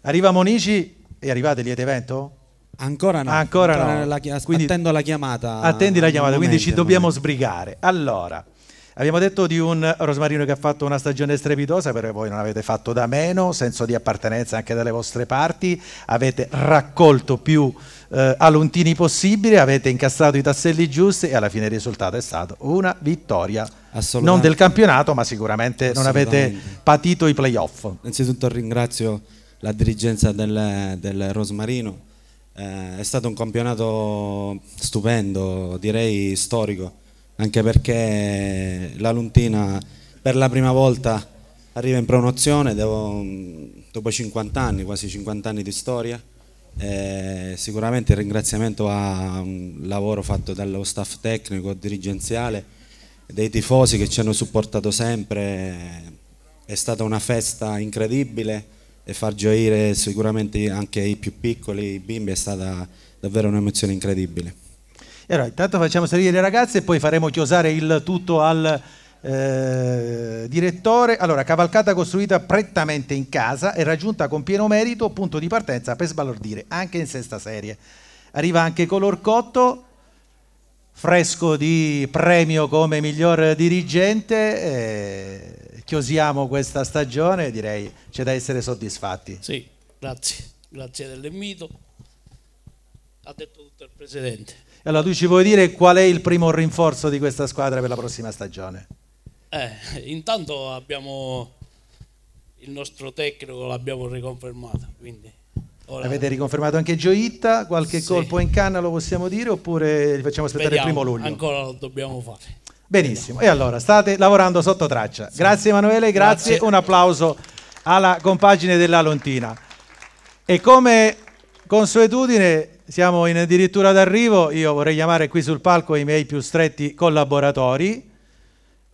Arriva Monici, è arrivato Liete Vento? Ancora no, Ancora ancora no. La, quindi, attendo la chiamata. Attendi la chiamata, quindi ci dobbiamo sbrigare. Allora, Abbiamo detto di un Rosmarino che ha fatto una stagione strepitosa, però voi non avete fatto da meno, senso di appartenenza anche dalle vostre parti, avete raccolto più eh, alontini possibile, avete incassato i tasselli giusti e alla fine il risultato è stato una vittoria. Non del campionato, ma sicuramente non avete patito i playoff. Innanzitutto ringrazio la dirigenza del, del Rosmarino, eh, è stato un campionato stupendo, direi storico anche perché la Luntina per la prima volta arriva in promozione devo, dopo 50 anni, quasi 50 anni di storia. Eh, sicuramente il ringraziamento a un lavoro fatto dallo staff tecnico, dirigenziale, dei tifosi che ci hanno supportato sempre. È stata una festa incredibile e far gioire sicuramente anche i più piccoli, i bimbi è stata davvero un'emozione incredibile allora intanto facciamo salire le ragazze e poi faremo chiosare il tutto al eh, direttore. Allora, cavalcata costruita prettamente in casa e raggiunta con pieno merito, punto di partenza per sbalordire anche in sesta serie. Arriva anche color cotto, fresco di premio come miglior dirigente. Eh, chiosiamo questa stagione, direi c'è da essere soddisfatti. Sì, grazie, grazie dell'invito. Ha detto tutto il Presidente. E allora tu ci vuoi dire qual è il primo rinforzo di questa squadra per la prossima stagione? Eh, intanto abbiamo il nostro tecnico, l'abbiamo riconfermato, quindi... Ora... Avete riconfermato anche Gioitta, qualche sì. colpo in canna lo possiamo dire oppure li facciamo aspettare Vediamo, il primo luglio? Ancora lo dobbiamo fare. Benissimo, e allora state lavorando sotto traccia. Sì. Grazie Emanuele, grazie. grazie, un applauso alla compagine della Lontina. E come consuetudine siamo in addirittura d'arrivo, io vorrei chiamare qui sul palco i miei più stretti collaboratori,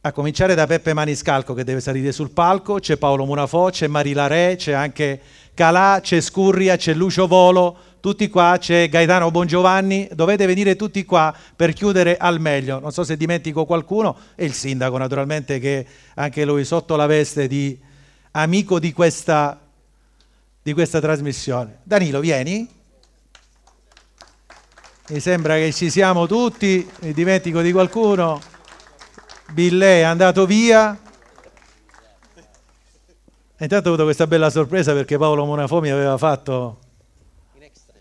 a cominciare da Peppe Maniscalco che deve salire sul palco, c'è Paolo Munafò, c'è Marila Re, c'è anche Calà, c'è Scurria, c'è Lucio Volo, tutti qua, c'è Gaetano Bongiovanni, dovete venire tutti qua per chiudere al meglio. Non so se dimentico qualcuno e il sindaco naturalmente che anche lui sotto la veste di amico di questa, di questa trasmissione. Danilo, vieni. Mi sembra che ci siamo tutti, mi dimentico di qualcuno. Billè è andato via. intanto ho avuto questa bella sorpresa perché Paolo Monafomi aveva fatto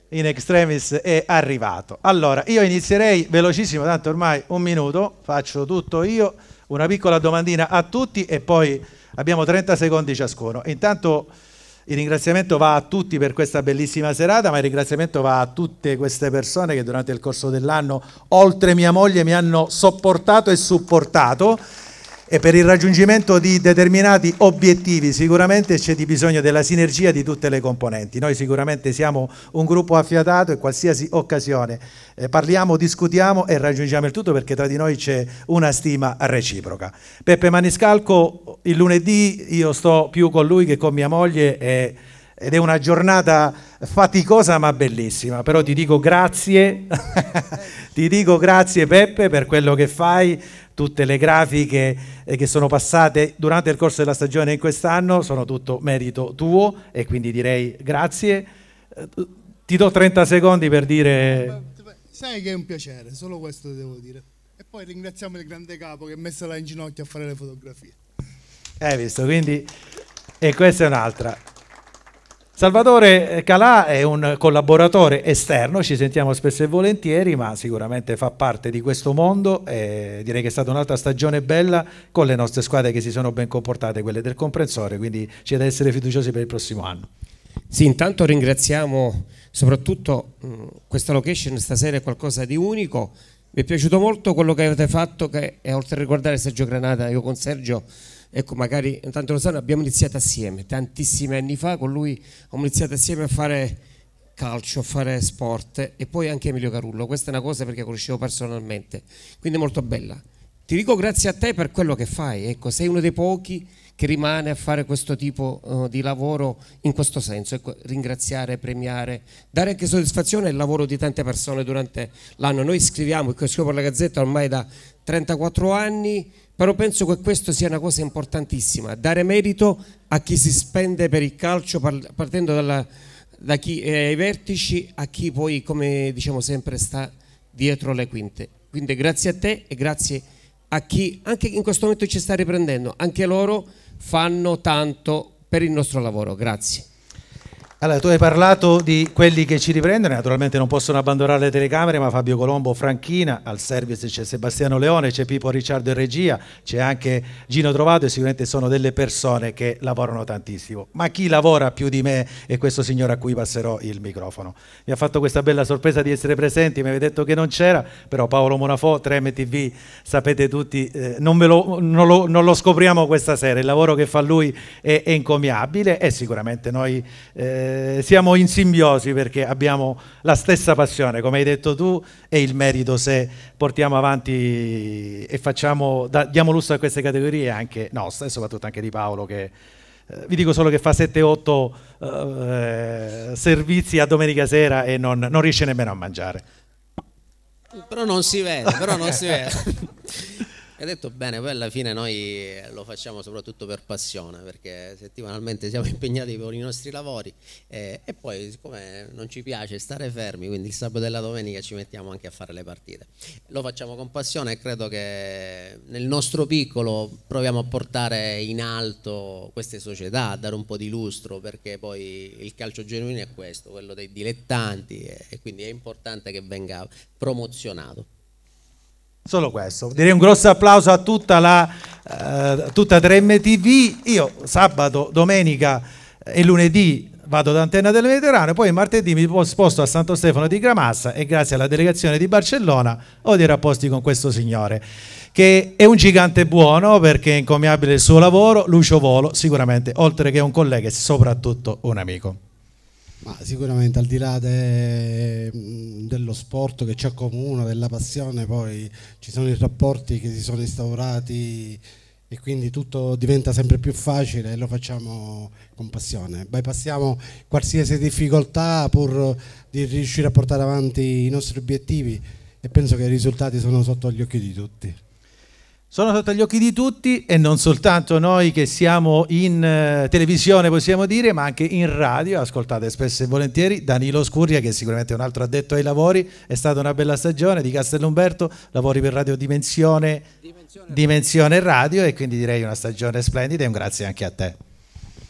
in extremis è arrivato. Allora, io inizierei velocissimo, tanto ormai un minuto, faccio tutto io, una piccola domandina a tutti e poi abbiamo 30 secondi ciascuno. Intanto il ringraziamento va a tutti per questa bellissima serata, ma il ringraziamento va a tutte queste persone che durante il corso dell'anno, oltre mia moglie, mi hanno sopportato e supportato e per il raggiungimento di determinati obiettivi sicuramente c'è bisogno della sinergia di tutte le componenti. Noi sicuramente siamo un gruppo affiatato e qualsiasi occasione eh, parliamo, discutiamo e raggiungiamo il tutto perché tra di noi c'è una stima reciproca. Peppe Maniscalco il lunedì io sto più con lui che con mia moglie e ed è una giornata faticosa ma bellissima, però ti dico grazie, ti dico grazie Peppe per quello che fai, tutte le grafiche eh, che sono passate durante il corso della stagione in quest'anno sono tutto merito tuo e quindi direi grazie. Eh, ti do 30 secondi per dire... Sai che è un piacere, solo questo devo dire. E poi ringraziamo il grande capo che è messo là in ginocchio a fare le fotografie. Hai visto, quindi... E questa è un'altra. Salvatore Calà è un collaboratore esterno, ci sentiamo spesso e volentieri, ma sicuramente fa parte di questo mondo e direi che è stata un'altra stagione bella con le nostre squadre che si sono ben comportate, quelle del comprensore, quindi c'è da essere fiduciosi per il prossimo anno. Sì, intanto ringraziamo soprattutto mh, questa location stasera è qualcosa di unico, mi è piaciuto molto quello che avete fatto che è oltre a ricordare Sergio Granata, io con Sergio ecco magari intanto lo sanno, abbiamo iniziato assieme, tantissimi anni fa con lui abbiamo iniziato assieme a fare calcio, a fare sport e poi anche Emilio Carullo, questa è una cosa perché conoscevo personalmente, quindi molto bella. Ti dico grazie a te per quello che fai, ecco, sei uno dei pochi che rimane a fare questo tipo uh, di lavoro in questo senso, ecco, ringraziare, premiare, dare anche soddisfazione al lavoro di tante persone durante l'anno. Noi scriviamo, scrivo per la Gazzetta ormai da 34 anni, però penso che questa sia una cosa importantissima, dare merito a chi si spende per il calcio partendo dalla, da chi è ai vertici a chi poi, come diciamo sempre, sta dietro le quinte. Quindi grazie a te e grazie a chi anche in questo momento ci sta riprendendo, anche loro fanno tanto per il nostro lavoro. Grazie. Allora, tu hai parlato di quelli che ci riprendono, naturalmente non possono abbandonare le telecamere, ma Fabio Colombo, Franchina, al service c'è Sebastiano Leone, c'è Pippo Ricciardo in regia, c'è anche Gino Trovato e sicuramente sono delle persone che lavorano tantissimo. Ma chi lavora più di me è questo signore a cui passerò il microfono. Mi ha fatto questa bella sorpresa di essere presenti, mi avete detto che non c'era, però Paolo Monafò, 3MTV, sapete tutti, eh, non, lo, non, lo, non, lo, scopriamo questa sera, il lavoro che fa lui è, è encomiabile e sicuramente noi... Eh, eh, siamo in simbiosi perché abbiamo la stessa passione, come hai detto tu, e il merito se portiamo avanti e facciamo, da, diamo lustro a queste categorie anche nostra e soprattutto anche di Paolo che eh, vi dico solo che fa 7-8 eh, servizi a domenica sera e non, non riesce nemmeno a mangiare. Però non si vede, però non si vede. Hai detto bene, poi alla fine noi lo facciamo soprattutto per passione, perché settimanalmente siamo impegnati con i nostri lavori eh, e poi siccome non ci piace stare fermi, quindi il sabato e la domenica ci mettiamo anche a fare le partite. Lo facciamo con passione e credo che nel nostro piccolo proviamo a portare in alto queste società, a dare un po' di lustro, perché poi il calcio genuino è questo, quello dei dilettanti e quindi è importante che venga promozionato. Solo questo. Direi un grosso applauso a tutta, la, eh, tutta 3 mtv Io sabato, domenica e lunedì vado ad Antenna del Mediterraneo, poi martedì mi sposto a Santo Stefano di Gramassa e grazie alla delegazione di Barcellona ho dei rapporti con questo signore che è un gigante buono perché è incommiabile il suo lavoro, Lucio Volo sicuramente, oltre che un collega e soprattutto un amico. Ma sicuramente al di là de, dello sport che ci accomuna, della passione, poi ci sono i rapporti che si sono instaurati e quindi tutto diventa sempre più facile e lo facciamo con passione. Bypassiamo qualsiasi difficoltà pur di riuscire a portare avanti i nostri obiettivi e penso che i risultati sono sotto gli occhi di tutti. Sono sotto gli occhi di tutti e non soltanto noi che siamo in eh, televisione possiamo dire, ma anche in radio, ascoltate spesso e volentieri Danilo Scurria che è sicuramente è un altro addetto ai lavori, è stata una bella stagione di Castellumberto, lavori per Radio Dimensione, Dimensione, Dimensione Radio e quindi direi una stagione splendida e un grazie anche a te.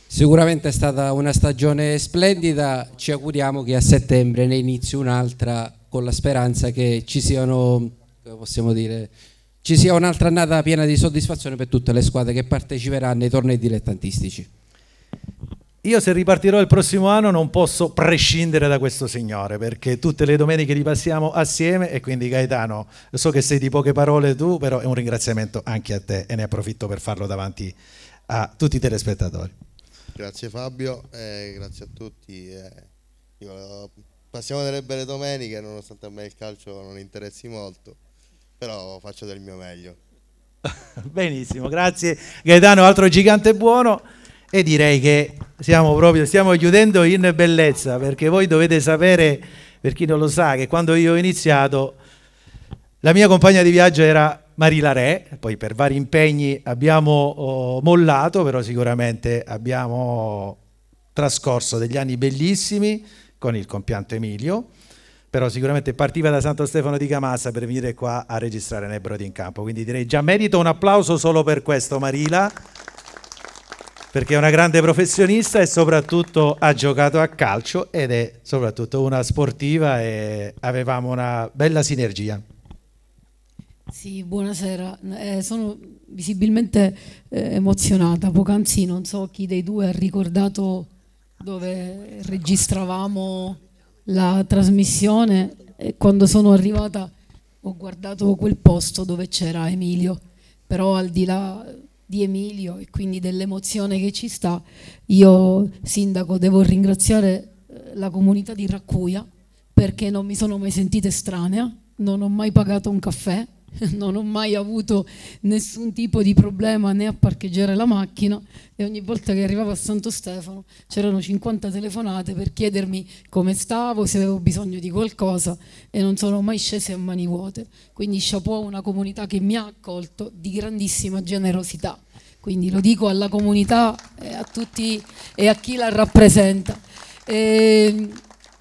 Sicuramente è stata una stagione splendida, ci auguriamo che a settembre ne inizi un'altra con la speranza che ci siano, come possiamo dire, ci sia un'altra annata piena di soddisfazione per tutte le squadre che parteciperanno ai tornei dilettantistici. Io se ripartirò il prossimo anno non posso prescindere da questo signore perché tutte le domeniche li passiamo assieme e quindi Gaetano so che sei di poche parole tu però è un ringraziamento anche a te e ne approfitto per farlo davanti a tutti i telespettatori. Grazie Fabio, eh, grazie a tutti. Eh. eh, passiamo delle belle domeniche nonostante a me il calcio non interessi molto però faccio del mio meglio. Benissimo, grazie Gaetano, altro gigante buono e direi che siamo proprio, stiamo chiudendo in bellezza perché voi dovete sapere, per chi non lo sa, che quando io ho iniziato la mia compagna di viaggio era Marila Re, poi per vari impegni abbiamo oh, mollato, però sicuramente abbiamo trascorso degli anni bellissimi con il compianto Emilio però sicuramente partiva da Santo Stefano di Camassa per venire qua a registrare Nebrodi in campo, quindi direi già merito un applauso solo per questo Marila, perché è una grande professionista e soprattutto ha giocato a calcio ed è soprattutto una sportiva e avevamo una bella sinergia. Sì, buonasera. Eh, sono visibilmente eh, emozionata. Poc'anzi non so chi dei due ha ricordato dove registravamo la trasmissione e quando sono arrivata ho guardato quel posto dove c'era Emilio, però al di là di Emilio e quindi dell'emozione che ci sta, io sindaco devo ringraziare eh, la comunità di Raccuia perché non mi sono mai sentita estranea, non ho mai pagato un caffè, non ho mai avuto nessun tipo di problema né a parcheggiare la macchina e ogni volta che arrivavo a Santo Stefano c'erano 50 telefonate per chiedermi come stavo, se avevo bisogno di qualcosa e non sono mai scese a mani vuote. Quindi chapeau una comunità che mi ha accolto di grandissima generosità. Quindi lo dico alla comunità e a tutti e a chi la rappresenta. E, ehm,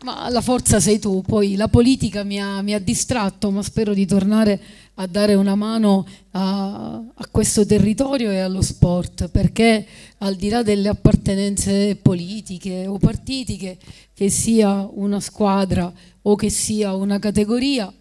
ma la forza sei tu, poi la politica mi ha, mi ha distratto, ma spero di tornare a dare una mano a, a, questo territorio e allo sport, perché al di là delle appartenenze politiche o partitiche, che sia una squadra o che sia una categoria,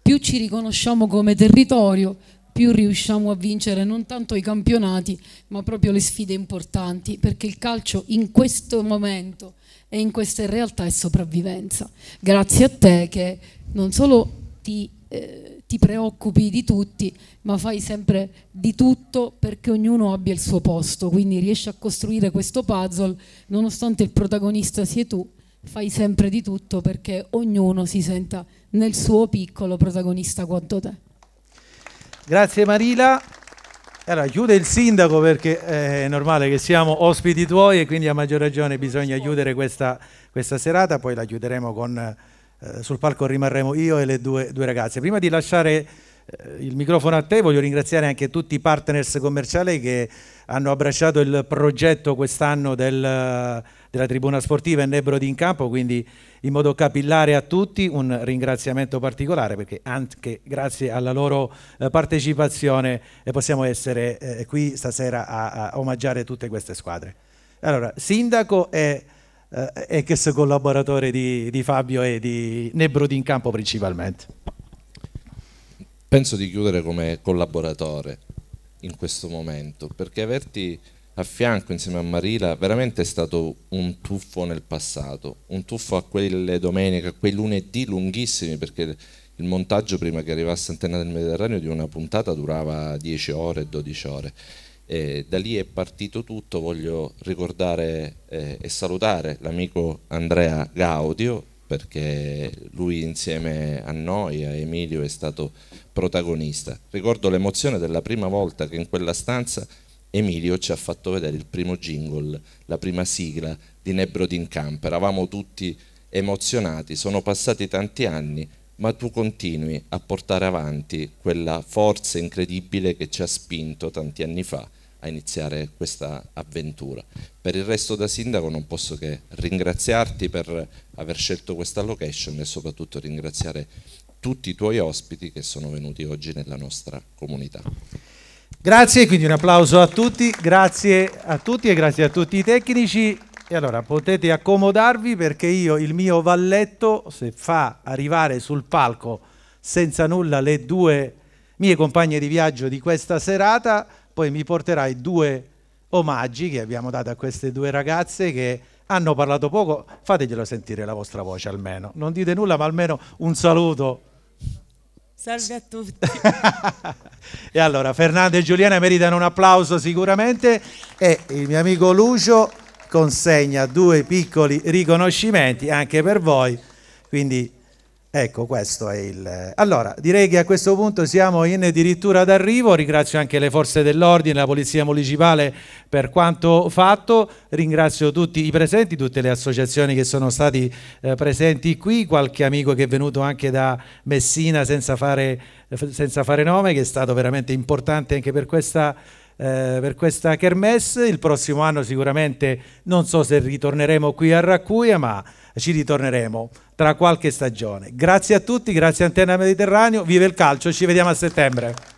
più ci riconosciamo come territorio, più riusciamo a vincere non tanto i campionati, ma proprio le sfide importanti, perché il calcio in questo momento e in questa realtà è sopravvivenza. Grazie a te che non solo ti... Eh, ti preoccupi di tutti, ma fai sempre di tutto perché ognuno abbia il suo posto, quindi riesci a costruire questo puzzle, nonostante il protagonista sia tu, fai sempre di tutto perché ognuno si senta nel suo piccolo protagonista quanto te. Grazie Marila. Allora, chiude il sindaco perché eh, è normale che siamo ospiti tuoi e quindi a maggior ragione bisogna chiudere questa, questa serata, poi la chiuderemo con eh, sul palco rimarremo io e le due, due ragazze. Prima di lasciare eh, il microfono a te, voglio ringraziare anche tutti i partners commerciali che hanno abbracciato il progetto quest'anno del, della tribuna sportiva e Nebro in campo, quindi in modo capillare a tutti un ringraziamento particolare perché anche grazie alla loro eh, partecipazione possiamo essere qui stasera a, a omaggiare tutte queste squadre. Allora, sindaco e eh, ex collaboratore di, di, Fabio e di Nebrodi in campo principalmente. Penso di chiudere come collaboratore in questo momento, perché averti a fianco insieme a Marila veramente è stato un tuffo nel passato, un tuffo a quelle domeniche, a quei lunedì lunghissimi, perché il montaggio prima che arrivasse Antenna del Mediterraneo di una puntata durava 10 ore, 12 ore eh, da lì è partito tutto, voglio ricordare eh, e salutare l'amico Andrea Gaudio perché lui insieme a noi, a Emilio, è stato protagonista. Ricordo l'emozione della prima volta che in quella stanza Emilio ci ha fatto vedere il primo jingle, la prima sigla di Nebro Camp. Eravamo tutti emozionati, sono passati tanti anni, ma tu continui a portare avanti quella forza incredibile che ci ha spinto tanti anni fa a iniziare questa avventura. Per il resto da sindaco non posso che ringraziarti per aver scelto questa location e soprattutto ringraziare tutti i tuoi ospiti che sono venuti oggi nella nostra comunità. Grazie, quindi un applauso a tutti, grazie a tutti e grazie a tutti i tecnici. E allora potete accomodarvi perché io il mio valletto, se fa arrivare sul palco senza nulla le due mie compagne di viaggio di questa serata, poi mi porterai due omaggi che abbiamo dato a queste due ragazze che hanno parlato poco, fateglielo sentire la vostra voce almeno. Non dite nulla, ma almeno un saluto. Salve a tutti. e allora, Fernando e Giuliana meritano un applauso sicuramente e il mio amico Lucio consegna due piccoli riconoscimenti anche per voi. Quindi Ecco, questo è il... Allora, direi che a questo punto siamo in addirittura d'arrivo, ringrazio anche le forze dell'ordine, la Polizia Municipale per quanto fatto, ringrazio tutti i presenti, tutte le associazioni che sono stati eh, presenti qui, qualche amico che è venuto anche da Messina senza fare, senza fare nome, che è stato veramente importante anche per questa eh, per questa kermesse. Il prossimo anno sicuramente non so se ritorneremo qui a Raccuia, ma ci ritorneremo tra qualche stagione. Grazie a tutti, grazie Antena Mediterraneo, vive il calcio, ci vediamo a settembre.